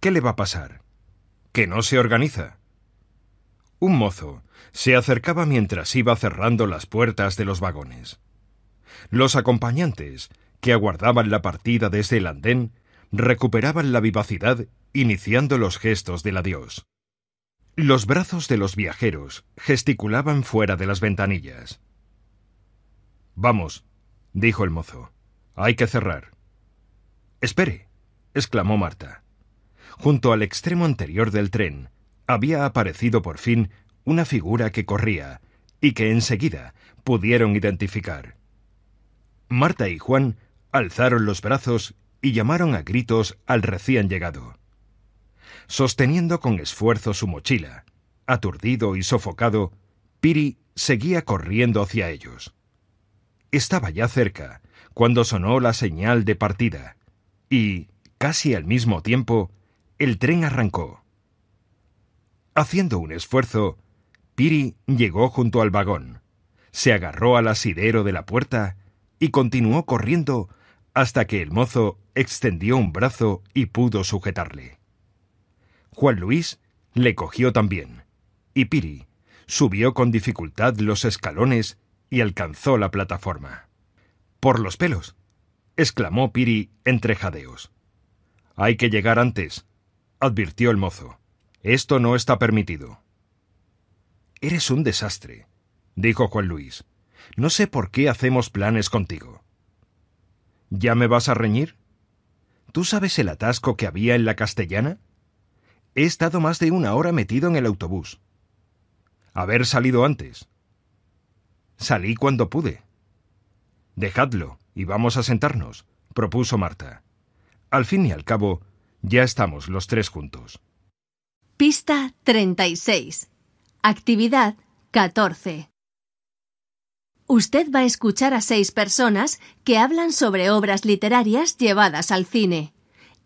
¿Qué le va a pasar? Que no se organiza. Un mozo se acercaba mientras iba cerrando las puertas de los vagones. Los acompañantes, que aguardaban la partida desde el andén, recuperaban la vivacidad iniciando los gestos del adiós. Los brazos de los viajeros gesticulaban fuera de las ventanillas. Vamos, dijo el mozo. Hay que cerrar. Espere, exclamó Marta. Junto al extremo anterior del tren había aparecido por fin una figura que corría y que enseguida pudieron identificar. Marta y Juan alzaron los brazos y llamaron a gritos al recién llegado. Sosteniendo con esfuerzo su mochila, aturdido y sofocado, Piri seguía corriendo hacia ellos. Estaba ya cerca, cuando sonó la señal de partida, y, casi al mismo tiempo, el tren arrancó. Haciendo un esfuerzo, Piri llegó junto al vagón, se agarró al asidero de la puerta y continuó corriendo hasta que el mozo extendió un brazo y pudo sujetarle. Juan Luis le cogió también, y Piri subió con dificultad los escalones y alcanzó la plataforma. Por los pelos, exclamó Piri entre jadeos. Hay que llegar antes, advirtió el mozo. Esto no está permitido. Eres un desastre, dijo Juan Luis. No sé por qué hacemos planes contigo. ¿Ya me vas a reñir? ¿Tú sabes el atasco que había en la castellana? He estado más de una hora metido en el autobús. Haber salido antes. Salí cuando pude. Dejadlo y vamos a sentarnos, propuso Marta. Al fin y al cabo, ya estamos los tres juntos. Pista 36. Actividad 14 usted va a escuchar a seis personas que hablan sobre obras literarias llevadas al cine.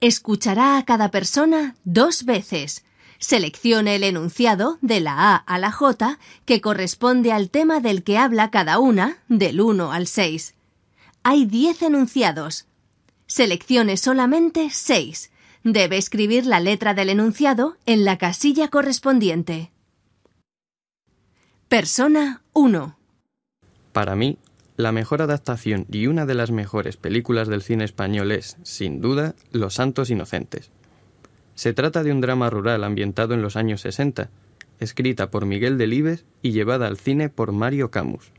Escuchará a cada persona dos veces. Seleccione el enunciado de la A a la J que corresponde al tema del que habla cada una, del 1 al 6. Hay 10 enunciados. Seleccione solamente 6. Debe escribir la letra del enunciado en la casilla correspondiente. Persona 1. Para mí, la mejor adaptación y una de las mejores películas del cine español es, sin duda, Los Santos Inocentes. Se trata de un drama rural ambientado en los años 60, escrita por Miguel Delibes y llevada al cine por Mario Camus.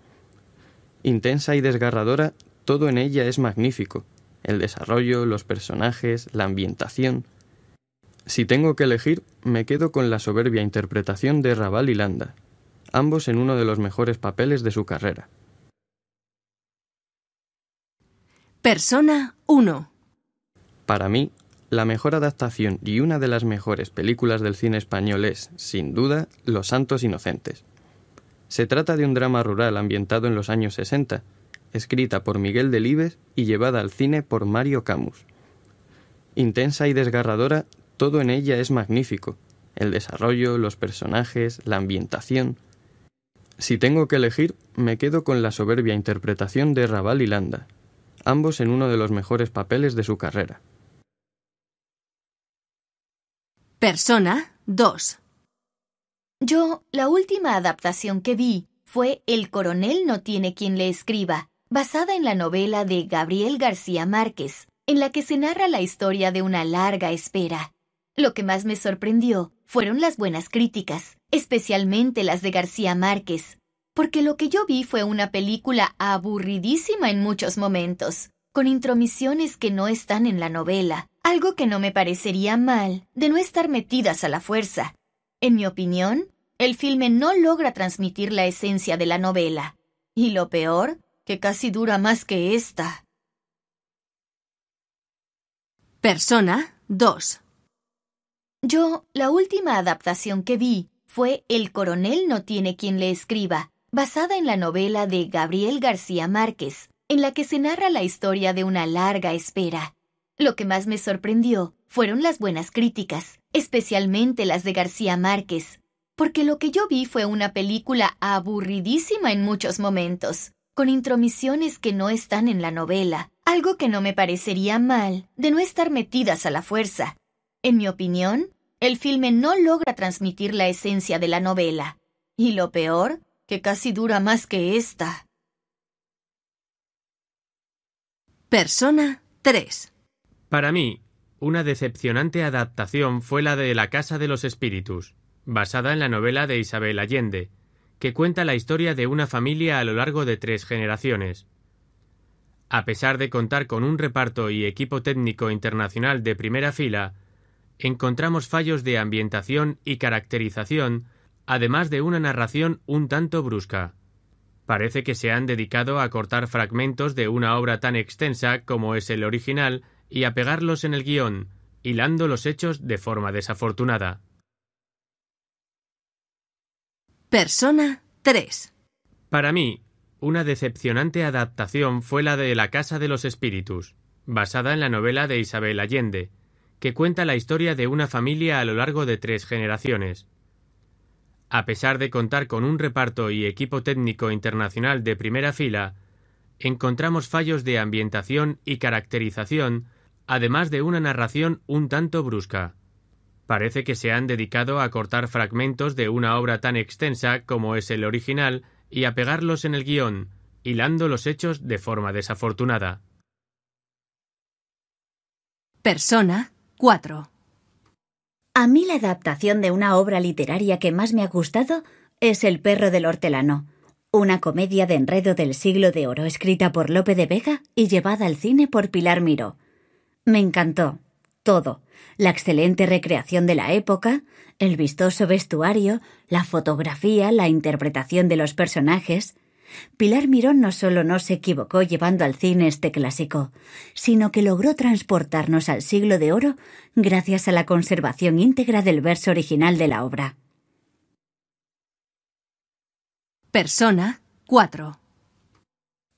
Intensa y desgarradora, todo en ella es magnífico, el desarrollo, los personajes, la ambientación. Si tengo que elegir, me quedo con la soberbia interpretación de Raval y Landa, ambos en uno de los mejores papeles de su carrera. Persona 1. Para mí, la mejor adaptación y una de las mejores películas del cine español es, sin duda, Los Santos Inocentes. Se trata de un drama rural ambientado en los años 60, escrita por Miguel Delibes y llevada al cine por Mario Camus. Intensa y desgarradora, todo en ella es magnífico, el desarrollo, los personajes, la ambientación. Si tengo que elegir, me quedo con la soberbia interpretación de Raval y Landa, ambos en uno de los mejores papeles de su carrera. Persona 2 Yo, la última adaptación que vi fue El coronel no tiene quien le escriba, basada en la novela de Gabriel García Márquez, en la que se narra la historia de una larga espera. Lo que más me sorprendió fueron las buenas críticas, especialmente las de García Márquez, porque lo que yo vi fue una película aburridísima en muchos momentos, con intromisiones que no están en la novela, algo que no me parecería mal de no estar metidas a la fuerza. En mi opinión, el filme no logra transmitir la esencia de la novela. Y lo peor, que casi dura más que esta. Persona 2 Yo, la última adaptación que vi fue El coronel no tiene quien le escriba, basada en la novela de Gabriel García Márquez, en la que se narra la historia de una larga espera. Lo que más me sorprendió fueron las buenas críticas, especialmente las de García Márquez, porque lo que yo vi fue una película aburridísima en muchos momentos, con intromisiones que no están en la novela, algo que no me parecería mal de no estar metidas a la fuerza. En mi opinión, el filme no logra transmitir la esencia de la novela. Y lo peor que casi dura más que esta. Persona 3. Para mí, una decepcionante adaptación fue la de La Casa de los Espíritus, basada en la novela de Isabel Allende, que cuenta la historia de una familia a lo largo de tres generaciones. A pesar de contar con un reparto y equipo técnico internacional de primera fila, encontramos fallos de ambientación y caracterización además de una narración un tanto brusca. Parece que se han dedicado a cortar fragmentos de una obra tan extensa como es el original y a pegarlos en el guión, hilando los hechos de forma desafortunada. Persona 3. Para mí, una decepcionante adaptación fue la de La Casa de los Espíritus, basada en la novela de Isabel Allende, que cuenta la historia de una familia a lo largo de tres generaciones. A pesar de contar con un reparto y equipo técnico internacional de primera fila, encontramos fallos de ambientación y caracterización, además de una narración un tanto brusca. Parece que se han dedicado a cortar fragmentos de una obra tan extensa como es el original y a pegarlos en el guión, hilando los hechos de forma desafortunada. Persona 4 a mí la adaptación de una obra literaria que más me ha gustado es El perro del hortelano, una comedia de enredo del siglo de oro escrita por Lope de Vega y llevada al cine por Pilar Miró. Me encantó todo, la excelente recreación de la época, el vistoso vestuario, la fotografía, la interpretación de los personajes, Pilar Miró no solo no se equivocó llevando al cine este clásico, sino que logró transportarnos al siglo de oro gracias a la conservación íntegra del verso original de la obra. Persona 4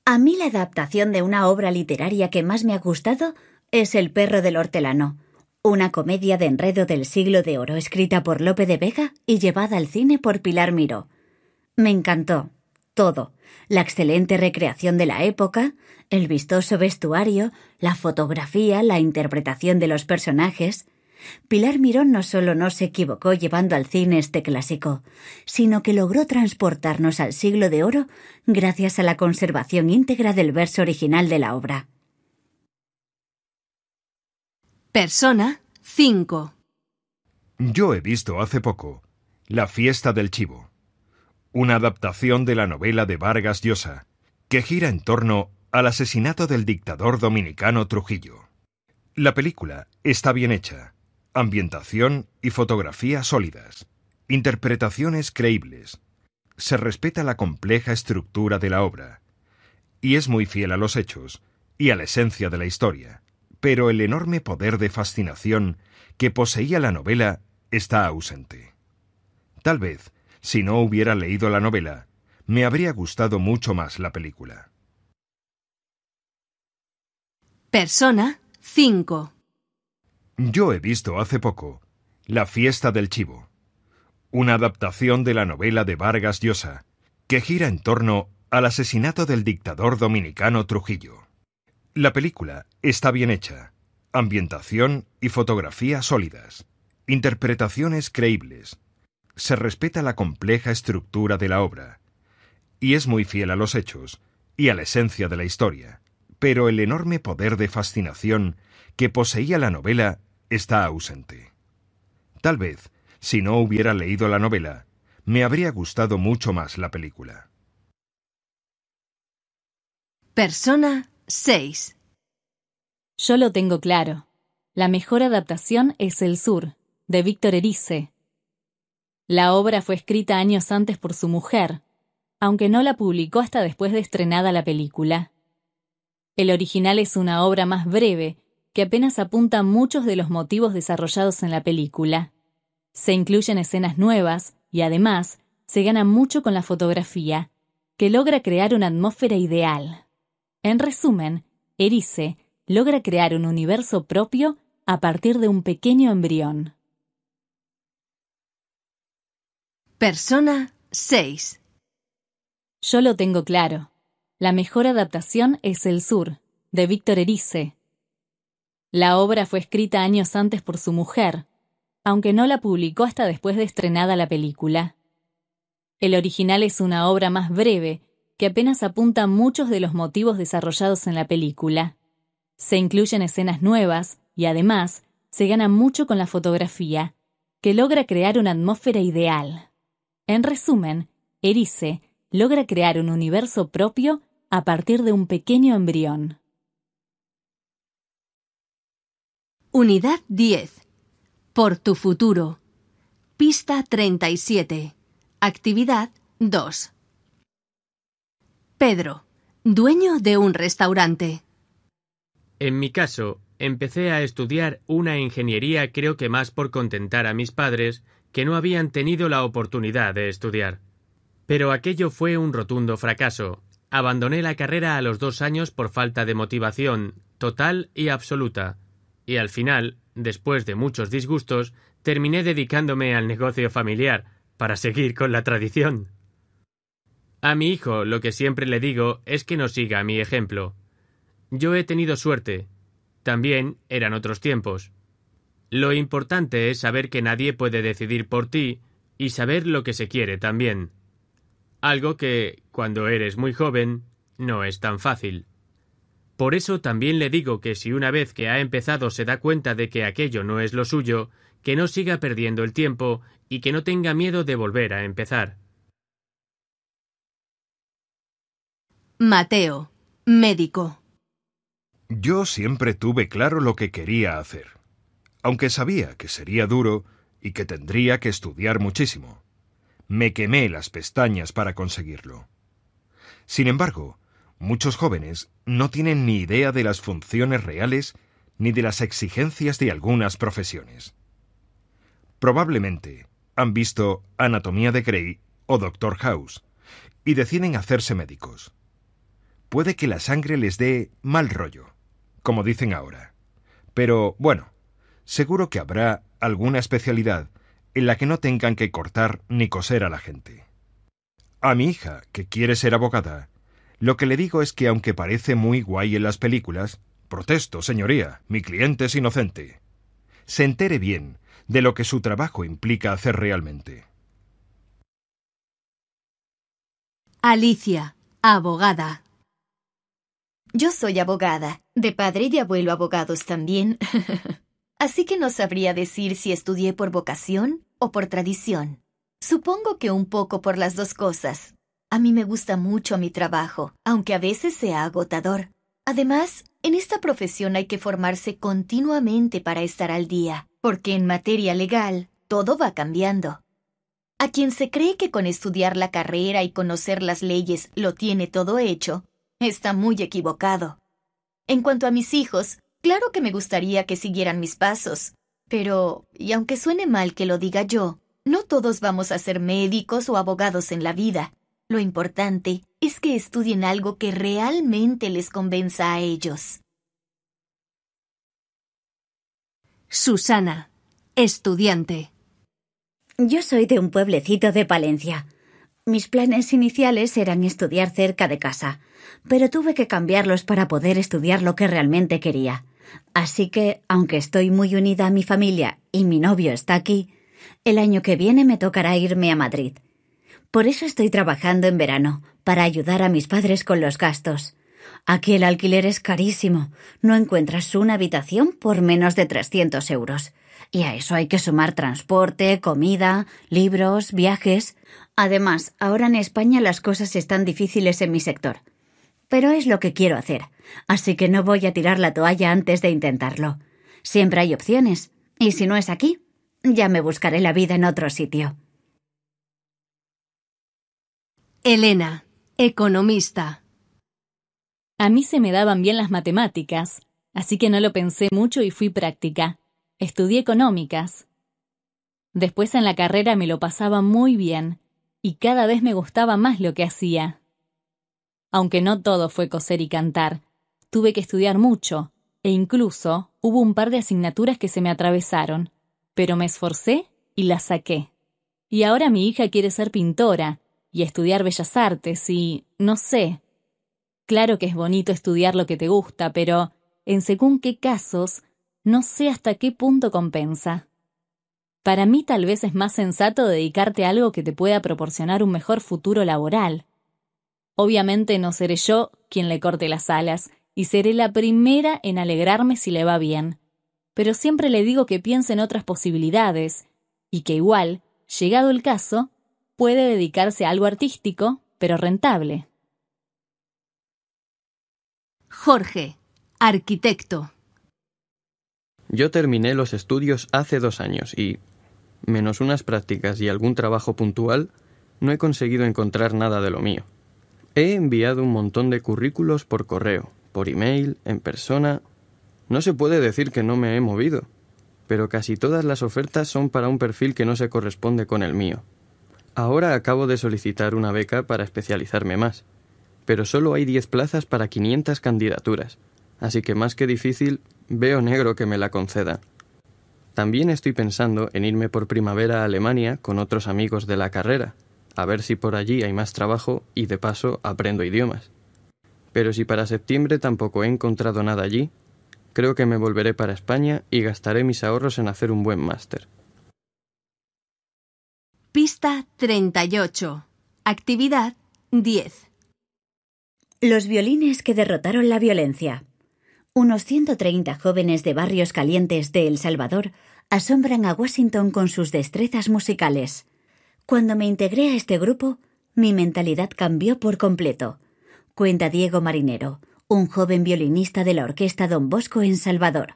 A mí la adaptación de una obra literaria que más me ha gustado es El perro del hortelano, una comedia de enredo del siglo de oro escrita por Lope de Vega y llevada al cine por Pilar Miró. Me encantó todo, la excelente recreación de la época, el vistoso vestuario, la fotografía, la interpretación de los personajes. Pilar Mirón no solo no se equivocó llevando al cine este clásico, sino que logró transportarnos al siglo de oro gracias a la conservación íntegra del verso original de la obra. Persona 5 Yo he visto hace poco La fiesta del chivo una adaptación de la novela de Vargas Llosa, que gira en torno al asesinato del dictador dominicano Trujillo. La película está bien hecha, ambientación y fotografía sólidas, interpretaciones creíbles, se respeta la compleja estructura de la obra, y es muy fiel a los hechos y a la esencia de la historia. Pero el enorme poder de fascinación que poseía la novela está ausente. Tal vez si no hubiera leído la novela, me habría gustado mucho más la película. Persona 5 Yo he visto hace poco La fiesta del chivo, una adaptación de la novela de Vargas Llosa, que gira en torno al asesinato del dictador dominicano Trujillo. La película está bien hecha, ambientación y fotografía sólidas, interpretaciones creíbles, se respeta la compleja estructura de la obra, y es muy fiel a los hechos y a la esencia de la historia. Pero el enorme poder de fascinación que poseía la novela está ausente. Tal vez, si no hubiera leído la novela, me habría gustado mucho más la película. Persona 6 Yo lo tengo claro. La mejor adaptación es El Sur, de Víctor Erice, la obra fue escrita años antes por su mujer, aunque no la publicó hasta después de estrenada la película. El original es una obra más breve, que apenas apunta muchos de los motivos desarrollados en la película. Se incluyen escenas nuevas y además se gana mucho con la fotografía, que logra crear una atmósfera ideal. En resumen, Erice logra crear un universo propio a partir de un pequeño embrión. Persona 6. Yo lo tengo claro. La mejor adaptación es El Sur, de Víctor Erice. La obra fue escrita años antes por su mujer, aunque no la publicó hasta después de estrenada la película. El original es una obra más breve, que apenas apunta muchos de los motivos desarrollados en la película. Se incluyen escenas nuevas y además se gana mucho con la fotografía, que logra crear una atmósfera ideal. En resumen, Erice logra crear un universo propio a partir de un pequeño embrión. Unidad 10. Por tu futuro. Pista 37. Actividad 2. Pedro, dueño de un restaurante. En mi caso, empecé a estudiar una ingeniería creo que más por contentar a mis padres que no habían tenido la oportunidad de estudiar. Pero aquello fue un rotundo fracaso. Abandoné la carrera a los dos años por falta de motivación, total y absoluta. Y al final, después de muchos disgustos, terminé dedicándome al negocio familiar, para seguir con la tradición. A mi hijo lo que siempre le digo es que no siga mi ejemplo. Yo he tenido suerte. También eran otros tiempos. Lo importante es saber que nadie puede decidir por ti y saber lo que se quiere también. Algo que, cuando eres muy joven, no es tan fácil. Por eso también le digo que si una vez que ha empezado se da cuenta de que aquello no es lo suyo, que no siga perdiendo el tiempo y que no tenga miedo de volver a empezar. Mateo, médico. Yo siempre tuve claro lo que quería hacer aunque sabía que sería duro y que tendría que estudiar muchísimo. Me quemé las pestañas para conseguirlo. Sin embargo, muchos jóvenes no tienen ni idea de las funciones reales ni de las exigencias de algunas profesiones. Probablemente han visto Anatomía de Grey o Doctor House y deciden hacerse médicos. Puede que la sangre les dé mal rollo, como dicen ahora. Pero bueno, seguro que habrá alguna especialidad en la que no tengan que cortar ni coser a la gente. A mi hija, que quiere ser abogada, lo que le digo es que aunque parece muy guay en las películas, protesto, señoría, mi cliente es inocente. Se entere bien de lo que su trabajo implica hacer realmente. Alicia, abogada. Yo soy abogada, de padre y de abuelo abogados también. así que no sabría decir si estudié por vocación o por tradición. Supongo que un poco por las dos cosas. A mí me gusta mucho mi trabajo, aunque a veces sea agotador. Además, en esta profesión hay que formarse continuamente para estar al día, porque en materia legal todo va cambiando. A quien se cree que con estudiar la carrera y conocer las leyes lo tiene todo hecho, está muy equivocado. En cuanto a mis hijos, Claro que me gustaría que siguieran mis pasos, pero, y aunque suene mal que lo diga yo, no todos vamos a ser médicos o abogados en la vida. Lo importante es que estudien algo que realmente les convenza a ellos. Susana, estudiante. Yo soy de un pueblecito de Palencia. Mis planes iniciales eran estudiar cerca de casa, pero tuve que cambiarlos para poder estudiar lo que realmente quería. Así que, aunque estoy muy unida a mi familia y mi novio está aquí, el año que viene me tocará irme a Madrid. Por eso estoy trabajando en verano, para ayudar a mis padres con los gastos. Aquí el alquiler es carísimo. No encuentras una habitación por menos de 300 euros. Y a eso hay que sumar transporte, comida, libros, viajes. Además, ahora en España las cosas están difíciles en mi sector pero es lo que quiero hacer, así que no voy a tirar la toalla antes de intentarlo. Siempre hay opciones, y si no es aquí, ya me buscaré la vida en otro sitio. Elena, economista. A mí se me daban bien las matemáticas, así que no lo pensé mucho y fui práctica. Estudié económicas. Después en la carrera me lo pasaba muy bien, y cada vez me gustaba más lo que hacía. Aunque no todo fue coser y cantar, tuve que estudiar mucho, e incluso hubo un par de asignaturas que se me atravesaron, pero me esforcé y las saqué. Y ahora mi hija quiere ser pintora y estudiar bellas artes y... no sé. Claro que es bonito estudiar lo que te gusta, pero en según qué casos, no sé hasta qué punto compensa. Para mí tal vez es más sensato dedicarte a algo que te pueda proporcionar un mejor futuro laboral. Obviamente no seré yo quien le corte las alas, y seré la primera en alegrarme si le va bien. Pero siempre le digo que piense en otras posibilidades, y que igual, llegado el caso, puede dedicarse a algo artístico, pero rentable. Jorge, arquitecto. Yo terminé los estudios hace dos años y, menos unas prácticas y algún trabajo puntual, no he conseguido encontrar nada de lo mío. He enviado un montón de currículos por correo, por email, en persona. No se puede decir que no me he movido, pero casi todas las ofertas son para un perfil que no se corresponde con el mío. Ahora acabo de solicitar una beca para especializarme más, pero solo hay 10 plazas para 500 candidaturas, así que más que difícil, veo negro que me la conceda. También estoy pensando en irme por primavera a Alemania con otros amigos de la carrera, a ver si por allí hay más trabajo y de paso aprendo idiomas. Pero si para septiembre tampoco he encontrado nada allí, creo que me volveré para España y gastaré mis ahorros en hacer un buen máster. Pista 38. Actividad 10. Los violines que derrotaron la violencia. Unos 130 jóvenes de barrios calientes de El Salvador asombran a Washington con sus destrezas musicales. Cuando me integré a este grupo, mi mentalidad cambió por completo. Cuenta Diego Marinero, un joven violinista de la Orquesta Don Bosco en Salvador.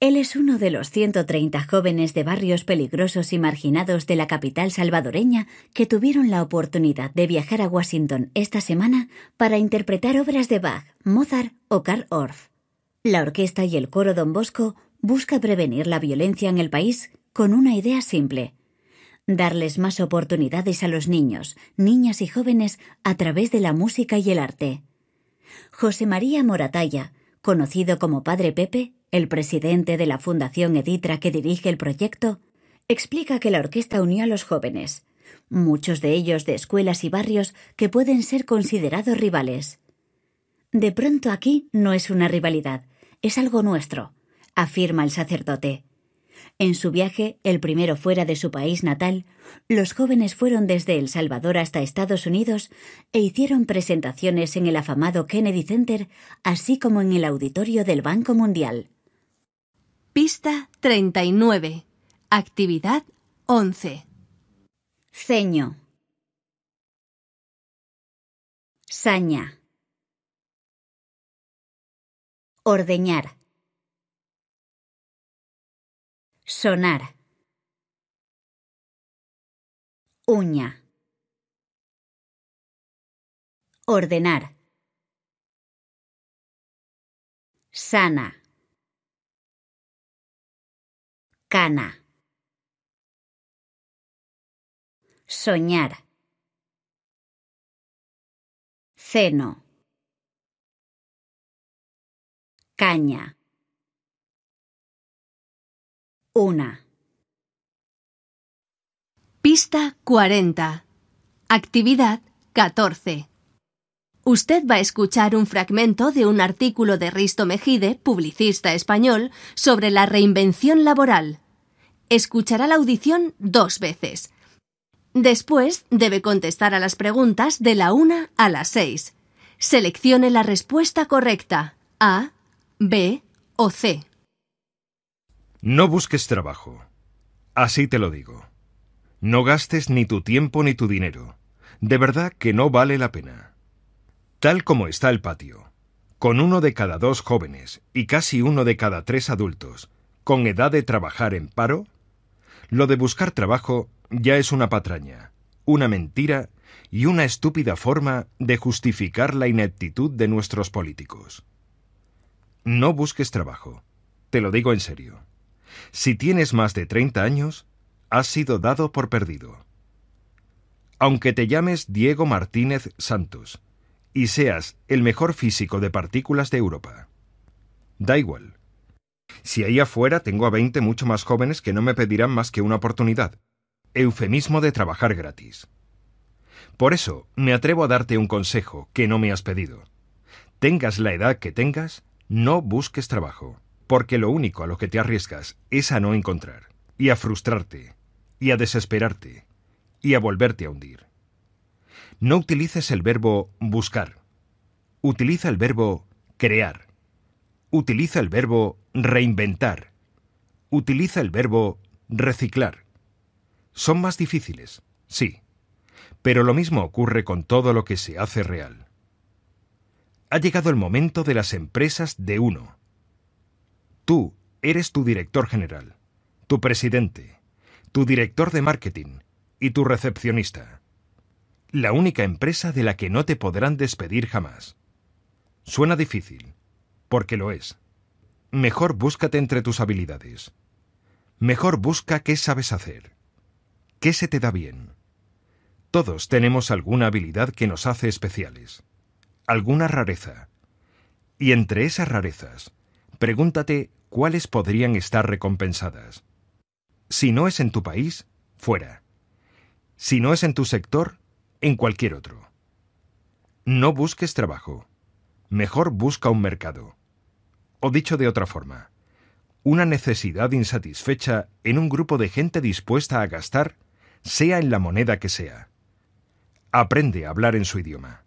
Él es uno de los 130 jóvenes de barrios peligrosos y marginados de la capital salvadoreña que tuvieron la oportunidad de viajar a Washington esta semana para interpretar obras de Bach, Mozart o Karl Orff. La orquesta y el coro Don Bosco busca prevenir la violencia en el país con una idea simple, darles más oportunidades a los niños, niñas y jóvenes a través de la música y el arte. José María Moratalla, conocido como Padre Pepe, el presidente de la Fundación Editra que dirige el proyecto, explica que la orquesta unió a los jóvenes, muchos de ellos de escuelas y barrios que pueden ser considerados rivales. De pronto aquí no es una rivalidad, es algo nuestro, afirma el sacerdote. En su viaje, el primero fuera de su país natal, los jóvenes fueron desde El Salvador hasta Estados Unidos e hicieron presentaciones en el afamado Kennedy Center, así como en el auditorio del Banco Mundial. Pista 39. Actividad 11. Ceño. Saña. Ordeñar. Sonar. Uña. Ordenar. Sana. Cana. Soñar. Ceno. Caña. Pista 40. Actividad 14. Usted va a escuchar un fragmento de un artículo de Risto Mejide, publicista español, sobre la reinvención laboral. Escuchará la audición dos veces. Después debe contestar a las preguntas de la 1 a las 6. Seleccione la respuesta correcta, A, B o C. No busques trabajo. Así te lo digo. No gastes ni tu tiempo ni tu dinero. De verdad que no vale la pena. Tal como está el patio, con uno de cada dos jóvenes y casi uno de cada tres adultos, con edad de trabajar en paro, lo de buscar trabajo ya es una patraña, una mentira y una estúpida forma de justificar la ineptitud de nuestros políticos. No busques trabajo, te lo digo en serio. Si tienes más de 30 años, has sido dado por perdido. Aunque te llames Diego Martínez Santos y seas el mejor físico de partículas de Europa. Da igual. Si ahí afuera tengo a 20 mucho más jóvenes que no me pedirán más que una oportunidad. Eufemismo de trabajar gratis. Por eso me atrevo a darte un consejo que no me has pedido. Tengas la edad que tengas, no busques trabajo porque lo único a lo que te arriesgas es a no encontrar, y a frustrarte, y a desesperarte, y a volverte a hundir. No utilices el verbo buscar. Utiliza el verbo crear. Utiliza el verbo reinventar. Utiliza el verbo reciclar. Son más difíciles, sí, pero lo mismo ocurre con todo lo que se hace real. Ha llegado el momento de las empresas de uno Tú eres tu director general, tu presidente, tu director de marketing y tu recepcionista. La única empresa de la que no te podrán despedir jamás. Suena difícil, porque lo es. Mejor búscate entre tus habilidades. Mejor busca qué sabes hacer. ¿Qué se te da bien? Todos tenemos alguna habilidad que nos hace especiales. Alguna rareza. Y entre esas rarezas, pregúntate cuáles podrían estar recompensadas. Si no es en tu país, fuera. Si no es en tu sector, en cualquier otro. No busques trabajo. Mejor busca un mercado. O dicho de otra forma, una necesidad insatisfecha en un grupo de gente dispuesta a gastar, sea en la moneda que sea. Aprende a hablar en su idioma.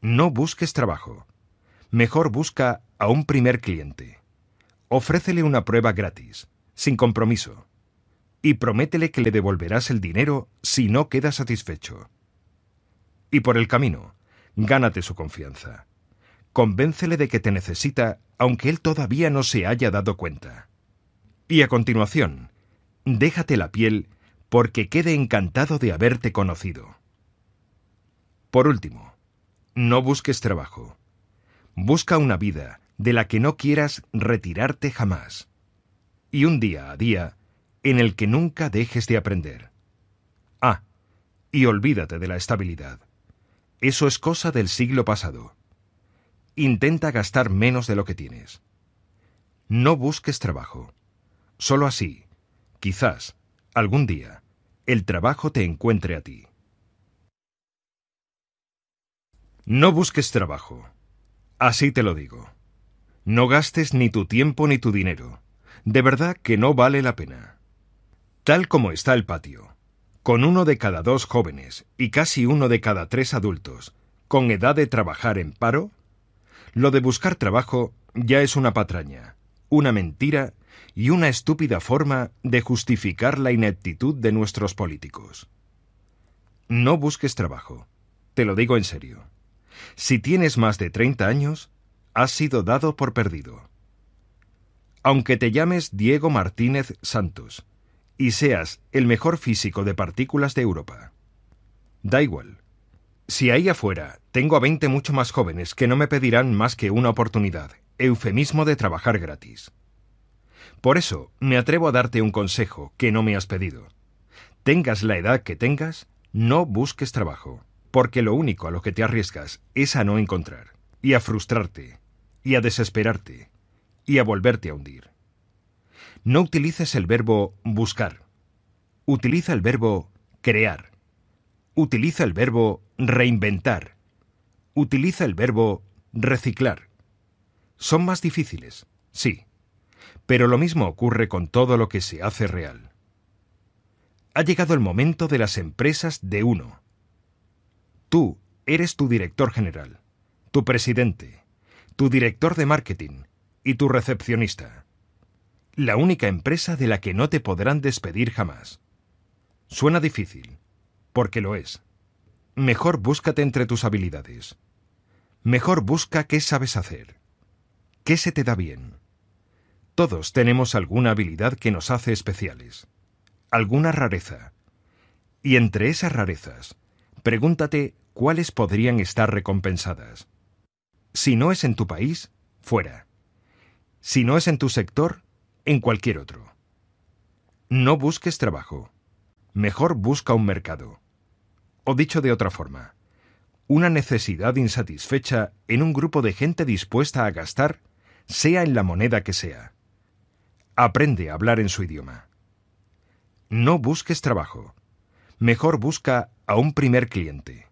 No busques trabajo. Mejor busca a un primer cliente. Ofrécele una prueba gratis, sin compromiso, y prométele que le devolverás el dinero si no queda satisfecho. Y por el camino, gánate su confianza. Convéncele de que te necesita aunque él todavía no se haya dado cuenta. Y a continuación, déjate la piel porque quede encantado de haberte conocido. Por último, no busques trabajo. Busca una vida de la que no quieras retirarte jamás, y un día a día en el que nunca dejes de aprender. Ah, y olvídate de la estabilidad. Eso es cosa del siglo pasado. Intenta gastar menos de lo que tienes. No busques trabajo. Solo así, quizás, algún día, el trabajo te encuentre a ti. No busques trabajo. Así te lo digo. No gastes ni tu tiempo ni tu dinero. De verdad que no vale la pena. Tal como está el patio, con uno de cada dos jóvenes y casi uno de cada tres adultos, con edad de trabajar en paro, lo de buscar trabajo ya es una patraña, una mentira y una estúpida forma de justificar la ineptitud de nuestros políticos. No busques trabajo, te lo digo en serio. Si tienes más de 30 años, has sido dado por perdido. Aunque te llames Diego Martínez Santos y seas el mejor físico de partículas de Europa. Da igual. Si ahí afuera tengo a 20 mucho más jóvenes que no me pedirán más que una oportunidad, eufemismo de trabajar gratis. Por eso me atrevo a darte un consejo que no me has pedido. Tengas la edad que tengas, no busques trabajo, porque lo único a lo que te arriesgas es a no encontrar y a frustrarte y a desesperarte, y a volverte a hundir. No utilices el verbo buscar. Utiliza el verbo crear. Utiliza el verbo reinventar. Utiliza el verbo reciclar. Son más difíciles, sí, pero lo mismo ocurre con todo lo que se hace real. Ha llegado el momento de las empresas de uno. Tú eres tu director general, tu presidente, tu director de marketing y tu recepcionista. La única empresa de la que no te podrán despedir jamás. Suena difícil, porque lo es. Mejor búscate entre tus habilidades. Mejor busca qué sabes hacer. ¿Qué se te da bien? Todos tenemos alguna habilidad que nos hace especiales. Alguna rareza. Y entre esas rarezas, pregúntate cuáles podrían estar recompensadas. Si no es en tu país, fuera. Si no es en tu sector, en cualquier otro. No busques trabajo. Mejor busca un mercado. O dicho de otra forma, una necesidad insatisfecha en un grupo de gente dispuesta a gastar, sea en la moneda que sea. Aprende a hablar en su idioma. No busques trabajo. Mejor busca a un primer cliente.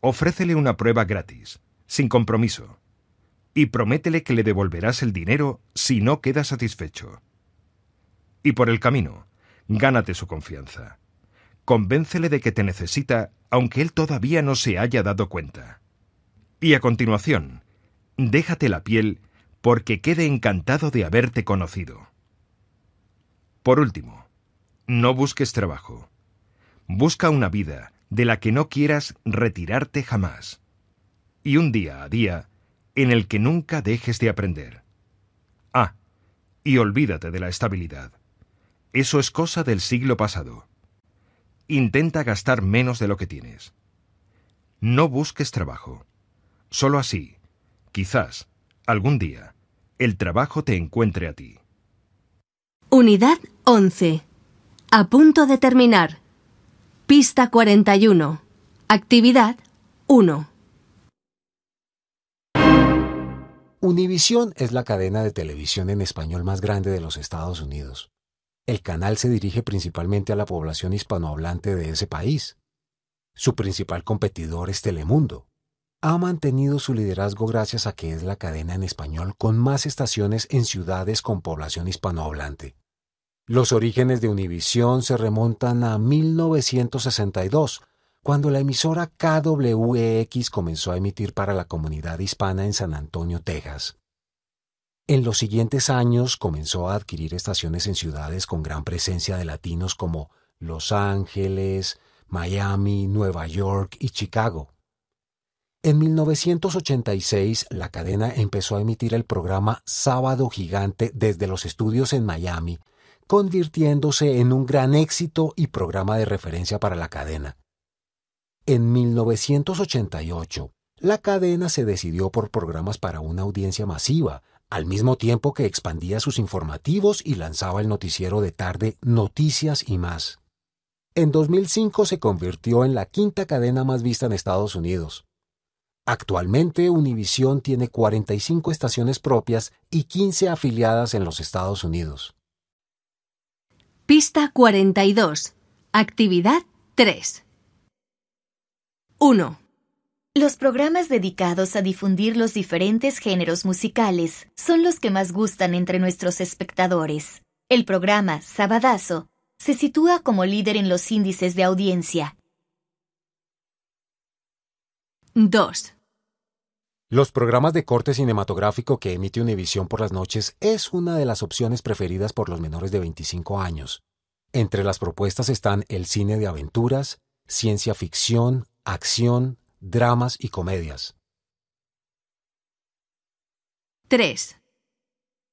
Ofrécele una prueba gratis sin compromiso, y prométele que le devolverás el dinero si no queda satisfecho. Y por el camino, gánate su confianza. Convéncele de que te necesita aunque él todavía no se haya dado cuenta. Y a continuación, déjate la piel porque quede encantado de haberte conocido. Por último, no busques trabajo. Busca una vida de la que no quieras retirarte jamás y un día a día en el que nunca dejes de aprender. Ah, y olvídate de la estabilidad. Eso es cosa del siglo pasado. Intenta gastar menos de lo que tienes. No busques trabajo. Solo así, quizás, algún día, el trabajo te encuentre a ti. Unidad 11. A punto de terminar. Pista 41. Actividad 1. Univision es la cadena de televisión en español más grande de los Estados Unidos. El canal se dirige principalmente a la población hispanohablante de ese país. Su principal competidor es Telemundo. Ha mantenido su liderazgo gracias a que es la cadena en español con más estaciones en ciudades con población hispanohablante. Los orígenes de Univision se remontan a 1962, cuando la emisora KWX comenzó a emitir para la comunidad hispana en San Antonio, Texas. En los siguientes años comenzó a adquirir estaciones en ciudades con gran presencia de latinos como Los Ángeles, Miami, Nueva York y Chicago. En 1986, la cadena empezó a emitir el programa Sábado Gigante desde los estudios en Miami, convirtiéndose en un gran éxito y programa de referencia para la cadena. En 1988, la cadena se decidió por programas para una audiencia masiva, al mismo tiempo que expandía sus informativos y lanzaba el noticiero de tarde Noticias y más. En 2005 se convirtió en la quinta cadena más vista en Estados Unidos. Actualmente Univision tiene 45 estaciones propias y 15 afiliadas en los Estados Unidos. Pista 42. Actividad 3. 1. Los programas dedicados a difundir los diferentes géneros musicales son los que más gustan entre nuestros espectadores. El programa Sabadazo se sitúa como líder en los índices de audiencia. 2. Los programas de corte cinematográfico que emite Univisión por las noches es una de las opciones preferidas por los menores de 25 años. Entre las propuestas están el cine de aventuras, ciencia ficción, acción, dramas y comedias. 3.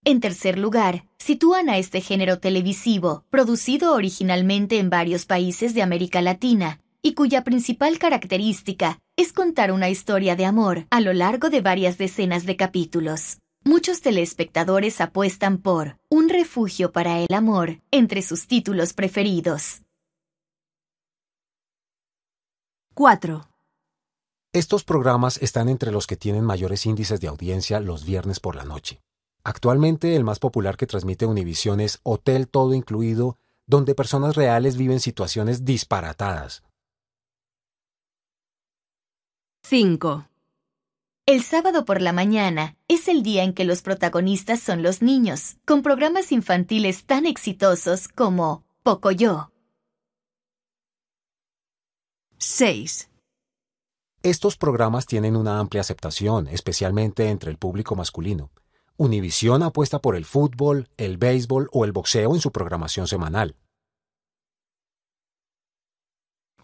En tercer lugar, sitúan a este género televisivo, producido originalmente en varios países de América Latina, y cuya principal característica es contar una historia de amor a lo largo de varias decenas de capítulos. Muchos telespectadores apuestan por un refugio para el amor entre sus títulos preferidos. 4. Estos programas están entre los que tienen mayores índices de audiencia los viernes por la noche. Actualmente el más popular que transmite Univision es Hotel Todo Incluido, donde personas reales viven situaciones disparatadas. 5. El sábado por la mañana es el día en que los protagonistas son los niños, con programas infantiles tan exitosos como Yo. 6. Estos programas tienen una amplia aceptación, especialmente entre el público masculino. Univisión apuesta por el fútbol, el béisbol o el boxeo en su programación semanal.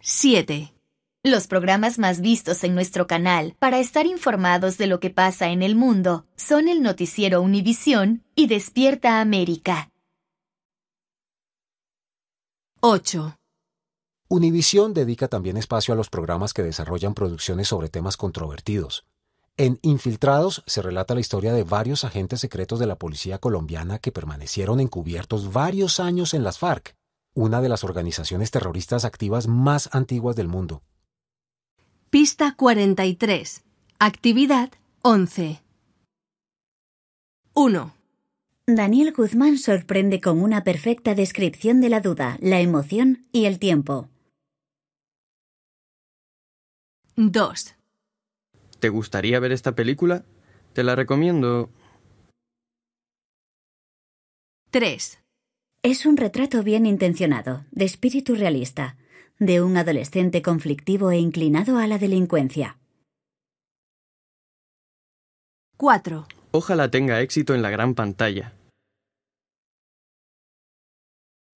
7. Los programas más vistos en nuestro canal para estar informados de lo que pasa en el mundo son el noticiero Univisión y Despierta América. 8. Univisión dedica también espacio a los programas que desarrollan producciones sobre temas controvertidos. En Infiltrados se relata la historia de varios agentes secretos de la policía colombiana que permanecieron encubiertos varios años en las FARC, una de las organizaciones terroristas activas más antiguas del mundo. Pista 43. Actividad 11. 1. Daniel Guzmán sorprende con una perfecta descripción de la duda, la emoción y el tiempo. 2. ¿Te gustaría ver esta película? Te la recomiendo. 3. Es un retrato bien intencionado, de espíritu realista, de un adolescente conflictivo e inclinado a la delincuencia. 4. Ojalá tenga éxito en la gran pantalla.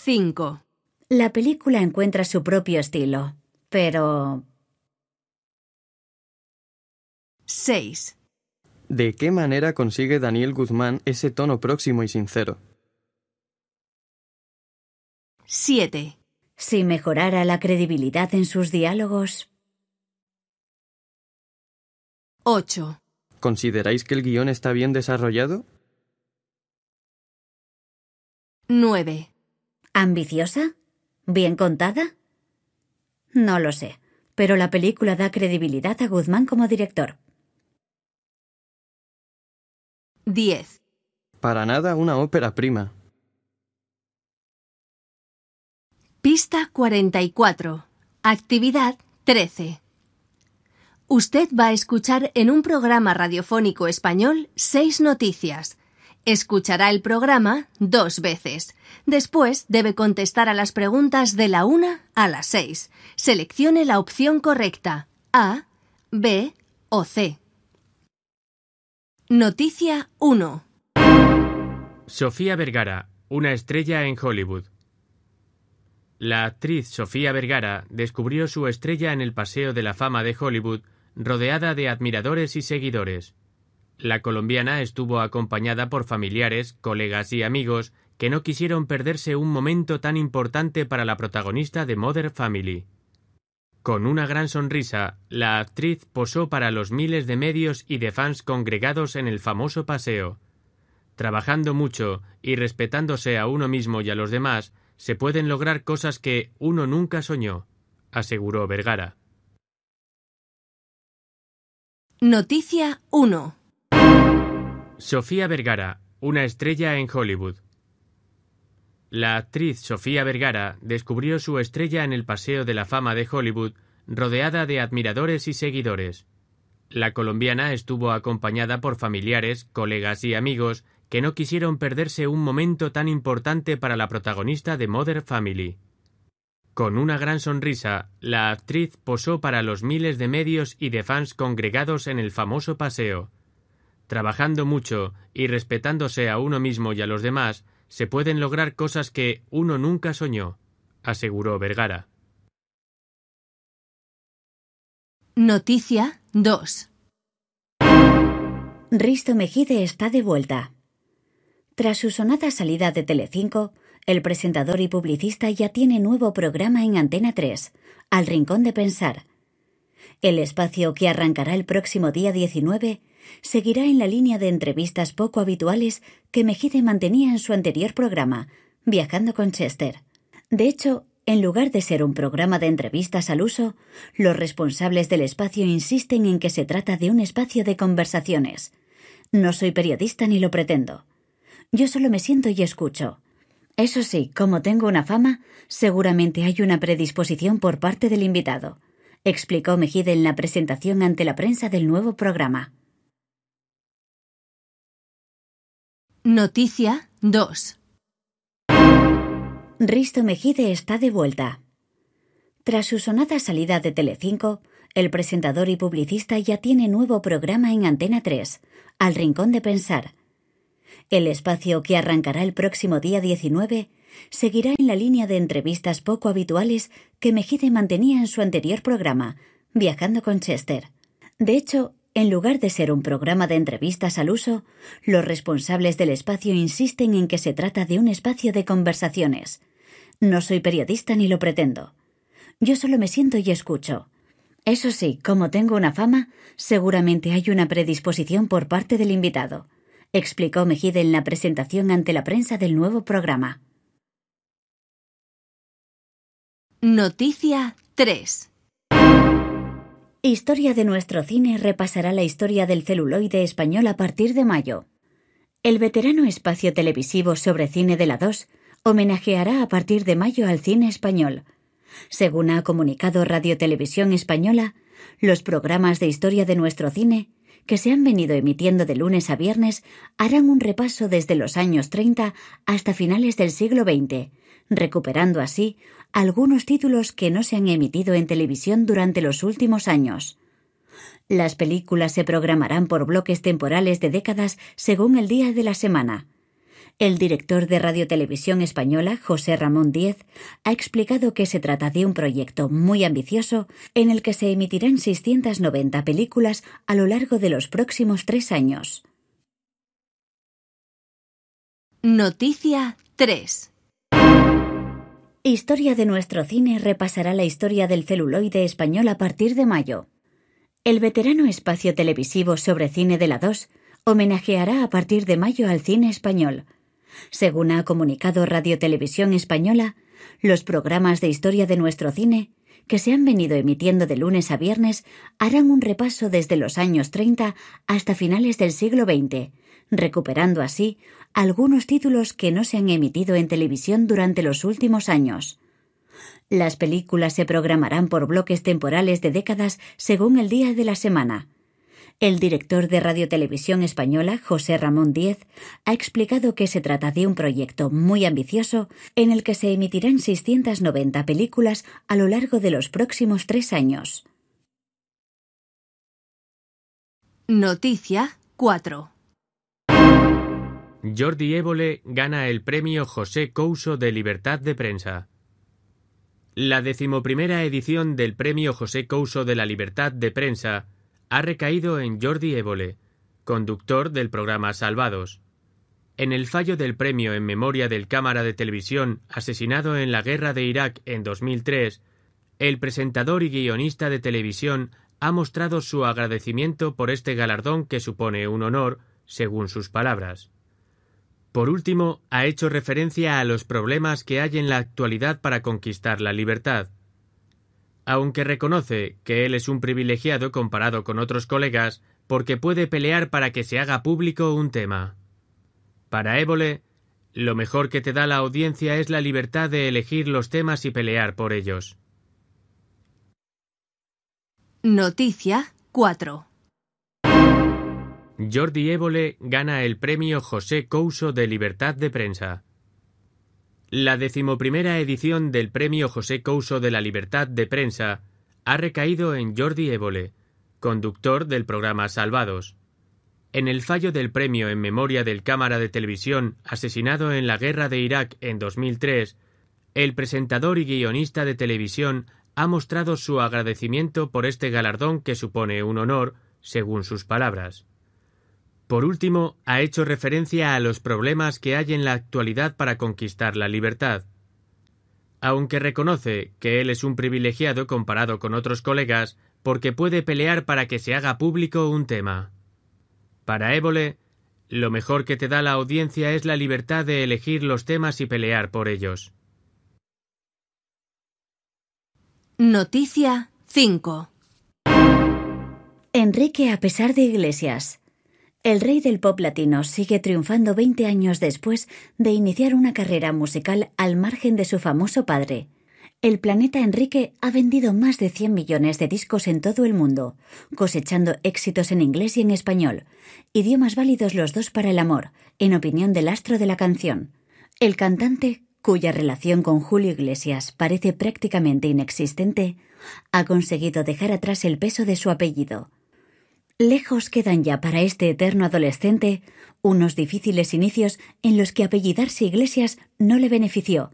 5. La película encuentra su propio estilo, pero 6. ¿De qué manera consigue Daniel Guzmán ese tono próximo y sincero? 7. Si mejorara la credibilidad en sus diálogos. 8. ¿Consideráis que el guión está bien desarrollado? 9. ¿Ambiciosa? ¿Bien contada? No lo sé, pero la película da credibilidad a Guzmán como director. 10. Para nada una ópera prima. Pista 44. Actividad 13. Usted va a escuchar en un programa radiofónico español seis noticias. Escuchará el programa dos veces. Después debe contestar a las preguntas de la 1 a las 6. Seleccione la opción correcta A, B o C. Noticia 1. Sofía Vergara, una estrella en Hollywood. La actriz Sofía Vergara descubrió su estrella en el Paseo de la Fama de Hollywood, rodeada de admiradores y seguidores. La colombiana estuvo acompañada por familiares, colegas y amigos que no quisieron perderse un momento tan importante para la protagonista de Mother Family. Con una gran sonrisa, la actriz posó para los miles de medios y de fans congregados en el famoso paseo. Trabajando mucho y respetándose a uno mismo y a los demás, se pueden lograr cosas que uno nunca soñó, aseguró Vergara. Noticia 1. Sofía Vergara, una estrella en Hollywood. La actriz Sofía Vergara descubrió su estrella en el Paseo de la Fama de Hollywood, rodeada de admiradores y seguidores. La colombiana estuvo acompañada por familiares, colegas y amigos que no quisieron perderse un momento tan importante para la protagonista de Mother Family. Con una gran sonrisa, la actriz posó para los miles de medios y de fans congregados en el famoso paseo. Trabajando mucho y respetándose a uno mismo y a los demás, se pueden lograr cosas que uno nunca soñó, aseguró Vergara. Noticia 2. Risto Mejide está de vuelta. Tras su sonada salida de Telecinco, el presentador y publicista ya tiene nuevo programa en Antena 3, Al Rincón de Pensar. El espacio que arrancará el próximo día 19 seguirá en la línea de entrevistas poco habituales que Mejide mantenía en su anterior programa, Viajando con Chester. De hecho, en lugar de ser un programa de entrevistas al uso, los responsables del espacio insisten en que se trata de un espacio de conversaciones. No soy periodista ni lo pretendo. Yo solo me siento y escucho. Eso sí, como tengo una fama, seguramente hay una predisposición por parte del invitado, explicó Mejide en la presentación ante la prensa del nuevo programa. Noticia 2. Risto Mejide está de vuelta. Tras su sonada salida de Telecinco, el presentador y publicista ya tiene nuevo programa en Antena 3, Al Rincón de Pensar. El espacio que arrancará el próximo día 19 seguirá en la línea de entrevistas poco habituales que Mejide mantenía en su anterior programa, Viajando con Chester. De hecho, en lugar de ser un programa de entrevistas al uso, los responsables del espacio insisten en que se trata de un espacio de conversaciones. No soy periodista ni lo pretendo. Yo solo me siento y escucho. Eso sí, como tengo una fama, seguramente hay una predisposición por parte del invitado, explicó Mejide en la presentación ante la prensa del nuevo programa. Noticia 3. Historia de nuestro cine repasará la historia del celuloide español a partir de mayo. El veterano espacio televisivo sobre cine de la 2 homenajeará a partir de mayo al cine español. Según ha comunicado Radio Televisión Española, los programas de historia de nuestro cine, que se han venido emitiendo de lunes a viernes, harán un repaso desde los años 30 hasta finales del siglo XX, recuperando así algunos títulos que no se han emitido en televisión durante los últimos años. Las películas se programarán por bloques temporales de décadas según el día de la semana. El director de Radio Televisión Española, José Ramón Díez, ha explicado que se trata de un proyecto muy ambicioso en el que se emitirán 690 películas a lo largo de los próximos tres años. Noticia 3. Historia de nuestro cine repasará la historia del celuloide español a partir de mayo. El veterano espacio televisivo sobre cine de la 2 homenajeará a partir de mayo al cine español. Según ha comunicado Radio Televisión Española, los programas de historia de nuestro cine, que se han venido emitiendo de lunes a viernes, harán un repaso desde los años 30 hasta finales del siglo XX, recuperando así algunos títulos que no se han emitido en televisión durante los últimos años. Las películas se programarán por bloques temporales de décadas según el día de la semana. El director de Televisión Española, José Ramón Díez, ha explicado que se trata de un proyecto muy ambicioso en el que se emitirán 690 películas a lo largo de los próximos tres años. Noticia 4. Jordi Évole gana el premio José Couso de Libertad de Prensa. La decimoprimera edición del premio José Couso de la Libertad de Prensa ha recaído en Jordi Évole, conductor del programa Salvados. En el fallo del premio en memoria del cámara de televisión asesinado en la guerra de Irak en 2003, el presentador y guionista de televisión ha mostrado su agradecimiento por este galardón que supone un honor, según sus palabras. Por último, ha hecho referencia a los problemas que hay en la actualidad para conquistar la libertad. Aunque reconoce que él es un privilegiado comparado con otros colegas porque puede pelear para que se haga público un tema. Para Évole, lo mejor que te da la audiencia es la libertad de elegir los temas y pelear por ellos. Noticia 4. Jordi Évole gana el premio José Couso de Libertad de Prensa. La decimoprimera edición del premio José Couso de la Libertad de Prensa ha recaído en Jordi Évole, conductor del programa Salvados. En el fallo del premio en memoria del cámara de televisión asesinado en la guerra de Irak en 2003, el presentador y guionista de televisión ha mostrado su agradecimiento por este galardón que supone un honor, según sus palabras. Por último, ha hecho referencia a los problemas que hay en la actualidad para conquistar la libertad. Aunque reconoce que él es un privilegiado comparado con otros colegas, porque puede pelear para que se haga público un tema. Para Évole, lo mejor que te da la audiencia es la libertad de elegir los temas y pelear por ellos. Noticia 5 Enrique a pesar de Iglesias. El rey del pop latino sigue triunfando 20 años después de iniciar una carrera musical al margen de su famoso padre. El planeta Enrique ha vendido más de 100 millones de discos en todo el mundo, cosechando éxitos en inglés y en español, idiomas válidos los dos para el amor, en opinión del astro de la canción. El cantante, cuya relación con Julio Iglesias parece prácticamente inexistente, ha conseguido dejar atrás el peso de su apellido Lejos quedan ya para este eterno adolescente unos difíciles inicios en los que apellidarse Iglesias no le benefició,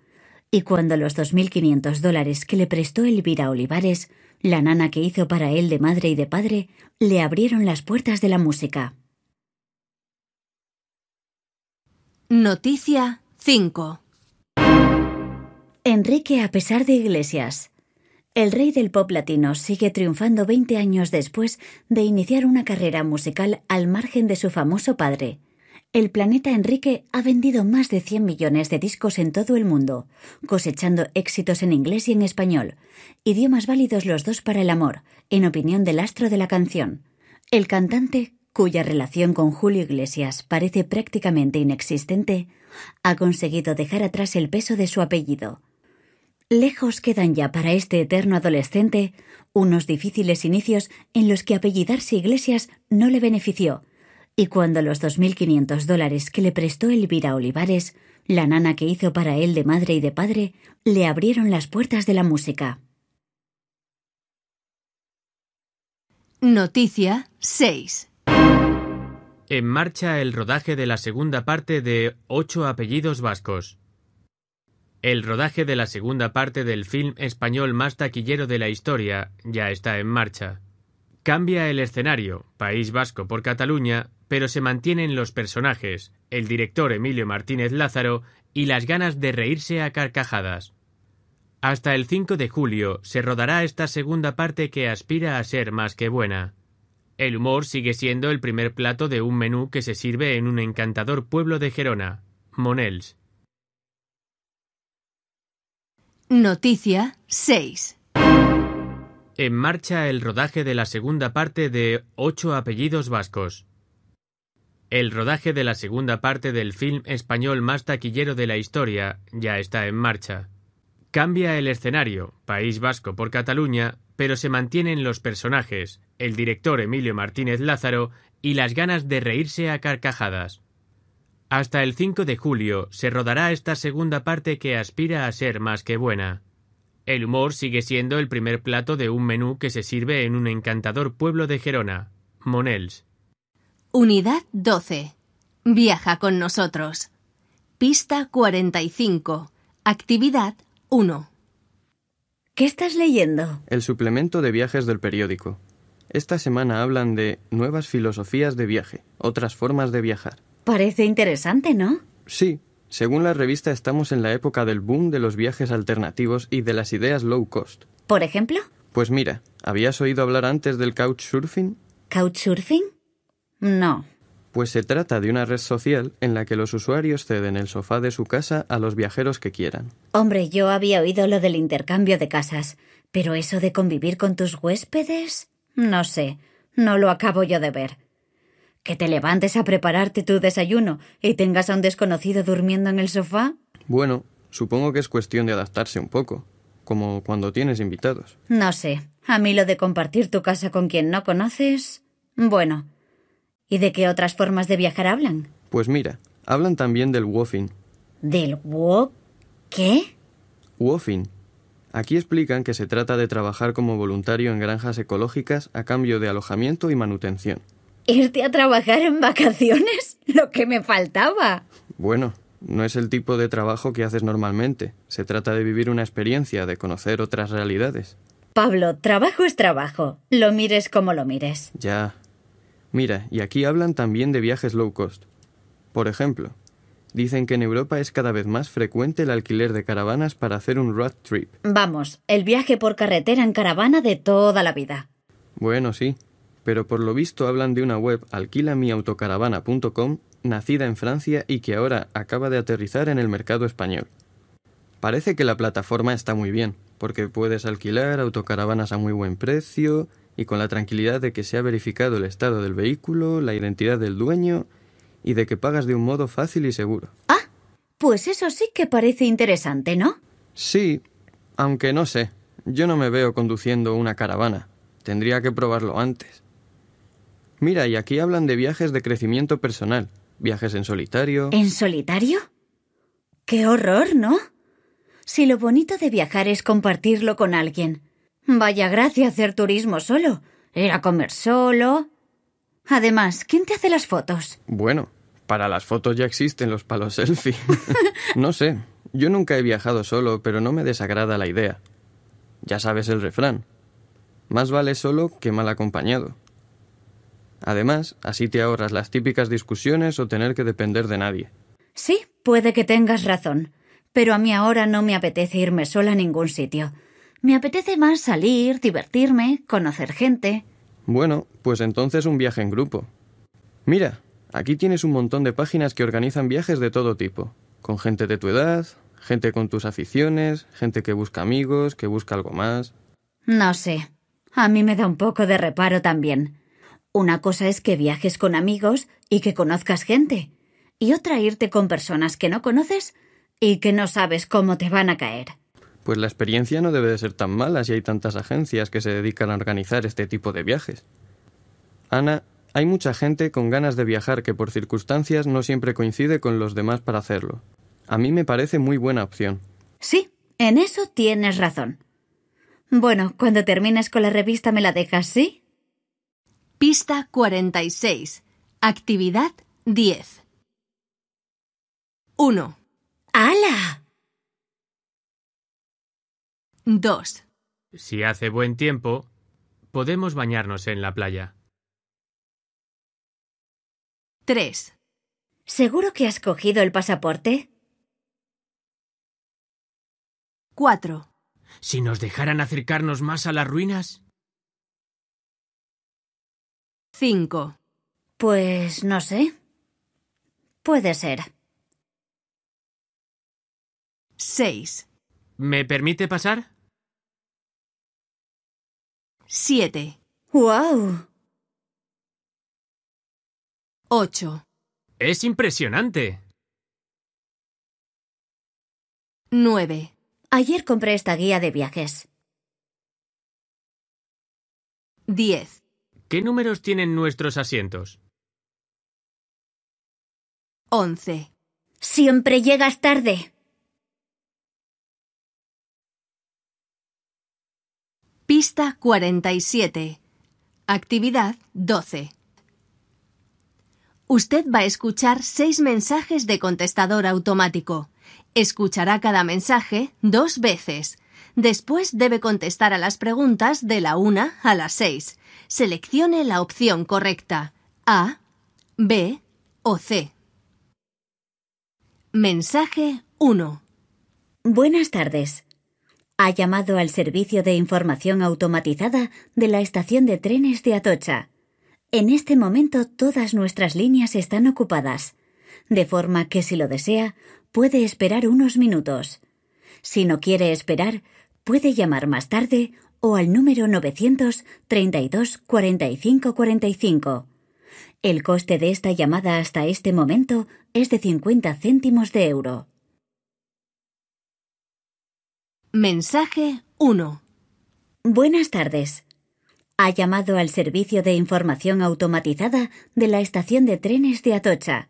y cuando los 2.500 dólares que le prestó Elvira Olivares, la nana que hizo para él de madre y de padre, le abrieron las puertas de la música. Noticia 5 Enrique a pesar de Iglesias. El rey del pop latino sigue triunfando 20 años después de iniciar una carrera musical al margen de su famoso padre. El planeta Enrique ha vendido más de 100 millones de discos en todo el mundo, cosechando éxitos en inglés y en español, idiomas válidos los dos para el amor, en opinión del astro de la canción. El cantante, cuya relación con Julio Iglesias parece prácticamente inexistente, ha conseguido dejar atrás el peso de su apellido. Lejos quedan ya para este eterno adolescente unos difíciles inicios en los que apellidarse Iglesias no le benefició, y cuando los 2.500 dólares que le prestó Elvira Olivares, la nana que hizo para él de madre y de padre, le abrieron las puertas de la música. Noticia 6. En marcha el rodaje de la segunda parte de Ocho apellidos vascos. El rodaje de la segunda parte del film español más taquillero de la historia ya está en marcha. Cambia el escenario, País Vasco por Cataluña, pero se mantienen los personajes, el director Emilio Martínez Lázaro y las ganas de reírse a carcajadas. Hasta el 5 de julio se rodará esta segunda parte que aspira a ser más que buena. El humor sigue siendo el primer plato de un menú que se sirve en un encantador pueblo de Gerona, Monels. Noticia 6. En marcha el rodaje de la segunda parte de Ocho apellidos vascos. El rodaje de la segunda parte del film español más taquillero de la historia ya está en marcha. Cambia el escenario, País Vasco por Cataluña, pero se mantienen los personajes, el director Emilio Martínez Lázaro y las ganas de reírse a carcajadas. Hasta el 5 de julio se rodará esta segunda parte que aspira a ser más que buena. El humor sigue siendo el primer plato de un menú que se sirve en un encantador pueblo de Gerona, Monels. Unidad 12. Viaja con nosotros. Pista 45. Actividad 1. ¿Qué estás leyendo? El suplemento de viajes del periódico. Esta semana hablan de nuevas filosofías de viaje, otras formas de viajar, Parece interesante, ¿no? Sí. Según la revista, estamos en la época del boom de los viajes alternativos y de las ideas low cost. ¿Por ejemplo? Pues mira, ¿habías oído hablar antes del couchsurfing? ¿Couchsurfing? No. Pues se trata de una red social en la que los usuarios ceden el sofá de su casa a los viajeros que quieran. Hombre, yo había oído lo del intercambio de casas, pero eso de convivir con tus huéspedes. No sé, no lo acabo yo de ver. ¿Que te levantes a prepararte tu desayuno y tengas a un desconocido durmiendo en el sofá? Bueno, supongo que es cuestión de adaptarse un poco, como cuando tienes invitados. No sé, a mí lo de compartir tu casa con quien no conoces. Bueno. ¿Y de qué otras formas de viajar hablan? Pues mira, hablan también del woofing. ¿Del wo... qué? Woofing. Aquí explican que se trata de trabajar como voluntario en granjas ecológicas a cambio de alojamiento y manutención irte a trabajar en vacaciones, lo que me faltaba. Bueno, no es el tipo de trabajo que haces normalmente. Se trata de vivir una experiencia, de conocer otras realidades. Pablo, trabajo es trabajo. Lo mires como lo mires. Ya. Mira, y aquí hablan también de viajes low cost. Por ejemplo, dicen que en Europa es cada vez más frecuente el alquiler de caravanas para hacer un road trip. Vamos, el viaje por carretera en caravana de toda la vida. Bueno, sí, pero por lo visto hablan de una web alquilamiautocaravana.com nacida en Francia y que ahora acaba de aterrizar en el mercado español. Parece que la plataforma está muy bien, porque puedes alquilar autocaravanas a muy buen precio y con la tranquilidad de que se ha verificado el estado del vehículo, la identidad del dueño y de que pagas de un modo fácil y seguro. Ah, pues eso sí que parece interesante, ¿no? Sí, aunque no sé. Yo no me veo conduciendo una caravana. Tendría que probarlo antes. Mira, y aquí hablan de viajes de crecimiento personal. Viajes en solitario. ¿En solitario? Qué horror, ¿no? Si lo bonito de viajar es compartirlo con alguien. Vaya gracia hacer turismo solo. Ir a comer solo. Además, ¿quién te hace las fotos? Bueno, para las fotos ya existen los palos selfie. no sé. Yo nunca he viajado solo, pero no me desagrada la idea. Ya sabes el refrán. Más vale solo que mal acompañado. Además, así te ahorras las típicas discusiones o tener que depender de nadie. Sí, puede que tengas razón, pero a mí ahora no me apetece irme sola a ningún sitio. Me apetece más salir, divertirme, conocer gente. Bueno, pues entonces un viaje en grupo. Mira, aquí tienes un montón de páginas que organizan viajes de todo tipo, con gente de tu edad, gente con tus aficiones, gente que busca amigos, que busca algo más. No sé. A mí me da un poco de reparo también. Una cosa es que viajes con amigos y que conozcas gente, y otra irte con personas que no conoces y que no sabes cómo te van a caer. Pues la experiencia no debe de ser tan mala si hay tantas agencias que se dedican a organizar este tipo de viajes. Ana, hay mucha gente con ganas de viajar que por circunstancias no siempre coincide con los demás para hacerlo. A mí me parece muy buena opción. Sí, en eso tienes razón. Bueno, cuando termines con la revista me la dejas, ¿sí? Pista 46. Actividad 10. 1. ¡Hala! 2. Si hace buen tiempo, podemos bañarnos en la playa. 3. ¿Seguro que has cogido el pasaporte? 4. Si nos dejaran acercarnos más a las ruinas. 5. Pues no sé. Puede ser. 6. ¿Me permite pasar? 7. ¡Wow! 8. Es impresionante. 9. Ayer compré esta guía de viajes. 10. ¿Qué números tienen nuestros asientos? 11. Siempre llegas tarde. Pista 47. Actividad 12. Usted va a escuchar seis mensajes de contestador automático. Escuchará cada mensaje dos veces Después debe contestar a las preguntas de la 1 a las 6. Seleccione la opción correcta A, B o C. Mensaje 1. Buenas tardes. Ha llamado al servicio de información automatizada de la estación de trenes de Atocha. En este momento todas nuestras líneas están ocupadas, de forma que si lo desea, puede esperar unos minutos. Si no quiere esperar, puede llamar más tarde o al número 932 45 45. El coste de esta llamada hasta este momento es de 50 céntimos de euro. Mensaje 1. Buenas tardes. Ha llamado al servicio de información automatizada de la estación de trenes de Atocha.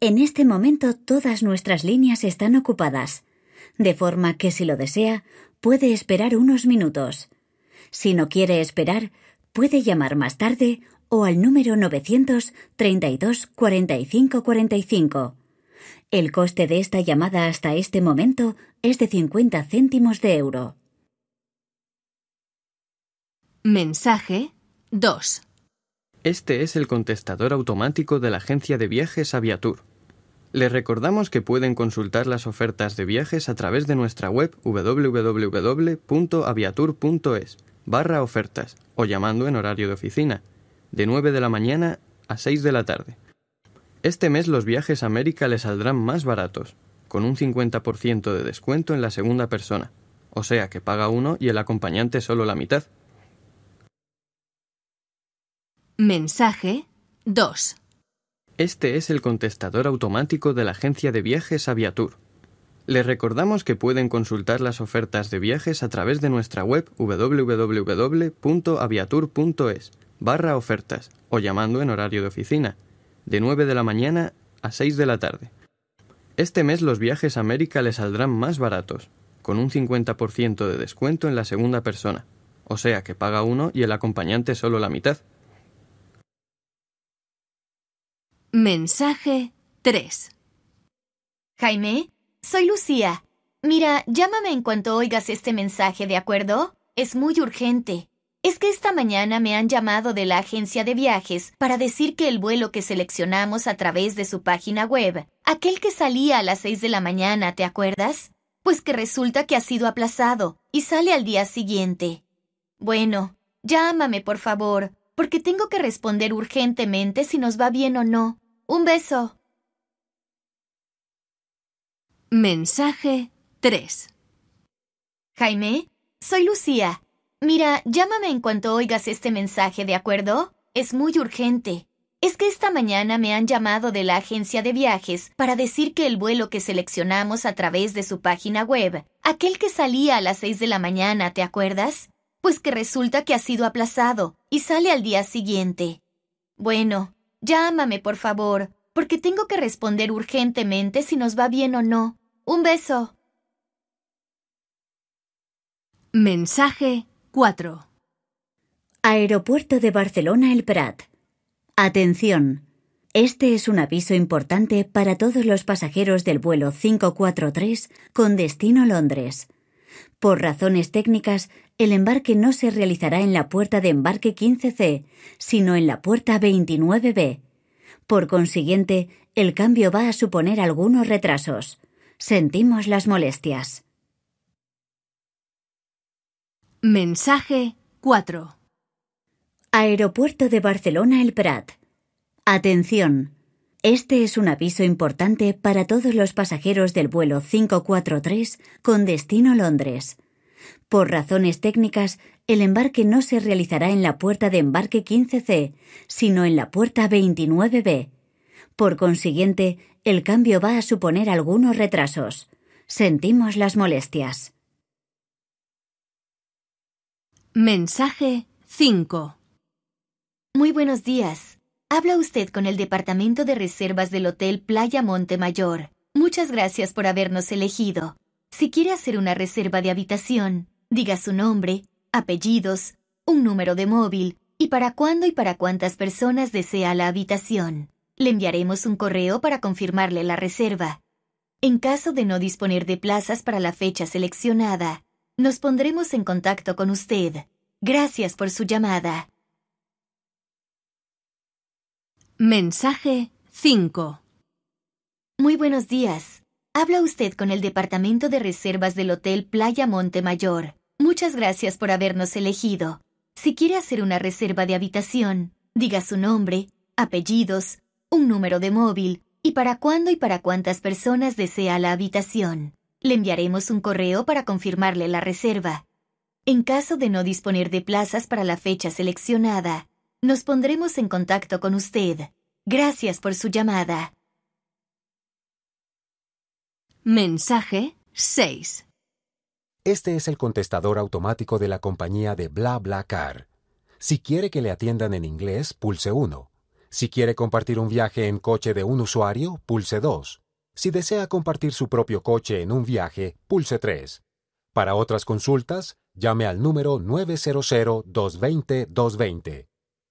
En este momento todas nuestras líneas están ocupadas, de forma que si lo desea puede esperar unos minutos. Si no quiere esperar, puede llamar más tarde o al número 932 45 45. El coste de esta llamada hasta este momento es de 50 céntimos de euro. Mensaje 2. Este es el contestador automático de la agencia de viajes Aviatur. Les recordamos que pueden consultar las ofertas de viajes a través de nuestra web www.aviatur.es barra ofertas o llamando en horario de oficina, de 9 de la mañana a 6 de la tarde. Este mes los viajes a América les saldrán más baratos, con un 50% de descuento en la segunda persona, o sea que paga uno y el acompañante solo la mitad. Mensaje 2. Este es el contestador automático de la agencia de viajes Aviatur. Les recordamos que pueden consultar las ofertas de viajes a través de nuestra web www.aviatur.es barra ofertas o llamando en horario de oficina, de 9 de la mañana a 6 de la tarde. Este mes los viajes a América les saldrán más baratos, con un 50% de descuento en la segunda persona, o sea que paga uno y el acompañante solo la mitad. Mensaje 3. Jaime, soy Lucía. Mira, llámame en cuanto oigas este mensaje, ¿de acuerdo? Es muy urgente. Es que esta mañana me han llamado de la agencia de viajes para decir que el vuelo que seleccionamos a través de su página web, aquel que salía a las seis de la mañana, ¿te acuerdas? Pues que resulta que ha sido aplazado y sale al día siguiente. Bueno, llámame, por favor, porque tengo que responder urgentemente si nos va bien o no. Un beso. Mensaje 3. Jaime, soy Lucía. Mira, llámame en cuanto oigas este mensaje, ¿de acuerdo? Es muy urgente. Es que esta mañana me han llamado de la agencia de viajes para decir que el vuelo que seleccionamos a través de su página web, aquel que salía a las 6 de la mañana, ¿te acuerdas? Pues que resulta que ha sido aplazado y sale al día siguiente. Bueno, Llámame, por favor, porque tengo que responder urgentemente si nos va bien o no. Un beso. Mensaje 4. Aeropuerto de Barcelona El Prat. Atención. Este es un aviso importante para todos los pasajeros del vuelo 543 con destino Londres. Por razones técnicas, el embarque no se realizará en la puerta de embarque 15C, sino en la puerta 29B. Por consiguiente, el cambio va a suponer algunos retrasos. Sentimos las molestias. Mensaje 4. Aeropuerto de Barcelona El Prat. Atención. Este es un aviso importante para todos los pasajeros del vuelo 543 con destino Londres. Por razones técnicas, el embarque no se realizará en la puerta de embarque 15C, sino en la puerta 29B. Por consiguiente, el cambio va a suponer algunos retrasos. Sentimos las molestias. Mensaje 5. Muy buenos días. Habla usted con el Departamento de Reservas del Hotel Playa Montemayor. Muchas gracias por habernos elegido. Si quiere hacer una reserva de habitación, Diga su nombre, apellidos, un número de móvil y para cuándo y para cuántas personas desea la habitación. Le enviaremos un correo para confirmarle la reserva. En caso de no disponer de plazas para la fecha seleccionada, nos pondremos en contacto con usted. Gracias por su llamada. Mensaje 5 Muy buenos días. Habla usted con el Departamento de Reservas del Hotel Playa Montemayor. Muchas gracias por habernos elegido. Si quiere hacer una reserva de habitación, diga su nombre, apellidos, un número de móvil y para cuándo y para cuántas personas desea la habitación. Le enviaremos un correo para confirmarle la reserva. En caso de no disponer de plazas para la fecha seleccionada, nos pondremos en contacto con usted. Gracias por su llamada. Mensaje 6. Este es el contestador automático de la compañía de BlaBlaCar. Si quiere que le atiendan en inglés, pulse 1. Si quiere compartir un viaje en coche de un usuario, pulse 2. Si desea compartir su propio coche en un viaje, pulse 3. Para otras consultas, llame al número 900-220-220.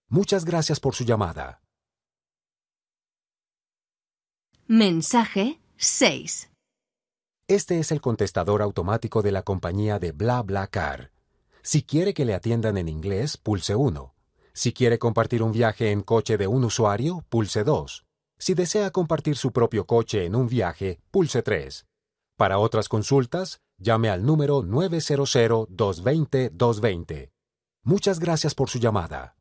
Muchas gracias por su llamada. Mensaje 6. Este es el contestador automático de la compañía de BlaBlaCar. Si quiere que le atiendan en inglés, pulse 1. Si quiere compartir un viaje en coche de un usuario, pulse 2. Si desea compartir su propio coche en un viaje, pulse 3. Para otras consultas, llame al número 900-220-220. Muchas gracias por su llamada.